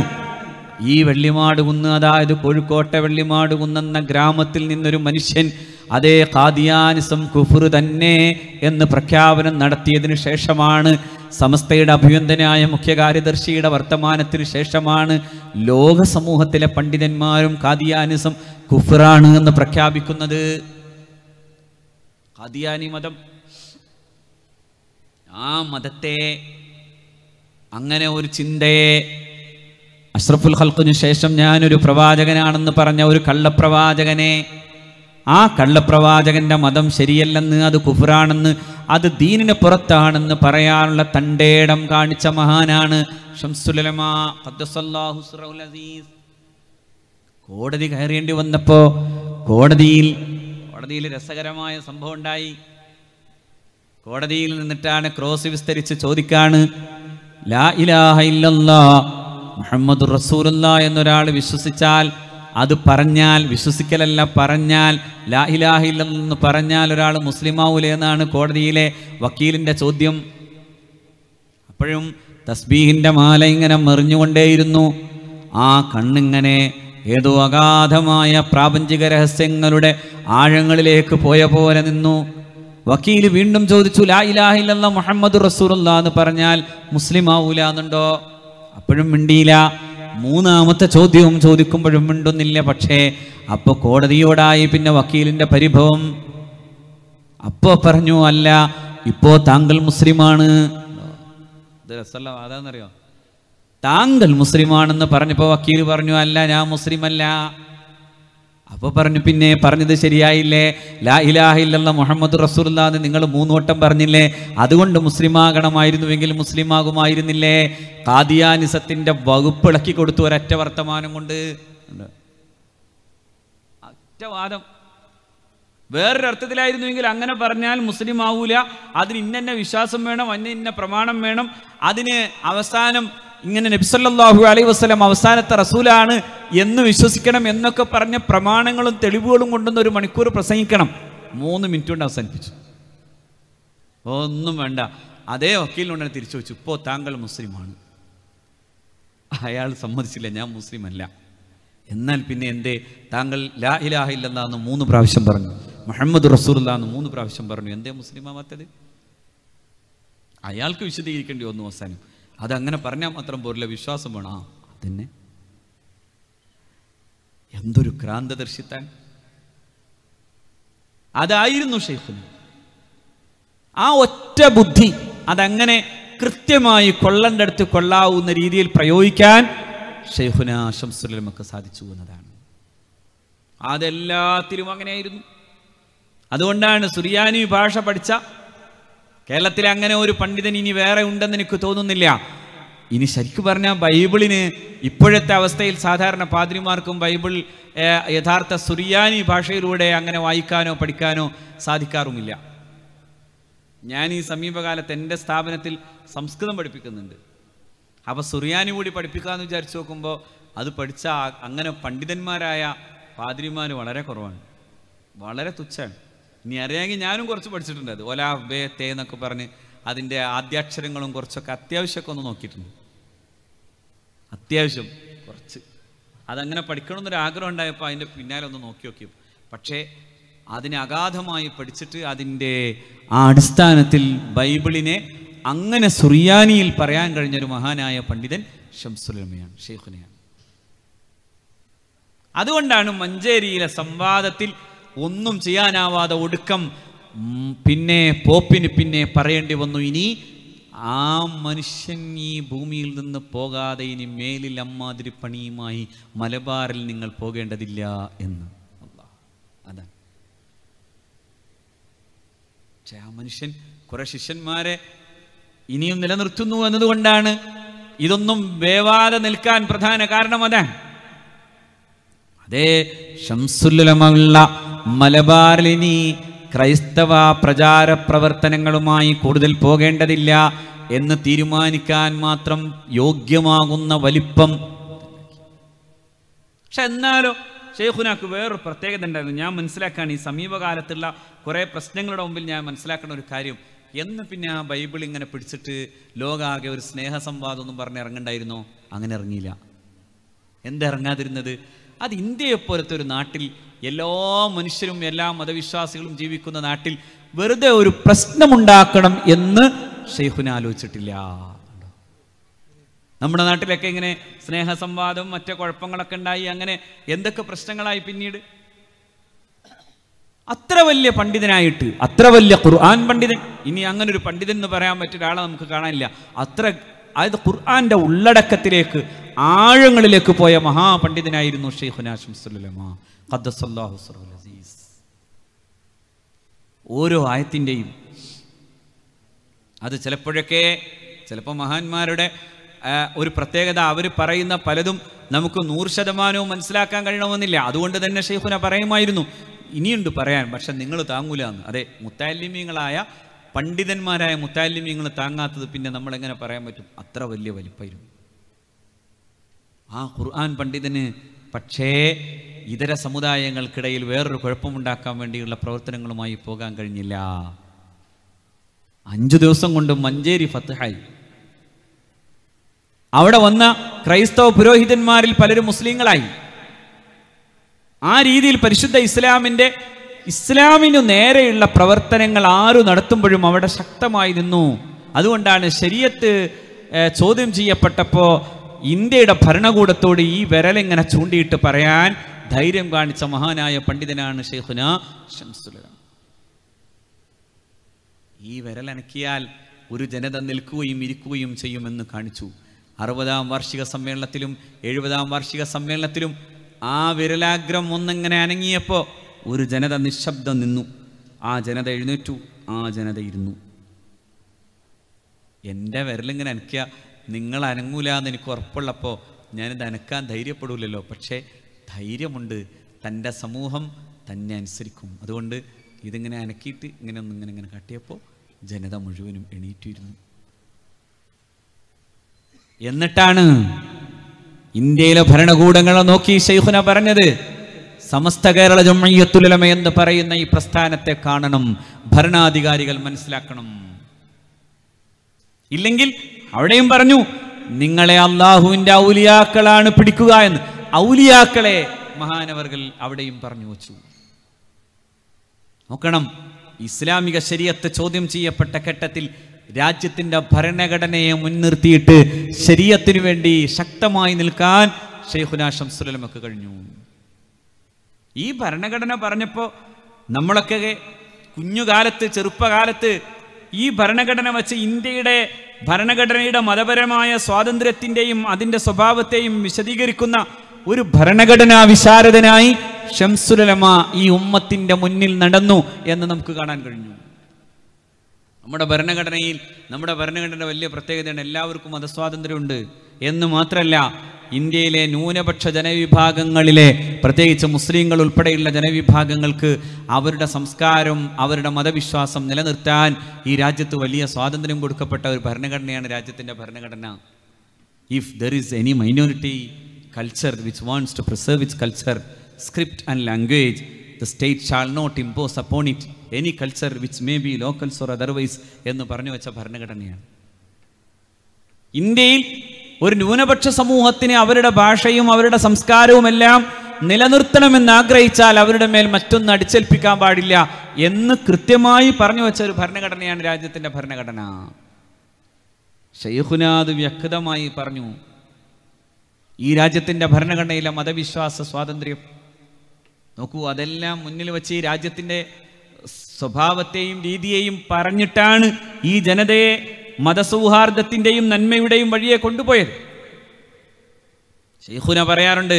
ഈ വെള്ളിമാട് കുന്ന് അതായത് കോഴിക്കോട്ടെ വെള്ളിമാട് കുന്നെന്ന ഗ്രാമത്തിൽ നിന്നൊരു മനുഷ്യൻ അതേ കാദിയാനിസം കുഫുർ തന്നെ എന്ന് പ്രഖ്യാപനം നടത്തിയതിനു ശേഷമാണ് സമസ്തയുടെ അഭ്യന്തനായ മുഖ്യ കാര്യദർശിയുടെ വർത്തമാനത്തിനു ശേഷമാണ് ലോക സമൂഹത്തിലെ പണ്ഡിതന്മാരും കാദിയാനിസം കുഫുറാണ് എന്ന് പ്രഖ്യാപിക്കുന്നത് ഖാദിയാനി മതം ആ മതത്തെ അങ്ങനെ ഒരു ചിന്തയെ അഷ്റഫുൽ ഹൽക്കിനു ശേഷം ഞാനൊരു പ്രവാചകനാണെന്ന് പറഞ്ഞ ഒരു കള്ളപ്രവാചകനെ ആ കള്ളപ്രവാചകന്റെ മതം ശരിയല്ലെന്ന് അത് കുഫുറാണെന്ന് അത് ദീനിന് പുറത്താണെന്ന് പറയാനുള്ള തണ്ടേടം കാണിച്ച മഹാനാണ് കോടതി കയറേണ്ടി വന്നപ്പോൾ കോടതിയിൽ കോടതിയിൽ രസകരമായ സംഭവം ഉണ്ടായി കോടതിയിൽ നിന്നിട്ടാണ് ക്രോസ് വിസ്തരിച്ച് ചോദിക്കാണ് ലാ ഇലാഹ ഇല്ലല്ലാ മുഹമ്മദ് റസൂലുള്ള എന്നൊരാൾ വിശ്വസിച്ചാൽ അത് പറഞ്ഞാൽ വിശ്വസിക്കലല്ല പറഞ്ഞാൽ ലാ പറഞ്ഞാൽ ഒരാൾ മുസ്ലിമാവൂലേ എന്നാണ് കോടതിയിലെ വക്കീലിൻ്റെ ചോദ്യം അപ്പോഴും തസ്ബീഹിൻ്റെ മാല ഇങ്ങനെ മെറിഞ്ഞുകൊണ്ടേയിരുന്നു ആ കണ്ണിങ്ങനെ ഏതോ അഗാധമായ പ്രാപഞ്ചിക രഹസ്യങ്ങളുടെ ആഴങ്ങളിലേക്ക് പോയ പോലെ നിന്നു വക്കീൽ വീണ്ടും ചോദിച്ചു ലാ ഇലാഹില്ല മുഹമ്മദ് റസൂലുള്ള എന്ന് പറഞ്ഞാൽ മുസ്ലിം എന്നുണ്ടോ അപ്പോഴും മിണ്ടിയില്ല മൂന്നാമത്തെ ചോദ്യവും ചോദിക്കുമ്പോഴും മിണ്ടുന്നില്ല പക്ഷേ അപ്പോൾ കോടതിയോടായി പിന്നെ വക്കീലിൻ്റെ പരിഭവം അപ്പോൾ പറഞ്ഞു അല്ല ഇപ്പോൾ താങ്കൾ മുസ്ലിമാണ് അതാണെന്നറിയോ താങ്കൾ മുസ്ലിമാണെന്ന് പറഞ്ഞപ്പോൾ വക്കീൽ പറഞ്ഞു അല്ല ഞാൻ മുസ്ലിമല്ല അപ്പോൾ പറഞ്ഞു പിന്നെ പറഞ്ഞത് ശരിയായില്ലേ ലാ ഇലാഹില്ല മുഹമ്മദ് റസൂല്ലാന്ന് നിങ്ങൾ മൂന്നുവട്ടം പറഞ്ഞില്ലേ അതുകൊണ്ട് മുസ്ലിമാകണമായിരുന്നുവെങ്കിൽ മുസ്ലിമാകുമായിരുന്നില്ലേ കാദിയാനിസത്തിൻ്റെ വകുപ്പിളക്കി കൊടുത്തു ഒരറ്റ വർത്തമാനം കൊണ്ട് അറ്റവാദം വാദം വേറൊരർത്ഥത്തിലായിരുന്നുവെങ്കിൽ അങ്ങനെ പറഞ്ഞാൽ മുസ്ലിം ആവൂല അതിന് ഇന്ന വിശ്വാസം വേണം അന്ന ഇന്ന പ്രമാണം വേണം അതിന് അവസാനം ഇങ്ങനെ നബ്സല്ലാഹു അലൈഹി വസ്ലം അവസാനത്തെ റസൂലാണ് എന്ന് വിശ്വസിക്കണം എന്നൊക്കെ പറഞ്ഞ പ്രമാണങ്ങളും തെളിവുകളും കൊണ്ടുവന്ന് ഒരു മണിക്കൂർ പ്രസംഗിക്കണം മൂന്ന് മിനിറ്റ് കൊണ്ട് അവസാനിപ്പിച്ചു ഒന്നും വേണ്ട അതേ വക്കീലിനുണ്ടെന്നെ തിരിച്ചു വെച്ചു ഇപ്പോൾ താങ്കൾ മുസ്ലിമാണ് അയാൾ സമ്മതിച്ചില്ല ഞാൻ മുസ്ലിമല്ല എന്നാൽ പിന്നെ എന്തേ താങ്കൾ ലാ ഇലാഹ ഇല്ലെന്നാന്ന് മൂന്ന് പ്രാവശ്യം പറഞ്ഞു മുഹമ്മദ് റസൂല്ല എന്ന് മൂന്ന് പ്രാവശ്യം പറഞ്ഞു എന്തേ മുസ്ലിമാവാത്തത് അയാൾക്ക് വിശദീകരിക്കേണ്ടി വന്നു അവസാനം അതങ്ങനെ പറഞ്ഞാൽ മാത്രം പോരില്ല വിശ്വാസം വേണം ആ അതന്നെ എന്തൊരു ദർശിത്താൻ അതായിരുന്നു ഷെയ്ഖിന് ആ ഒറ്റ ബുദ്ധി അതങ്ങനെ കൃത്യമായി അടുത്ത് കൊള്ളാവുന്ന രീതിയിൽ പ്രയോഗിക്കാൻ ഷെയ്ഖുന ഷംസുലമക്ക് സാധിച്ചു എന്നതാണ് അതെല്ലാത്തിലും അങ്ങനെയായിരുന്നു അതുകൊണ്ടാണ് സുറിയാനി ഭാഷ പഠിച്ച കേരളത്തിൽ അങ്ങനെ ഒരു പണ്ഡിതൻ ഇനി വേറെ ഉണ്ടെന്ന് എനിക്ക് തോന്നുന്നില്ല ഇനി ശരിക്കും പറഞ്ഞാൽ ബൈബിളിന് ഇപ്പോഴത്തെ അവസ്ഥയിൽ സാധാരണ പാതിരിമാർക്കും ബൈബിൾ യഥാർത്ഥ സുറിയാനി ഭാഷയിലൂടെ അങ്ങനെ വായിക്കാനോ പഠിക്കാനോ സാധിക്കാറുമില്ല ഞാൻ ഈ സമീപകാലത്ത് എൻ്റെ സ്ഥാപനത്തിൽ സംസ്കൃതം പഠിപ്പിക്കുന്നുണ്ട് അപ്പോൾ സുറിയാനി കൂടി പഠിപ്പിക്കാമെന്ന് വിചാരിച്ചു നോക്കുമ്പോൾ അത് പഠിച്ച അങ്ങനെ പണ്ഡിതന്മാരായ പാതിരിമാർ വളരെ കുറവാണ് വളരെ തുച്ഛമാണ് നീ അറിയാമെങ്കിൽ ഞാനും കുറച്ച് പഠിച്ചിട്ടുണ്ട് അത് ഒലാ ബേ തേ എന്നൊക്കെ പറഞ്ഞ് അതിൻ്റെ ആദ്യാക്ഷരങ്ങളും കുറച്ചൊക്കെ അത്യാവശ്യമൊക്കെ ഒന്ന് നോക്കിയിട്ടുണ്ട് അത്യാവശ്യം കുറച്ച് അതങ്ങനെ പഠിക്കണമെന്നൊരു ആഗ്രഹം ഉണ്ടായപ്പോൾ അതിൻ്റെ പിന്നാലെ ഒന്ന് നോക്കി നോക്കി പക്ഷേ അതിനെ അഗാധമായി പഠിച്ചിട്ട് അതിൻ്റെ ആ അടിസ്ഥാനത്തിൽ ബൈബിളിനെ അങ്ങനെ സുറിയാനിയിൽ പറയാൻ കഴിഞ്ഞൊരു മഹാനായ പണ്ഡിതൻ ഷംസുലമയാണ് ഷെയ്ഖുനയാണ് അതുകൊണ്ടാണ് മഞ്ചേരിയിലെ സംവാദത്തിൽ ഒന്നും ചെയ്യാനാവാതെ ഒടുക്കം പിന്നെ പോപ്പിന് പിന്നെ പറയേണ്ടി വന്നു ഇനി ആ മനുഷ്യൻ ഈ ഭൂമിയിൽ നിന്ന് പോകാതെ ഇനി മേലിൽ അമ്മാതിരി പണിയുമായി മലബാറിൽ നിങ്ങൾ പോകേണ്ടതില്ല എന്ന് അതാണ് ആ മനുഷ്യൻ കുറെ ശിഷ്യന്മാരെ ഇനിയും നിലനിർത്തുന്നു എന്നതുകൊണ്ടാണ് ഇതൊന്നും വേവാതെ നിൽക്കാൻ പ്രധാന കാരണം അതാണ് അതേ ഷംസുല്ലമുള്ള മലബാറിലിനി ക്രൈസ്തവ പ്രചാര പ്രവർത്തനങ്ങളുമായി കൂടുതൽ പോകേണ്ടതില്ല എന്ന് തീരുമാനിക്കാൻ മാത്രം യോഗ്യമാകുന്ന വലിപ്പം പക്ഷെ എന്നാലോ ഷെയ്ഖുനാക്ക് വേറൊരു പ്രത്യേകത ഉണ്ടായിരുന്നു ഞാൻ മനസ്സിലാക്കാൻ ഈ സമീപകാലത്തുള്ള കുറേ പ്രശ്നങ്ങളുടെ മുമ്പിൽ ഞാൻ മനസ്സിലാക്കുന്ന ഒരു കാര്യം എന്ന് പിന്നെ ആ ബൈബിൾ ഇങ്ങനെ പിടിച്ചിട്ട് ലോകാകെ ഒരു സ്നേഹ സംവാദം ഒന്നും പറഞ്ഞ് ഇറങ്ങണ്ടായിരുന്നോ അങ്ങനെ ഇറങ്ങിയില്ല എന്താ ഇറങ്ങാതിരുന്നത് അത് ഇന്ത്യയെപ്പോലത്തെ ഒരു നാട്ടിൽ എല്ലാ മനുഷ്യരും എല്ലാ മതവിശ്വാസികളും ജീവിക്കുന്ന നാട്ടിൽ വെറുതെ ഒരു പ്രശ്നമുണ്ടാക്കണം എന്ന് ഷെയ്ഖുന ആലോചിച്ചിട്ടില്ല നമ്മുടെ നാട്ടിലൊക്കെ ഇങ്ങനെ സംവാദവും മറ്റേ കുഴപ്പങ്ങളൊക്കെ ഉണ്ടായി അങ്ങനെ എന്തൊക്കെ പ്രശ്നങ്ങളായി പിന്നീട് അത്ര വലിയ പണ്ഡിതനായിട്ട് അത്ര വലിയ ഖുർആൻ പണ്ഡിതൻ ഇനി അങ്ങനെ ഒരു പണ്ഡിതൻ എന്ന് പറയാൻ പറ്റിയ ഒരാളെ നമുക്ക് കാണാനില്ല അത്ര അതായത് ഖുർആന്റെ ഉള്ളടക്കത്തിലേക്ക് ആഴങ്ങളിലേക്ക് പോയ മഹാപണ്ഡിതനായിരുന്നു ഷെയ്ഖ് ഓരോ ആയത്തിൻ്റെയും അത് ചിലപ്പോഴൊക്കെ ചിലപ്പോൾ മഹാന്മാരുടെ ഒരു പ്രത്യേകത അവർ പറയുന്ന പലതും നമുക്ക് നൂറ് ശതമാനവും മനസ്സിലാക്കാൻ കഴിയണമെന്നില്ല അതുകൊണ്ട് തന്നെ ഷെയ്ഖുന പറയുമായിരുന്നു ഇനിയുണ്ട് പറയാൻ പക്ഷെ നിങ്ങൾ താങ്ങൂല എന്ന് അതെ മുത്താലിമ്യങ്ങളായ പണ്ഡിതന്മാരായ മുത്താലിമ്യങ്ങൾ താങ്ങാത്തത് പിന്നെ നമ്മളെങ്ങനെ പറയാൻ പറ്റും അത്ര വലിയ വലിപ്പമായിരുന്നു ആ ഖുർആൻ പണ്ഡിതന് പക്ഷേ ഇതര സമുദായങ്ങൾക്കിടയിൽ വേറൊരു കുഴപ്പമുണ്ടാക്കാൻ വേണ്ടിയുള്ള പ്രവർത്തനങ്ങളുമായി പോകാൻ കഴിഞ്ഞില്ല അഞ്ചു ദിവസം കൊണ്ട് മഞ്ചേരി ഫത്തഹായി അവിടെ വന്ന ക്രൈസ്തവ പുരോഹിതന്മാരിൽ പലരും മുസ്ലിങ്ങളായി ആ രീതിയിൽ പരിശുദ്ധ ഇസ്ലാമിൻ്റെ ഇസ്ലാമിനു നേരെയുള്ള പ്രവർത്തനങ്ങൾ ആരു നടത്തുമ്പോഴും അവിടെ ശക്തമായി നിന്നു അതുകൊണ്ടാണ് ശരീരത്ത് ചോദ്യം ചെയ്യപ്പെട്ടപ്പോൾ ഇന്ത്യയുടെ ഭരണകൂടത്തോട് ഈ വിരലിങ്ങനെ ചൂണ്ടിയിട്ട് പറയാൻ ധൈര്യം കാണിച്ച മഹാനായ പണ്ഡിതനാണ് ഷെയ്ഖുന ഷംസുല ഈ വിരലനക്കിയാൽ ഒരു ജനത നിൽക്കുകയും ഇരിക്കുകയും ചെയ്യുമെന്ന് കാണിച്ചു അറുപതാം വാർഷിക സമ്മേളനത്തിലും എഴുപതാം വാർഷിക സമ്മേളനത്തിലും ആ വിരലാഗ്രം ഒന്നെങ്ങനെ അനങ്ങിയപ്പോൾ ഒരു ജനത നിശബ്ദം നിന്നു ആ ജനത എഴുന്നേറ്റു ആ ജനത ഇരുന്നു എൻ്റെ വിരലിങ്ങനെ അനക്കിയ നിങ്ങൾ അനങ്ങൂല എന്ന് എനിക്ക് ഉറപ്പുള്ളപ്പോൾ ഞാനിത് അനക്കാൻ ധൈര്യപ്പെടൂലല്ലോ പക്ഷേ ധൈര്യമുണ്ട് തൻ്റെ സമൂഹം തന്നെ അനുസരിക്കും അതുകൊണ്ട് ഇതിങ്ങനെ അനക്കിയിട്ട് ഇങ്ങനെ ഒന്ന് ഇങ്ങനെ ഇങ്ങനെ കട്ടിയപ്പോൾ ജനത മുഴുവനും എണീറ്റിരുന്നു എന്നിട്ടാണ് ഇന്ത്യയിലെ ഭരണകൂടങ്ങളെ നോക്കി ഷെയ്ഖുന പറഞ്ഞത് സമസ്ത കേരള ജമ്മയ്യത്തുലമ എന്ന് പറയുന്ന ഈ പ്രസ്ഥാനത്തെ കാണണം ഭരണാധികാരികൾ മനസ്സിലാക്കണം ഇല്ലെങ്കിൽ അവിടെയും പറഞ്ഞു നിങ്ങളെ അള്ളാഹുവിന്റെ ഔലിയാക്കളാണ് പിടിക്കുക എന്ന് ഔലിയാക്കളെ മഹാനവർകൾ അവിടെയും പറഞ്ഞു വച്ചു നോക്കണം ഇസ്ലാമിക ശരീരത്തെ ചോദ്യം ചെയ്യപ്പെട്ട ഘട്ടത്തിൽ രാജ്യത്തിൻ്റെ ഭരണഘടനയെ മുൻനിർത്തിയിട്ട് ശരീരത്തിനു വേണ്ടി ശക്തമായി നിൽക്കാൻ ഷെയ്ഖുന കഴിഞ്ഞു ഈ ഭരണഘടന പറഞ്ഞപ്പോൾ നമ്മളൊക്കെ കുഞ്ഞുകാലത്ത് ചെറുപ്പകാലത്ത് ഈ ഭരണഘടന വച്ച് ഇന്ത്യയുടെ ഭരണഘടനയുടെ മതപരമായ സ്വാതന്ത്ര്യത്തിൻ്റെയും അതിൻ്റെ സ്വഭാവത്തെയും വിശദീകരിക്കുന്ന ഒരു ഭരണഘടനാ വിശാരദനായി ഷംസുലമ ഈ ഉമ്മത്തിൻ്റെ മുന്നിൽ നടന്നു എന്ന് നമുക്ക് കാണാൻ കഴിഞ്ഞു നമ്മുടെ ഭരണഘടനയിൽ നമ്മുടെ ഭരണഘടനയുടെ വലിയ പ്രത്യേകതയാണ് എല്ലാവർക്കും മതസ്വാതന്ത്ര്യമുണ്ട് എന്ന് മാത്രമല്ല ഇന്ത്യയിലെ ന്യൂനപക്ഷ ജനവിഭാഗങ്ങളിലെ പ്രത്യേകിച്ച് മുസ്ലിങ്ങൾ ഉൾപ്പെടെയുള്ള ജനവിഭാഗങ്ങൾക്ക് അവരുടെ സംസ്കാരം അവരുടെ മതവിശ്വാസം നിലനിർത്താൻ ഈ രാജ്യത്ത് വലിയ സ്വാതന്ത്ര്യം കൊടുക്കപ്പെട്ട ഒരു ഭരണഘടനയാണ് രാജ്യത്തിൻ്റെ ഭരണഘടന if there is any minority culture which wants to preserve its culture script and language the state shall not impose upon it any culture which may be locals or otherwise എന്ന് പറഞ്ഞു വെച്ച ഭരണഘടനയാണ് ഇന്ത്യയിൽ ഒരു ന്യൂനപക്ഷ സമൂഹത്തിനെ അവരുടെ ഭാഷയും അവരുടെ സംസ്കാരവും എല്ലാം നിലനിർത്തണമെന്ന് ആഗ്രഹിച്ചാൽ അവരുടെ മേൽ മറ്റൊന്ന് അടിച്ചേൽപ്പിക്കാൻ പാടില്ല എന്ന് കൃത്യമായി പറഞ്ഞു വെച്ച ഒരു ഭരണഘടനയാണ് രാജ്യത്തിന്റെ ഭരണഘടന ഷെയ്ഖുനാദ് വ്യക്തമായി പറഞ്ഞു ഈ രാജ്യത്തിന്റെ ഭരണഘടനയിലെ മതവിശ്വാസ സ്വാതന്ത്ര്യം നോക്കൂ അതെല്ലാം മുന്നിൽ വെച്ച് ഈ രാജ്യത്തിന്റെ സ്വഭാവത്തെയും രീതിയെയും പറഞ്ഞിട്ടാണ് ഈ ജനതയെ മതസൗഹാർദ്ദത്തിൻ്റെയും നന്മയുടെയും വഴിയെ കൊണ്ടുപോയത് ഷെയ്ഖുന പറയാറുണ്ട്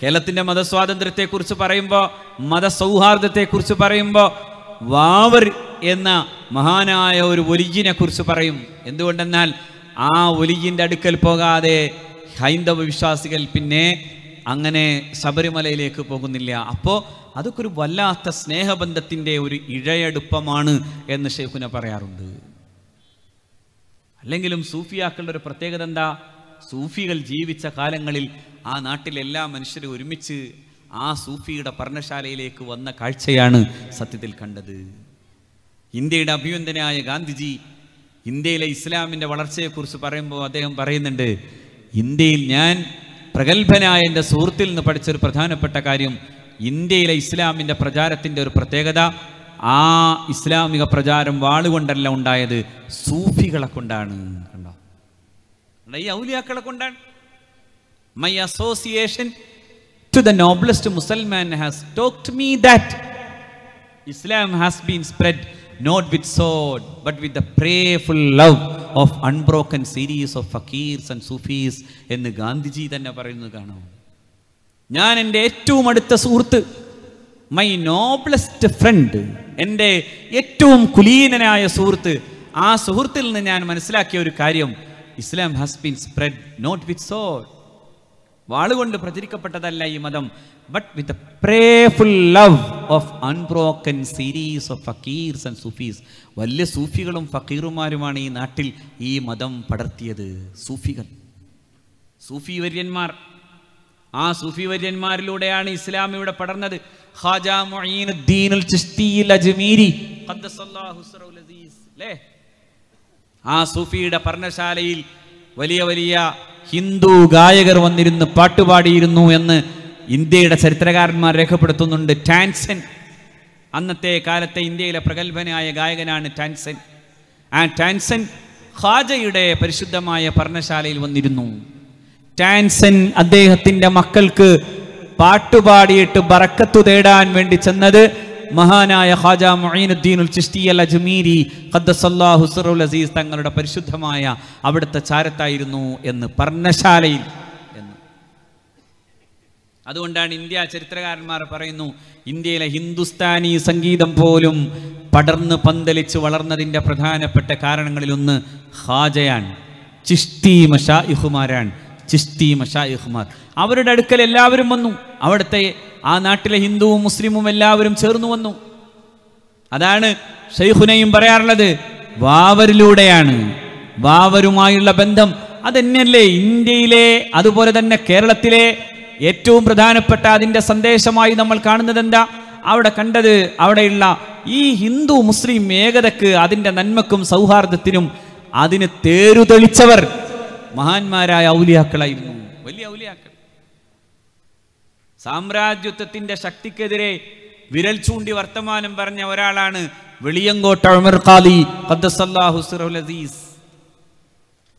കേരളത്തിൻ്റെ മതസ്വാതന്ത്ര്യത്തെക്കുറിച്ച് പറയുമ്പോൾ മതസൗഹാർദ്ദത്തെക്കുറിച്ച് പറയുമ്പോൾ വാവർ എന്ന മഹാനായ ഒരു ഒലിജിനെ കുറിച്ച് പറയും എന്തുകൊണ്ടെന്നാൽ ആ ഒലിജിൻ്റെ അടുക്കൽ പോകാതെ ഹൈന്ദവ വിശ്വാസികൾ പിന്നെ അങ്ങനെ ശബരിമലയിലേക്ക് പോകുന്നില്ല അപ്പോൾ അതൊക്കെ ഒരു വല്ലാത്ത സ്നേഹബന്ധത്തിൻ്റെ ഒരു ഇഴയടുപ്പമാണ് എന്ന് ഷെയ്ഖുന പറയാറുണ്ട് അല്ലെങ്കിലും സൂഫിയാക്കളുടെ ഒരു പ്രത്യേകത എന്താ സൂഫികൾ ജീവിച്ച കാലങ്ങളിൽ ആ നാട്ടിലെല്ലാ മനുഷ്യരും ഒരുമിച്ച് ആ സൂഫിയുടെ പർണശാലയിലേക്ക് വന്ന കാഴ്ചയാണ് സത്യത്തിൽ കണ്ടത് ഇന്ത്യയുടെ അഭിയന്തനായ ഗാന്ധിജി ഇന്ത്യയിലെ ഇസ്ലാമിൻ്റെ വളർച്ചയെക്കുറിച്ച് പറയുമ്പോൾ അദ്ദേഹം പറയുന്നുണ്ട് ഇന്ത്യയിൽ ഞാൻ പ്രഗത്ഭനായ എൻ്റെ സുഹൃത്തിൽ നിന്ന് പഠിച്ചൊരു പ്രധാനപ്പെട്ട കാര്യം ഇന്ത്യയിലെ ഇസ്ലാമിൻ്റെ പ്രചാരത്തിൻ്റെ ഒരു പ്രത്യേകത ആ ഇസ്ലാമിക പ്രചാരം വാളുകൊണ്ടല്ല ഉണ്ടായത് സൂഫികളെ കൊണ്ടാണ് കണ്ടോ ഈ ഔലിയാക്കളെ കൊണ്ടാണ് my association to the noblest Mussalman has talked me that Islam has been spread not with sword but with the prayerful love of unbroken series of fakirs and Sufis എന്ന് ഗാന്ധിജി തന്നെ പറയുന്നത് കാണാം ഞാൻ എൻ്റെ ഏറ്റവും അടുത്ത സുഹൃത്ത് മൈ നോബ്ലസ്റ്റ് ഫ്രണ്ട് എൻ്റെ ഏറ്റവും കുലീനനായ സുഹൃത്ത് ആ സുഹൃത്തിൽ നിന്ന് ഞാൻ മനസ്സിലാക്കിയ ഒരു കാര്യം Islam has been spread not with sword വാളുകൊണ്ട് പ്രചരിക്കപ്പെട്ടതല്ല ഈ മതം but with prayerful love of unbroken series of fakirs and Sufis വലിയ സൂഫികളും ഫക്കീറുമാരുമാണ് ഈ നാട്ടിൽ ഈ മതം പടർത്തിയത് സൂഫികൾ സൂഫി വര്യന്മാർ ആ സൂഫി വര്യന്മാരിലൂടെയാണ് ഇസ്ലാം ഇവിടെ പടർന്നത് അസീസ് ആ സൂഫിയുടെ പർണശാലയിൽ വലിയ വലിയ ഹിന്ദു ഗായകർ വന്നിരുന്ന് പാട്ടുപാടിയിരുന്നു എന്ന് ഇന്ത്യയുടെ ചരിത്രകാരന്മാർ രേഖപ്പെടുത്തുന്നുണ്ട് ടാൻസൻ അന്നത്തെ കാലത്തെ ഇന്ത്യയിലെ പ്രഗത്ഭനായ ഗായകനാണ് ടാൻസൻ ആ ടാൻസൻ ഖാജയുടെ പരിശുദ്ധമായ പർണശാലയിൽ വന്നിരുന്നു ടാൻസൻ അദ്ദേഹത്തിൻ്റെ മക്കൾക്ക് പാട്ടുപാടിയിട്ട് ബറക്കത്തു തേടാൻ വേണ്ടി ചെന്നത് മഹാനായ ഹാജ മൊയ്നുദ്ദീനുൽ ചിസ്തി അൽ അജ്മീരി ഖദ്ദസല്ലാഹു സിറുൽ അസീസ് തങ്ങളുടെ പരിശുദ്ധമായ അവിടുത്തെ ചാരത്തായിരുന്നു എന്ന് പർണശാലയിൽ എന്ന് അതുകൊണ്ടാണ് ഇന്ത്യ ചരിത്രകാരന്മാർ പറയുന്നു ഇന്ത്യയിലെ ഹിന്ദുസ്ഥാനി സംഗീതം പോലും പടർന്ന് പന്തലിച്ച് വളർന്നതിൻ്റെ പ്രധാനപ്പെട്ട കാരണങ്ങളിലൊന്ന് ഹാജയാണ് ചിസ്തി മഷാ ഇഹുമാരാണ് ചിസ്തി മഷാ ഇഹുമാർ അവരുടെ അടുക്കൽ എല്ലാവരും വന്നു അവിടുത്തെ ആ നാട്ടിലെ ഹിന്ദുവും മുസ്ലിമും എല്ലാവരും ചേർന്നു വന്നു അതാണ് ഷെയ്ഖുനയും പറയാറുള്ളത് വാവരിലൂടെയാണ് വാവരുമായുള്ള ബന്ധം അതെന്നല്ലേ ഇന്ത്യയിലെ അതുപോലെ തന്നെ കേരളത്തിലെ ഏറ്റവും പ്രധാനപ്പെട്ട അതിൻ്റെ സന്ദേശമായി നമ്മൾ കാണുന്നത് എന്താ അവിടെ കണ്ടത് അവിടെയുള്ള ഈ ഹിന്ദു മുസ്ലിം ഏകതക്ക് അതിൻ്റെ നന്മക്കും സൗഹാർദ്ദത്തിനും അതിന് തേരുതെളിച്ചവർ മഹാന്മാരായ ഔലിയാക്കളായിരുന്നു വലിയ ഔലിയാക്കൾ സാമ്രാജ്യത്വത്തിന്റെ ശക്തിക്കെതിരെ വിരൽ ചൂണ്ടി വർത്തമാനം പറഞ്ഞ ഒരാളാണ് വെളിയങ്കോട്ട ഉമർ ഖാദി അസീസ്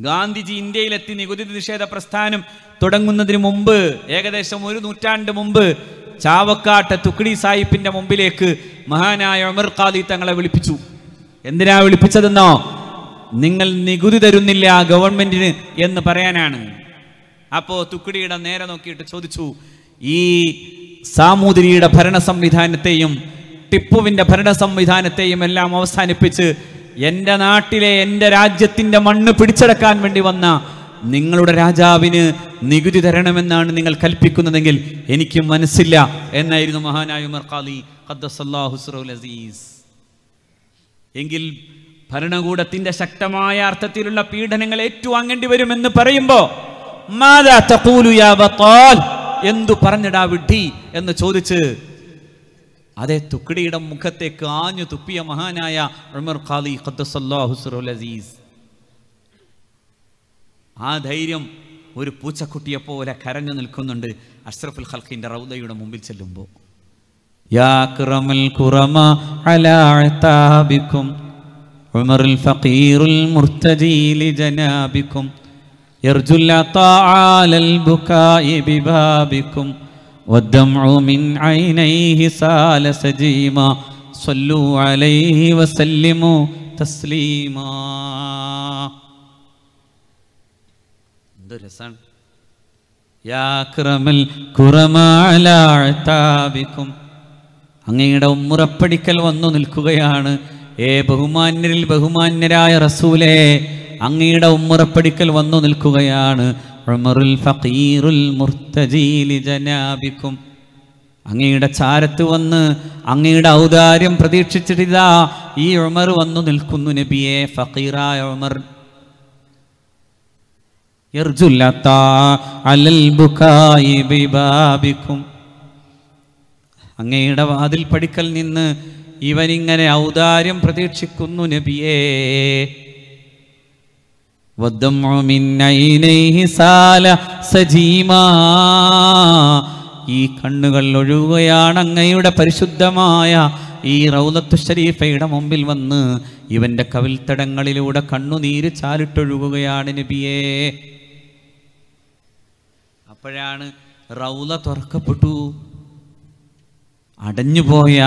ഗാന്ധിജി ഇന്ത്യയിലെത്തി നികുതി നിഷേധ പ്രസ്ഥാനം തുടങ്ങുന്നതിന് മുമ്പ് ഏകദേശം ഒരു നൂറ്റാണ്ട് മുമ്പ് ചാവക്കാട്ട് തുക്കിടി സാഹിബിന്റെ മുമ്പിലേക്ക് മഹാനായ ഉമർ ഖാദി തങ്ങളെ വിളിപ്പിച്ചു എന്തിനാ വിളിപ്പിച്ചതെന്നോ നിങ്ങൾ നികുതി തരുന്നില്ല ഗവൺമെന്റിന് എന്ന് പറയാനാണ് അപ്പോ തുക്കിടിയുടെ നേരെ നോക്കിയിട്ട് ചോദിച്ചു ഈ സാമൂതിരിയുടെ ഭരണ സംവിധാനത്തെയും ടിപ്പുവിൻ്റെ ഭരണ സംവിധാനത്തെയും എല്ലാം അവസാനിപ്പിച്ച് എൻ്റെ നാട്ടിലെ എൻ്റെ രാജ്യത്തിൻ്റെ മണ്ണ് പിടിച്ചെടുക്കാൻ വേണ്ടി വന്ന നിങ്ങളുടെ രാജാവിന് നികുതി തരണമെന്നാണ് നിങ്ങൾ കൽപ്പിക്കുന്നതെങ്കിൽ എനിക്ക് മനസ്സില്ല എന്നായിരുന്നു മഹാനായ ഉമർ ഖാലി അസീസ് എങ്കിൽ ഭരണകൂടത്തിന്റെ ശക്തമായ അർത്ഥത്തിലുള്ള പീഡനങ്ങൾ ഏറ്റുവാങ്ങേണ്ടി വരുമെന്ന് പറയുമ്പോൾ എന്തു പറഞ്ഞിടാ വിഡ്ഢി എന്ന് ചോദിച്ച് അതേ തുക്കിടിയുടെ മുഖത്തേക്ക് ആഞ്ഞു തുപ്പിയ മഹാനായ ഉമർ ഖാലി അസീസ് ആ ധൈര്യം ഒരു പൂച്ചക്കുട്ടിയെ പോലെ കരഞ്ഞു നിൽക്കുന്നുണ്ട് അഷ്റഫുൽ ഖൽഖിന്റെ റൗദയുടെ മുമ്പിൽ ചെല്ലുമ്പോൾ യാ ഉമറുൽ ജനാബിക്കും അങ്ങയുടെ ഉമ്മുറപ്പടിക്കൽ വന്നു നിൽക്കുകയാണ് ഏ ബഹുമാന്യരിൽ ബഹുമാന്യരായ റസൂലേ അങ്ങയുടെ ഉമ്മറപ്പടിക്കൽ വന്നു നിൽക്കുകയാണ് ഉമറുൽ ജനാബിക്കും അങ്ങയുടെ ചാരത്ത് വന്ന് അങ്ങയുടെ ഔദാര്യം പ്രതീക്ഷിച്ചിട്ടിതാ ഈ ഉമർ വന്നു നിൽക്കുന്നു നബിയെ ഫീറായ ഉമർ അങ്ങയുടെ വാതിൽ പടിക്കൽ നിന്ന് ഇവനിങ്ങനെ ഔദാര്യം പ്രതീക്ഷിക്കുന്നു നബിയേ والدمع من عينيه سال سجيما ഈ കണ്ണുകൾ ഒഴുകുകയാണ് അങ്ങയുടെ പരിശുദ്ധമായ ഈ റൗലത്തു ഷരീഫയുടെ മുമ്പിൽ വന്ന് ഇവന്റെ കവിൽത്തടങ്ങളിലൂടെ കണ്ണുനീര് ചാലിട്ടൊഴുകുകയാണ് നബിയേ അപ്പോഴാണ് റൗല തുറക്കപ്പെട്ടു അടഞ്ഞുപോയ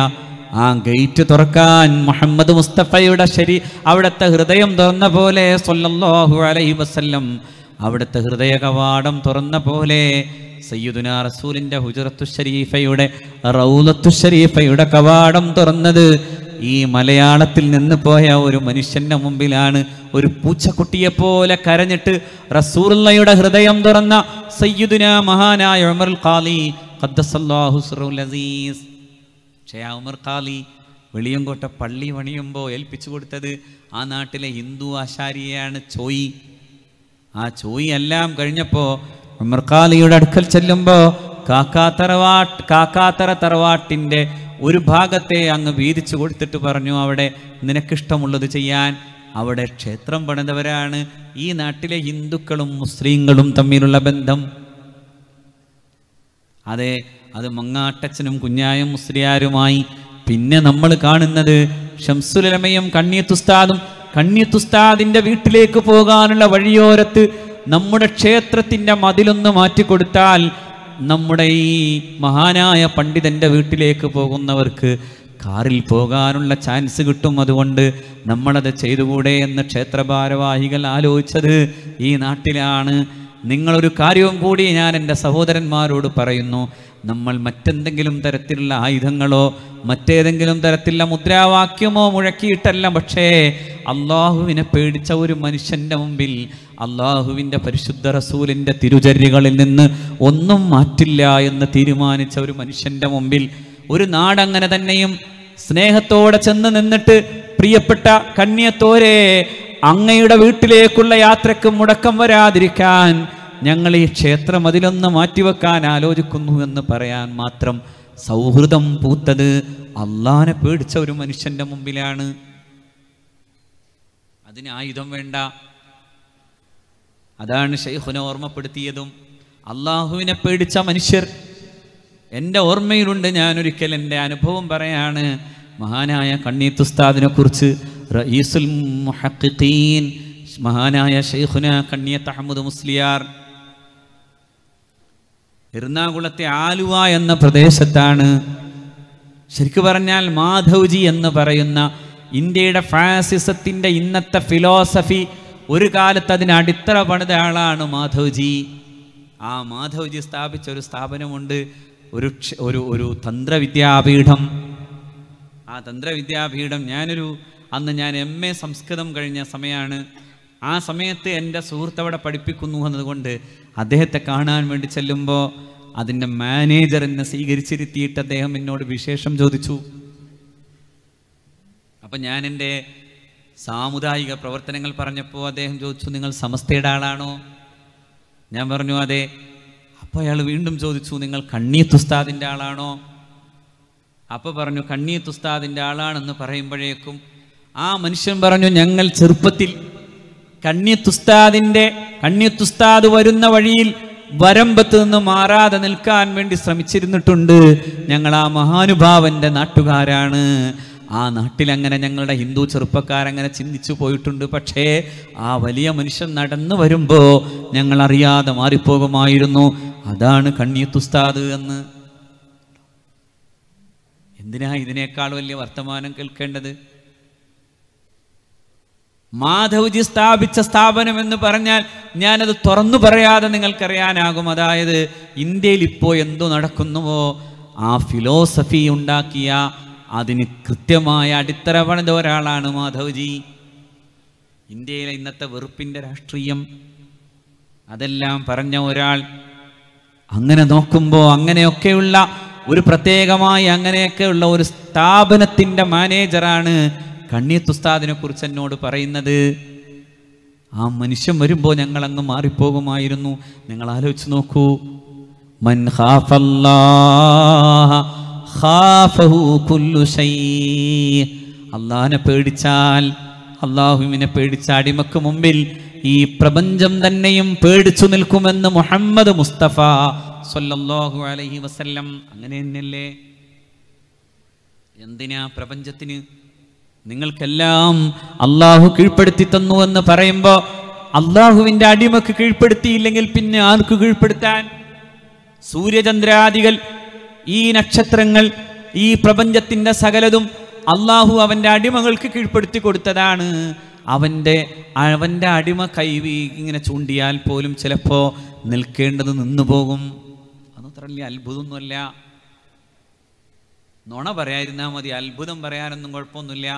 ആ ഗേറ്റ് തുറക്കാൻ മുഹമ്മദ് മുസ്തഫയുടെ ശരി അവിടുത്തെ ഹൃദയം തുറന്ന പോലെ സൊല്ലാഹു അലൈഹി വസ്ല്ലം അവിടുത്തെ ഹൃദയ കവാടം തുറന്ന പോലെ സയ്യുദുന റസൂലിൻ്റെ ഹുജറത്തു ഷരീഫയുടെ റൗലത്തു ഷരീഫയുടെ കവാടം തുറന്നത് ഈ മലയാളത്തിൽ നിന്ന് പോയ ഒരു മനുഷ്യൻ്റെ മുമ്പിലാണ് ഒരു പൂച്ചക്കുട്ടിയെ പോലെ കരഞ്ഞിട്ട് റസൂറുള്ളയുടെ ഹൃദയം തുറന്ന സയ്യുദുന മഹാനായ ഉമർ ഖാലി ഖദ്ദസല്ലാഹു അസീസ് പക്ഷേ ആ ഉമർ ഖാലി വെളിയങ്കോട്ട പള്ളി പണിയുമ്പോൾ ഏൽപ്പിച്ചു കൊടുത്തത് ആ നാട്ടിലെ ഹിന്ദു ആശാരിയെയാണ് ചോയി ആ ചോയി എല്ലാം കഴിഞ്ഞപ്പോൾ ഉമർ ഖാലിയുടെ അടുക്കൽ ചെല്ലുമ്പോൾ കാക്കാത്തറവാട്ട് കാക്കാത്തറ തറവാട്ടിൻ്റെ ഒരു ഭാഗത്തെ അങ്ങ് വീതിച്ചു കൊടുത്തിട്ട് പറഞ്ഞു അവിടെ നിനക്കിഷ്ടമുള്ളത് ചെയ്യാൻ അവിടെ ക്ഷേത്രം പണിതവരാണ് ഈ നാട്ടിലെ ഹിന്ദുക്കളും മുസ്ലിങ്ങളും തമ്മിലുള്ള ബന്ധം അതെ അത് മങ്ങാട്ടച്ചനും കുഞ്ഞായം മുസ്ലിയാരുമായി പിന്നെ നമ്മൾ കാണുന്നത് ഷംസുലമയും കണ്ണിയത്തുസ്താദും കണ്ണിയത്തുസ്താദിന്റെ വീട്ടിലേക്ക് പോകാനുള്ള വഴിയോരത്ത് നമ്മുടെ ക്ഷേത്രത്തിന്റെ മതിലൊന്ന് മാറ്റിക്കൊടുത്താൽ നമ്മുടെ ഈ മഹാനായ പണ്ഡിതന്റെ വീട്ടിലേക്ക് പോകുന്നവർക്ക് കാറിൽ പോകാനുള്ള ചാൻസ് കിട്ടും അതുകൊണ്ട് നമ്മളത് ചെയ്തുകൂടെ എന്ന് ക്ഷേത്ര ഭാരവാഹികൾ ആലോചിച്ചത് ഈ നാട്ടിലാണ് നിങ്ങളൊരു കാര്യവും കൂടി ഞാൻ എൻ്റെ സഹോദരന്മാരോട് പറയുന്നു നമ്മൾ മറ്റെന്തെങ്കിലും തരത്തിലുള്ള ആയുധങ്ങളോ മറ്റേതെങ്കിലും തരത്തിലുള്ള മുദ്രാവാക്യമോ മുഴക്കിയിട്ടല്ല പക്ഷേ അള്ളാഹുവിനെ പേടിച്ച ഒരു മനുഷ്യൻ്റെ മുമ്പിൽ അള്ളാഹുവിൻ്റെ പരിശുദ്ധ റസൂലിൻ്റെ തിരുചര്യകളിൽ നിന്ന് ഒന്നും മാറ്റില്ല എന്ന് തീരുമാനിച്ച ഒരു മനുഷ്യൻ്റെ മുമ്പിൽ ഒരു നാടങ്ങനെ തന്നെയും സ്നേഹത്തോടെ ചെന്ന് നിന്നിട്ട് പ്രിയപ്പെട്ട കന്യത്തോരെ അങ്ങയുടെ വീട്ടിലേക്കുള്ള യാത്രക്ക് മുടക്കം വരാതിരിക്കാൻ ഞങ്ങൾ ഈ ക്ഷേത്രം അതിലൊന്ന് മാറ്റിവെക്കാൻ ആലോചിക്കുന്നു എന്ന് പറയാൻ മാത്രം സൗഹൃദം പൂത്തത് അള്ളാനെ പേടിച്ച ഒരു മനുഷ്യന്റെ മുമ്പിലാണ് അതിന് ആയുധം വേണ്ട അതാണ് ഷെയ്ഖുനെ ഓർമ്മപ്പെടുത്തിയതും അള്ളാഹുവിനെ പേടിച്ച മനുഷ്യർ എൻ്റെ ഓർമ്മയിലുണ്ട് ഞാനൊരിക്കൽ എൻ്റെ അനുഭവം പറയാണ് മഹാനായ കണ്ണീത്തുസ്താദിനെ കുറിച്ച് റഈസുൽ മഹാനായ ഷെയ്ഖുന കണ്ണിയത്ത് അഹമ്മദ് മുസ്ലിയാർ എറണാകുളത്തെ ആലുവ എന്ന പ്രദേശത്താണ് ശരിക്കു പറഞ്ഞാൽ മാധവ്ജി എന്ന് പറയുന്ന ഇന്ത്യയുടെ ഫാസിസത്തിൻ്റെ ഇന്നത്തെ ഫിലോസഫി ഒരു കാലത്ത് അതിന് അടിത്തറ പണിത ആളാണ് മാധവ്ജി ആ മാധവ്ജി സ്ഥാപിച്ച ഒരു സ്ഥാപനമുണ്ട് ഒരു ഒരു ഒരു തന്ത്രവിദ്യാപീഠം ആ തന്ത്രവിദ്യാപീഠം ഞാനൊരു അന്ന് ഞാൻ എം എ സംസ്കൃതം കഴിഞ്ഞ സമയമാണ് ആ സമയത്ത് എൻ്റെ സുഹൃത്തവിടെ പഠിപ്പിക്കുന്നു എന്നതുകൊണ്ട് അദ്ദേഹത്തെ കാണാൻ വേണ്ടി ചെല്ലുമ്പോൾ അതിൻ്റെ മാനേജർ എന്നെ സ്വീകരിച്ചിരുത്തിയിട്ട് അദ്ദേഹം എന്നോട് വിശേഷം ചോദിച്ചു അപ്പൊ ഞാൻ എൻ്റെ സാമുദായിക പ്രവർത്തനങ്ങൾ പറഞ്ഞപ്പോൾ അദ്ദേഹം ചോദിച്ചു നിങ്ങൾ സമസ്തയുടെ ആളാണോ ഞാൻ പറഞ്ഞു അതെ അപ്പോൾ അയാൾ വീണ്ടും ചോദിച്ചു നിങ്ങൾ കണ്ണീത്ത് ഉസ്താദിൻ്റെ ആളാണോ അപ്പോൾ പറഞ്ഞു കണ്ണീത്ത് ഉസ്താദിൻ്റെ ആളാണെന്ന് പറയുമ്പോഴേക്കും ആ മനുഷ്യൻ പറഞ്ഞു ഞങ്ങൾ ചെറുപ്പത്തിൽ കണ്യത്തുസ്താദിൻ്റെ കണ്യത്തുസ്താദ് വരുന്ന വഴിയിൽ വരമ്പത്ത് നിന്ന് മാറാതെ നിൽക്കാൻ വേണ്ടി ശ്രമിച്ചിരുന്നിട്ടുണ്ട് ഞങ്ങൾ ആ മഹാനുഭാവന്റെ നാട്ടുകാരാണ് ആ നാട്ടിൽ അങ്ങനെ ഞങ്ങളുടെ ഹിന്ദു ചെറുപ്പക്കാരങ്ങനെ ചിന്തിച്ചു പോയിട്ടുണ്ട് പക്ഷേ ആ വലിയ മനുഷ്യൻ നടന്നു വരുമ്പോൾ ഞങ്ങൾ അറിയാതെ മാറിപ്പോകുമായിരുന്നു അതാണ് കണ്ണിയത്തുസ്താദ് എന്ന് എന്തിനാ ഇതിനേക്കാൾ വലിയ വർത്തമാനം കേൾക്കേണ്ടത് മാധവ്ജി സ്ഥാപിച്ച സ്ഥാപനം എന്ന് പറഞ്ഞാൽ ഞാനത് തുറന്നു പറയാതെ നിങ്ങൾക്കറിയാനാകും അതായത് ഇന്ത്യയിൽ ഇപ്പോൾ എന്തോ നടക്കുന്നുവോ ആ ഫിലോസഫി ഉണ്ടാക്കിയ അതിന് കൃത്യമായ അടിത്തറ പണിത ഒരാളാണ് മാധവ്ജി ഇന്ത്യയിലെ ഇന്നത്തെ വെറുപ്പിൻ്റെ രാഷ്ട്രീയം അതെല്ലാം പറഞ്ഞ ഒരാൾ അങ്ങനെ നോക്കുമ്പോൾ അങ്ങനെയൊക്കെയുള്ള ഒരു പ്രത്യേകമായി അങ്ങനെയൊക്കെയുള്ള ഒരു സ്ഥാപനത്തിൻ്റെ മാനേജറാണ് കണ്ണീത്ത് കുറിച്ച് എന്നോട് പറയുന്നത് ആ മനുഷ്യൻ വരുമ്പോൾ ഞങ്ങൾ അങ്ങ് മാറിപ്പോകുമായിരുന്നു നിങ്ങൾ ആലോചിച്ച് നോക്കൂ മൻ അള്ളാഹിനെ പേടിച്ചാൽ അള്ളാഹുവിനെ പേടിച്ച അടിമക്ക് മുമ്പിൽ ഈ പ്രപഞ്ചം തന്നെയും പേടിച്ചു നിൽക്കുമെന്ന് മുഹമ്മദ് മുസ്തഫ സൊല്ലാഹു അലഹി വസല്ലം അങ്ങനെ തന്നെയല്ലേ എന്തിനാ പ്രപഞ്ചത്തിന് നിങ്ങൾക്കെല്ലാം അള്ളാഹു കീഴ്പ്പെടുത്തി തന്നു എന്ന് പറയുമ്പോൾ അള്ളാഹുവിന്റെ അടിമക്ക് കീഴ്പ്പെടുത്തിയില്ലെങ്കിൽ പിന്നെ ആർക്ക് കീഴ്പ്പെടുത്താൻ സൂര്യചന്ദ്രാദികൾ ഈ നക്ഷത്രങ്ങൾ ഈ പ്രപഞ്ചത്തിൻ്റെ സകലതും അള്ളാഹു അവൻ്റെ അടിമകൾക്ക് കീഴ്പ്പെടുത്തി കൊടുത്തതാണ് അവൻ്റെ അവൻ്റെ അടിമ കൈ ഇങ്ങനെ ചൂണ്ടിയാൽ പോലും ചിലപ്പോ നിൽക്കേണ്ടത് നിന്നു പോകും അതൊന്നും വലിയ അത്ഭുതമൊന്നുമല്ല നുണ പറയാതിരുന്നാൽ മതി അത്ഭുതം പറയാനൊന്നും കുഴപ്പമൊന്നുമില്ല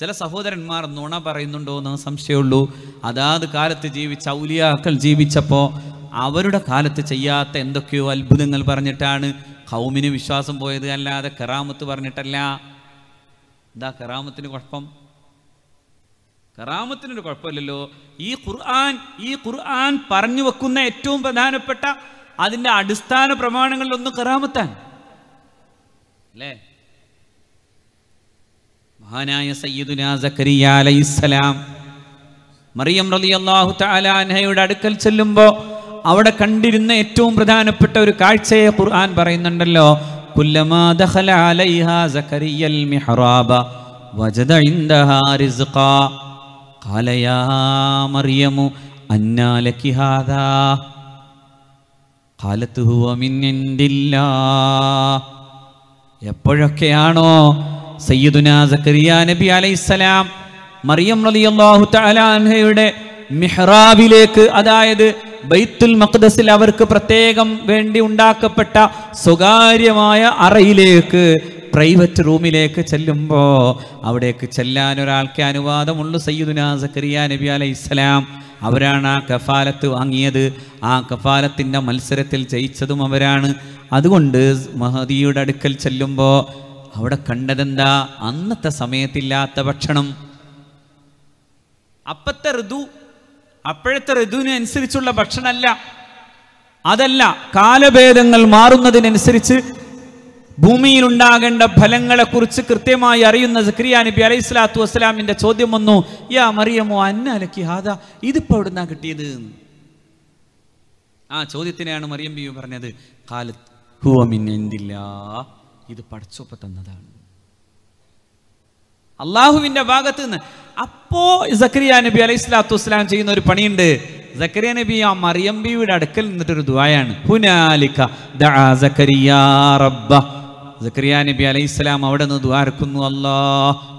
ചില സഹോദരന്മാർ നുണ പറയുന്നുണ്ടോ എന്ന് സംശയമുള്ളൂ അതാത് കാലത്ത് ജീവിച്ച ഔലിയാക്കൾ ജീവിച്ചപ്പോൾ അവരുടെ കാലത്ത് ചെയ്യാത്ത എന്തൊക്കെയോ അത്ഭുതങ്ങൾ പറഞ്ഞിട്ടാണ് കൗമിന് വിശ്വാസം പോയത് അല്ലാതെ കറാമത്ത് പറഞ്ഞിട്ടല്ല എന്താ കറാമത്തിന് കുഴപ്പം കറാമത്തിനൊരു കുഴപ്പമില്ലല്ലോ ഈ ഖുർആൻ ഈ ഖുർആൻ പറഞ്ഞു വെക്കുന്ന ഏറ്റവും പ്രധാനപ്പെട്ട അതിൻ്റെ അടിസ്ഥാന പ്രമാണങ്ങളിലൊന്ന് കറാമത്താണ് അല്ലേ മഹാനായ സയ്യിദുന സക്കരിയ അലൈസലാം മറിയം റലി അള്ളാഹു താലാനയുടെ അടുക്കൽ ചെല്ലുമ്പോൾ അവിടെ കണ്ടിരുന്ന ഏറ്റവും പ്രധാനപ്പെട്ട ഒരു കാഴ്ചയെ ഖുർആൻ പറയുന്നുണ്ടല്ലോ കുല്ലമാ ദഖല സക്കരിയൽ മിഹ്റാബ എപ്പോഴൊക്കെയാണോ സക്കരിയ നബി മറിയം മിഹ്റാബിലേക്ക് അതായത് ബൈത്തുൽ മഖ്ദസിൽ അവർക്ക് പ്രത്യേകം വേണ്ടി ഉണ്ടാക്കപ്പെട്ട സ്വകാര്യമായ അറയിലേക്ക് പ്രൈവറ്റ് റൂമിലേക്ക് ചെല്ലുമ്പോൾ അവിടേക്ക് ചെല്ലാൻ ഒരാൾക്ക് അനുവാദമുള്ളു സയ്യിദുന സക്കരിയ നബി അലൈഹിസ്സലാം അവരാണ് ആ കഫാലത്ത് വാങ്ങിയത് ആ കഫാലത്തിൻ്റെ മത്സരത്തിൽ ജയിച്ചതും അവരാണ് അതുകൊണ്ട് മഹദിയുടെ അടുക്കൽ ചെല്ലുമ്പോൾ അവിടെ കണ്ടതെന്താ അന്നത്തെ സമയത്തില്ലാത്ത ഭക്ഷണം അപ്പത്തെ ഋതു അപ്പോഴത്തെ ഋതുവിനനുസരിച്ചുള്ള ഭക്ഷണമല്ല അതല്ല കാലഭേദങ്ങൾ മാറുന്നതിനനുസരിച്ച് ഭൂമിയിലുണ്ടാകേണ്ട ഫലങ്ങളെക്കുറിച്ച് കൃത്യമായി അറിയുന്ന സക്രിയ നബി അലൈഹി സ്വലാത്തു വസ്സലാമിൻ്റെ ചോദ്യം വന്നു യാ മറിയമോ അന്ന ഹാദാ ഇതിപ്പോൾ എവിടുന്നാ കിട്ടിയത് ആ ചോദ്യത്തിനെയാണ് മറിയം ബിയു പറഞ്ഞത് കാലത്ത് ഹുവമിൻ എന്തില്ല ഇത് പഠിച്ചൊപ്പ തന്നതാണ് അള്ളാഹുവിന്റെ ഭാഗത്ത് നിന്ന് അപ്പോ സക്രിയ നബി അലൈഹി സ്വലാത്തു വസ്സലാം ചെയ്യുന്ന ഒരു പണിയുണ്ട് സക്കരിയ നബി ആ മറിയമ്പിയുടെ അടുക്കൽ നിന്നിട്ടൊരു ദ്വായാണ് ഹുനാലിക്ക റബ്ബ നബി അലൈഹി സ്വലാം അവിടെ നിന്ന് ദ്വാരക്കുന്നു അല്ലാ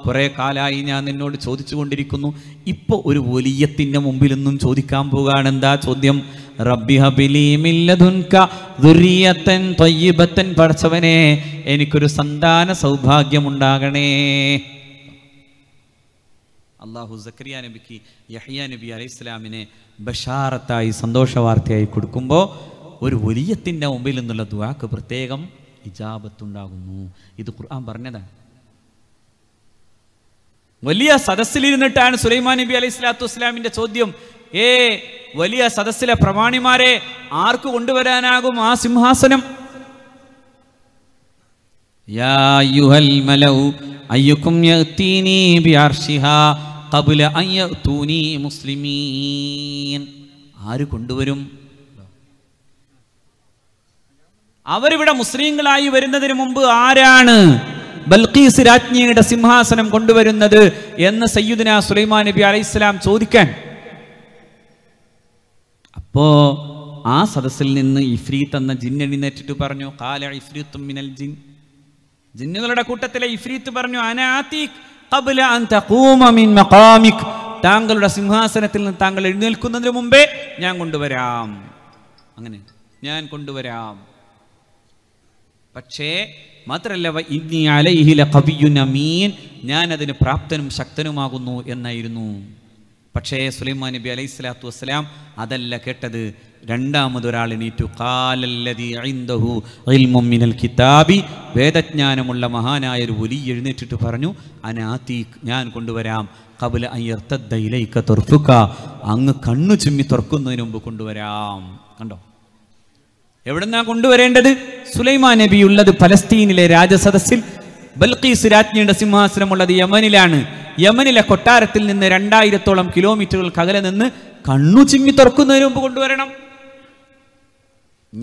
കുറേ കാലമായി ഞാൻ നിന്നോട് ചോദിച്ചു കൊണ്ടിരിക്കുന്നു ഒരു വലിയത്തിന്റെ മുമ്പിൽ നിന്നും ചോദിക്കാൻ പോവുകയാണ് എന്താ ചോദ്യം റബ്ബി ദുരിയത്തൻ പഠിച്ചവനെ എനിക്കൊരു സന്താന സൗഭാഗ്യമുണ്ടാകണേ അള്ളാഹു സക്രിയ നബിക്ക് യഹിയ നബി അലൈഹി ഇസ്ലാമിനെ ബഷാറത്തായി സന്തോഷ വാർത്തയായി കൊടുക്കുമ്പോൾ ഒരു വലിയത്തിൻ്റെ മുമ്പിൽ നിന്നുള്ള ദുവാക്ക് പ്രത്യേകം ഇജാപത്തുണ്ടാകുന്നു ഇത് ഖുർആൻ പറഞ്ഞതാണ് വലിയ സദസ്സിലിരുന്നിട്ടാണ് സുലൈമാൻ നബി അലൈഹി സ്വലാത്തു വസ്ലാമിൻ്റെ ചോദ്യം ഏ വലിയ സദസ്സിലെ പ്രമാണിമാരെ ആർക്ക് കൊണ്ടുവരാനാകും ആ സിംഹാസനം ആര് കൊണ്ടുവരും അവരിവിടെ മുസ്ലിങ്ങളായി വരുന്നതിന് മുമ്പ് ആരാണ് ബൽഖീസ് രാജ്ഞിയുടെ സിംഹാസനം കൊണ്ടുവരുന്നത് എന്ന് സയ്യുദിന സുലൈമാൻ നബി അലൈഹിസ്ലാം ചോദിക്കാൻ അപ്പോൾ ആ സദസ്സിൽ നിന്ന് ഇഫ്രീത്ത് എന്ന ജിൻ പറഞ്ഞു കാല ഇഫ്രീത്തും മിനൽ ജിൻ ജിന്നുകളുടെ കൂട്ടത്തിലെ ഇഫ്രീത്ത് പറഞ്ഞു അനാത്തിക് താങ്കളുടെ സിംഹാസനത്തിൽ നിന്ന് താങ്കൾ എഴുന്നേൽക്കുന്നതിന് മുമ്പേ ഞാൻ കൊണ്ടുവരാം അങ്ങനെ ഞാൻ കൊണ്ടുവരാം പക്ഷേ മാത്രല്ല ഞാൻ അതിന് പ്രാപ്തനും ശക്തനുമാകുന്നു എന്നായിരുന്നു പക്ഷേ സുലൈമാൻ നബി അലൈഹി സ്വലാത്തു വസ്സലാം അതല്ല കേട്ടത് രണ്ടാമതൊരാൾ എണീറ്റു കാലല്ലതിൽ കിതാബി വേദജ്ഞാനമുള്ള മഹാനായ ഒരു ഒലി എഴുന്നേറ്റിട്ട് പറഞ്ഞു അനാത്തി ഞാൻ കൊണ്ടുവരാം കബുല അയ്യർത്തയിലേക്ക് തുറക്കുക അങ്ങ് കണ്ണു ചുമ്മി തുറക്കുന്നതിന് മുമ്പ് കൊണ്ടുവരാം കണ്ടോ എവിടെന്നാ കൊണ്ടുവരേണ്ടത് സുലൈമാ നബി ഉള്ളത് ഫലസ്തീനിലെ രാജസദസ്സിൽ ബൽക്കീസ് രാജ്ഞിയുടെ സിംഹാസനമുള്ളത് യമനിലാണ് യമനിലെ കൊട്ടാരത്തിൽ നിന്ന് രണ്ടായിരത്തോളം കിലോമീറ്ററുകൾക്ക് അകലെ നിന്ന് കണ്ണു ചിമ്മി തുറക്കുന്നതിന് മുമ്പ് കൊണ്ടുവരണം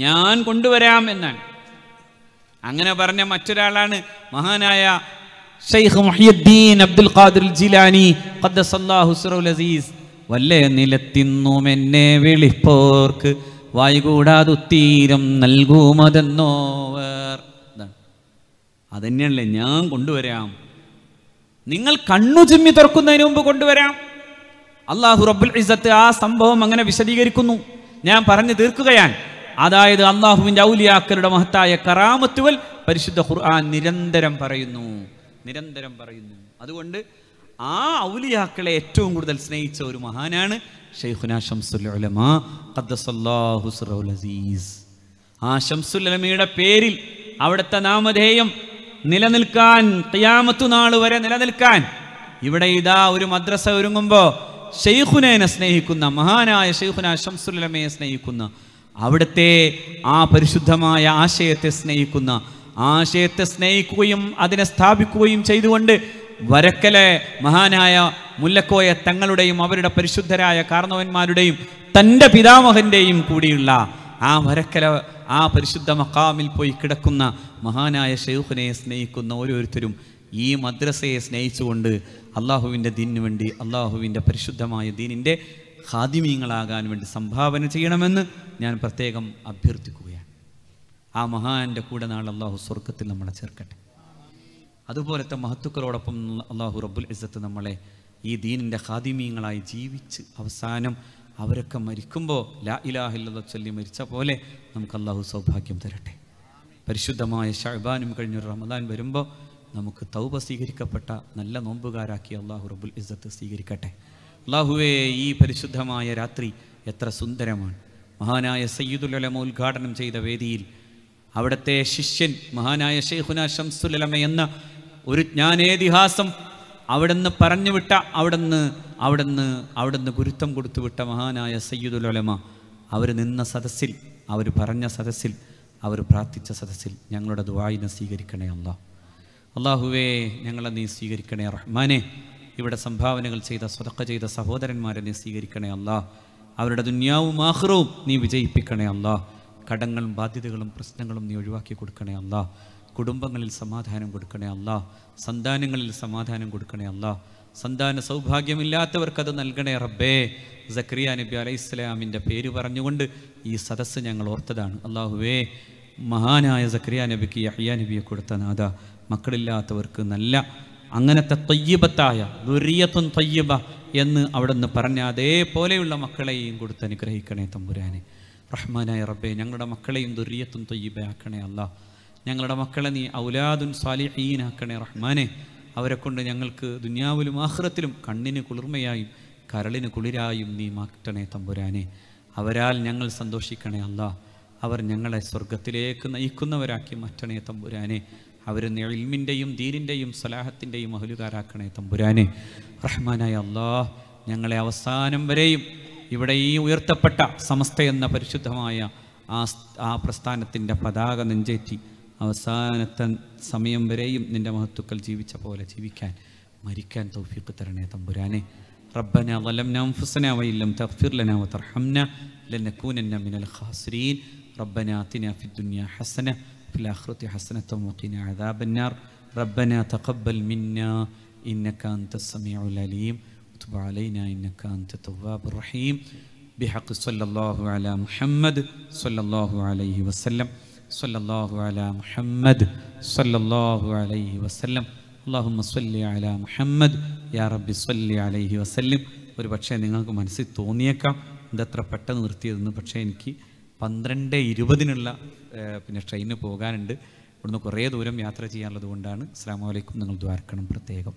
ഞാൻ കൊണ്ടുവരാം എന്നാണ് അങ്ങനെ പറഞ്ഞ മറ്റൊരാളാണ് മഹാനായ ഷെയ്ഖ് മുഹിയുദ്ദീൻ അബ്ദുൽ ഖാദിർ ജിലാനി അസീസ് വല്ലേ നിലത്തിന്നും എന്നെ വിളിപ്പോർക്ക് വായുകൂടാതുത്തീരം നൽകൂമതെന്നോവർ അതന്നെയാണല്ലേ ഞാൻ കൊണ്ടുവരാം നിങ്ങൾ കണ്ണു ചിമ്മി തുറക്കുന്നതിന് മുമ്പ് കൊണ്ടുവരാം അള്ളാഹു റബ്ബുൽ ഇസത്ത് ആ സംഭവം അങ്ങനെ വിശദീകരിക്കുന്നു ഞാൻ പറഞ്ഞു തീർക്കുകയാൻ അതായത് അള്ളാഹുവിൻ്റെ ഔലിയാക്കളുടെ മഹത്തായ കറാമത്തുവൽ പരിശുദ്ധ ഖുർആൻ നിരന്തരം പറയുന്നു നിരന്തരം പറയുന്നു അതുകൊണ്ട് ആ ഔലിയാക്കളെ ഏറ്റവും കൂടുതൽ സ്നേഹിച്ച ഒരു മഹാനാണ് ഷെയ്ഖുന ഷംസുല്ലമ ആ ഷംസുല്ലമയുടെ പേരിൽ അവിടുത്തെ നാമധേയം നിലനിൽക്കാൻ നാൾ വരെ നിലനിൽക്കാൻ ഇവിടെ ഇതാ ഒരു മദ്രസ ഒരുങ്ങുമ്പോ ഷെയ്ഖുനേനെ സ്നേഹിക്കുന്ന മഹാനായ ഷെയ്ഖുന ശംസുലമയെ സ്നേഹിക്കുന്ന അവിടുത്തെ ആ പരിശുദ്ധമായ ആശയത്തെ സ്നേഹിക്കുന്ന ആശയത്തെ സ്നേഹിക്കുകയും അതിനെ സ്ഥാപിക്കുകയും ചെയ്തുകൊണ്ട് വരക്കലെ മഹാനായ മുല്ലക്കോയ തങ്ങളുടെയും അവരുടെ പരിശുദ്ധരായ കാർണവന്മാരുടെയും തൻ്റെ പിതാമഹന്റെയും കൂടിയുള്ള ആ വരക്കല ആ പരിശുദ്ധ മക്കാമിൽ പോയി കിടക്കുന്ന മഹാനായ ഷെയ്ഖിനെ സ്നേഹിക്കുന്ന ഓരോരുത്തരും ഈ മദ്രസയെ സ്നേഹിച്ചുകൊണ്ട് അള്ളാഹുവിൻ്റെ ദീനിനു വേണ്ടി അള്ളാഹുവിൻ്റെ പരിശുദ്ധമായ ദീനിൻ്റെ ഹാദിമീങ്ങളാകാൻ വേണ്ടി സംഭാവന ചെയ്യണമെന്ന് ഞാൻ പ്രത്യേകം അഭ്യർത്ഥിക്കുകയാണ് ആ മഹാൻ്റെ കൂടെ നാളെ അള്ളാഹു സ്വർഗത്തിൽ നമ്മളെ ചേർക്കട്ടെ അതുപോലത്തെ മഹത്തുക്കളോടൊപ്പം അള്ളാഹു റബ്ബുൽ ഇസത്ത് നമ്മളെ ഈ ദീനിൻ്റെ ഹാദിമീങ്ങളായി ജീവിച്ച് അവസാനം അവരൊക്കെ മരിക്കുമ്പോൾ ലാ ഇലാഹില്ലാ ചൊല്ലി മരിച്ച പോലെ നമുക്ക് അള്ളാഹു സൗഭാഗ്യം തരട്ടെ പരിശുദ്ധമായ ഷഹബാനും കഴിഞ്ഞ റമദാൻ വരുമ്പോൾ നമുക്ക് തൗബ സ്വീകരിക്കപ്പെട്ട നല്ല നോമ്പുകാരാക്കി അള്ളാഹു റബുൽ ഇസ്സത്ത് സ്വീകരിക്കട്ടെ അള്ളാഹുവേ ഈ പരിശുദ്ധമായ രാത്രി എത്ര സുന്ദരമാണ് മഹാനായ സയ്യിദുലമ ഉദ്ഘാടനം ചെയ്ത വേദിയിൽ അവിടുത്തെ ശിഷ്യൻ മഹാനായ ഷെയ്ഖുന ഷംസുലമ എന്ന ഒരു ജ്ഞാനേതിഹാസം അവിടുന്ന് പറഞ്ഞു വിട്ട അവിടുന്ന് അവിടുന്ന് അവിടുന്ന് ഗുരുത്വം കൊടുത്തു വിട്ട മഹാനായ സയ്യിദുലമ അവർ നിന്ന സദസ്സിൽ അവർ പറഞ്ഞ സദസ്സിൽ അവർ പ്രാർത്ഥിച്ച സദസ്സിൽ ഞങ്ങളുടെ ദുവായിനെ സ്വീകരിക്കണേ അല്ല അള്ളാഹുവേ ഞങ്ങളെ നീ സ്വീകരിക്കണേ റഹ്മാനെ ഇവിടെ സംഭാവനകൾ ചെയ്ത സ്വതക്ക ചെയ്ത സഹോദരന്മാരെ നീ സ്വീകരിക്കണേ അല്ല അവരുടെ ദുന്യാവും ആഹ്റവും നീ വിജയിപ്പിക്കണേ അല്ല കടങ്ങളും ബാധ്യതകളും പ്രശ്നങ്ങളും നീ ഒഴിവാക്കി കൊടുക്കണേ അല്ലാ കുടുംബങ്ങളിൽ സമാധാനം കൊടുക്കണേ അല്ല സന്താനങ്ങളിൽ സമാധാനം കൊടുക്കണേ അല്ല സന്താന സൗഭാഗ്യമില്ലാത്തവർക്കത് നൽകണേ റബ്ബേ സക്രിയ നബി അലൈഹി ഇസ്ലാമിൻ്റെ പേര് പറഞ്ഞുകൊണ്ട് ഈ സദസ്സ് ഞങ്ങൾ ഓർത്തതാണ് അള്ളാഹുവേ മഹാനായ സക്രിയ നബിക്ക് അഹിയ നബിയെ കൊടുത്ത നാഥ മക്കളില്ലാത്തവർക്ക് നല്ല അങ്ങനത്തെ തയ്യബത്തായ ദുര്യത്തും തയ്യബ എന്ന് നിന്ന് പറഞ്ഞ അതേപോലെയുള്ള മക്കളെയും കൊടുത്ത് അനുഗ്രഹിക്കണേ തമ്പുരാനെ റഹ്മാനായ റബ്ബെ ഞങ്ങളുടെ മക്കളെയും ദുര്യത്തും തയ്യബയാക്കണേ അള്ളാഹ് ഞങ്ങളുടെ മക്കളെ നീ ഔലാദുൻ സാലിഹീനാക്കണേ റഹ്മാനെ അവരെ കൊണ്ട് ഞങ്ങൾക്ക് ദുന്യാവിലും ആഹ്റത്തിലും കണ്ണിന് കുളിർമയായും കരളിന് കുളിരായും നീ മാറ്റണേ തമ്പുരാനെ അവരാൽ ഞങ്ങൾ സന്തോഷിക്കണേ അല്ല അവർ ഞങ്ങളെ സ്വർഗത്തിലേക്ക് നയിക്കുന്നവരാക്കി മാറ്റണേ തമ്പുരാനെ അവർ ഇൽമിൻ്റെയും ദീനിൻ്റെയും സലാഹത്തിൻ്റെയും അഹലുകാരാക്കണേ തമ്പുരാനെ റഹ്മാനായ അള്ളാഹ് ഞങ്ങളെ അവസാനം വരെയും ഇവിടെ ഈ ഉയർത്തപ്പെട്ട സമസ്ത എന്ന പരിശുദ്ധമായ ആ ആ പ്രസ്ഥാനത്തിൻ്റെ പതാക നെഞ്ചേറ്റി അവസാനത്തെ സമയം വരെയും നിൻ്റെ മഹത്തുക്കൾ ജീവിച്ച പോലെ ജീവിക്കാൻ മരിക്കാൻ തൗഫീഖ് തരണേ തമ്പുരാനെ ربنا ظلمنا أنفسنا وإن لم تغفر لنا وترحمنا لنكونن من الخاسرين ربنا آتنا في الدنيا حسنة في الآخرة حسنة وقنا عذاب النار ربنا تقبل منا إنك أنت السميع العليم وتب علينا إنك أنت التواب الرحيم بحق صلى الله على محمد صلى الله عليه وسلم സല്ലല്ലാഹു അല മുഹമ്മദ് സല്ലല്ലാഹു അലൈഹി വസല്ലം അള്ളാഹുമ്മ സല്ലി അല മുഹമ്മദ് യാ റബ്ബി സല്ലി അലൈഹി വസല്ലം ഒരു പക്ഷേ നിങ്ങൾക്ക് മനസ്സിൽ തോന്നിയേക്കാം ഇതത്ര പെട്ടെന്ന് നിർത്തിയതെന്ന് പക്ഷേ എനിക്ക് പന്ത്രണ്ട് ഇരുപതിനുള്ള പിന്നെ ട്രെയിനിന് പോകാനുണ്ട് ഇവിടുന്ന് കുറേ ദൂരം യാത്ര ചെയ്യാനുള്ളത് കൊണ്ടാണ് അസ്ലാമലൈക്കും നിങ്ങൾ ദ്വാരക്കണം പ്രത്യേകം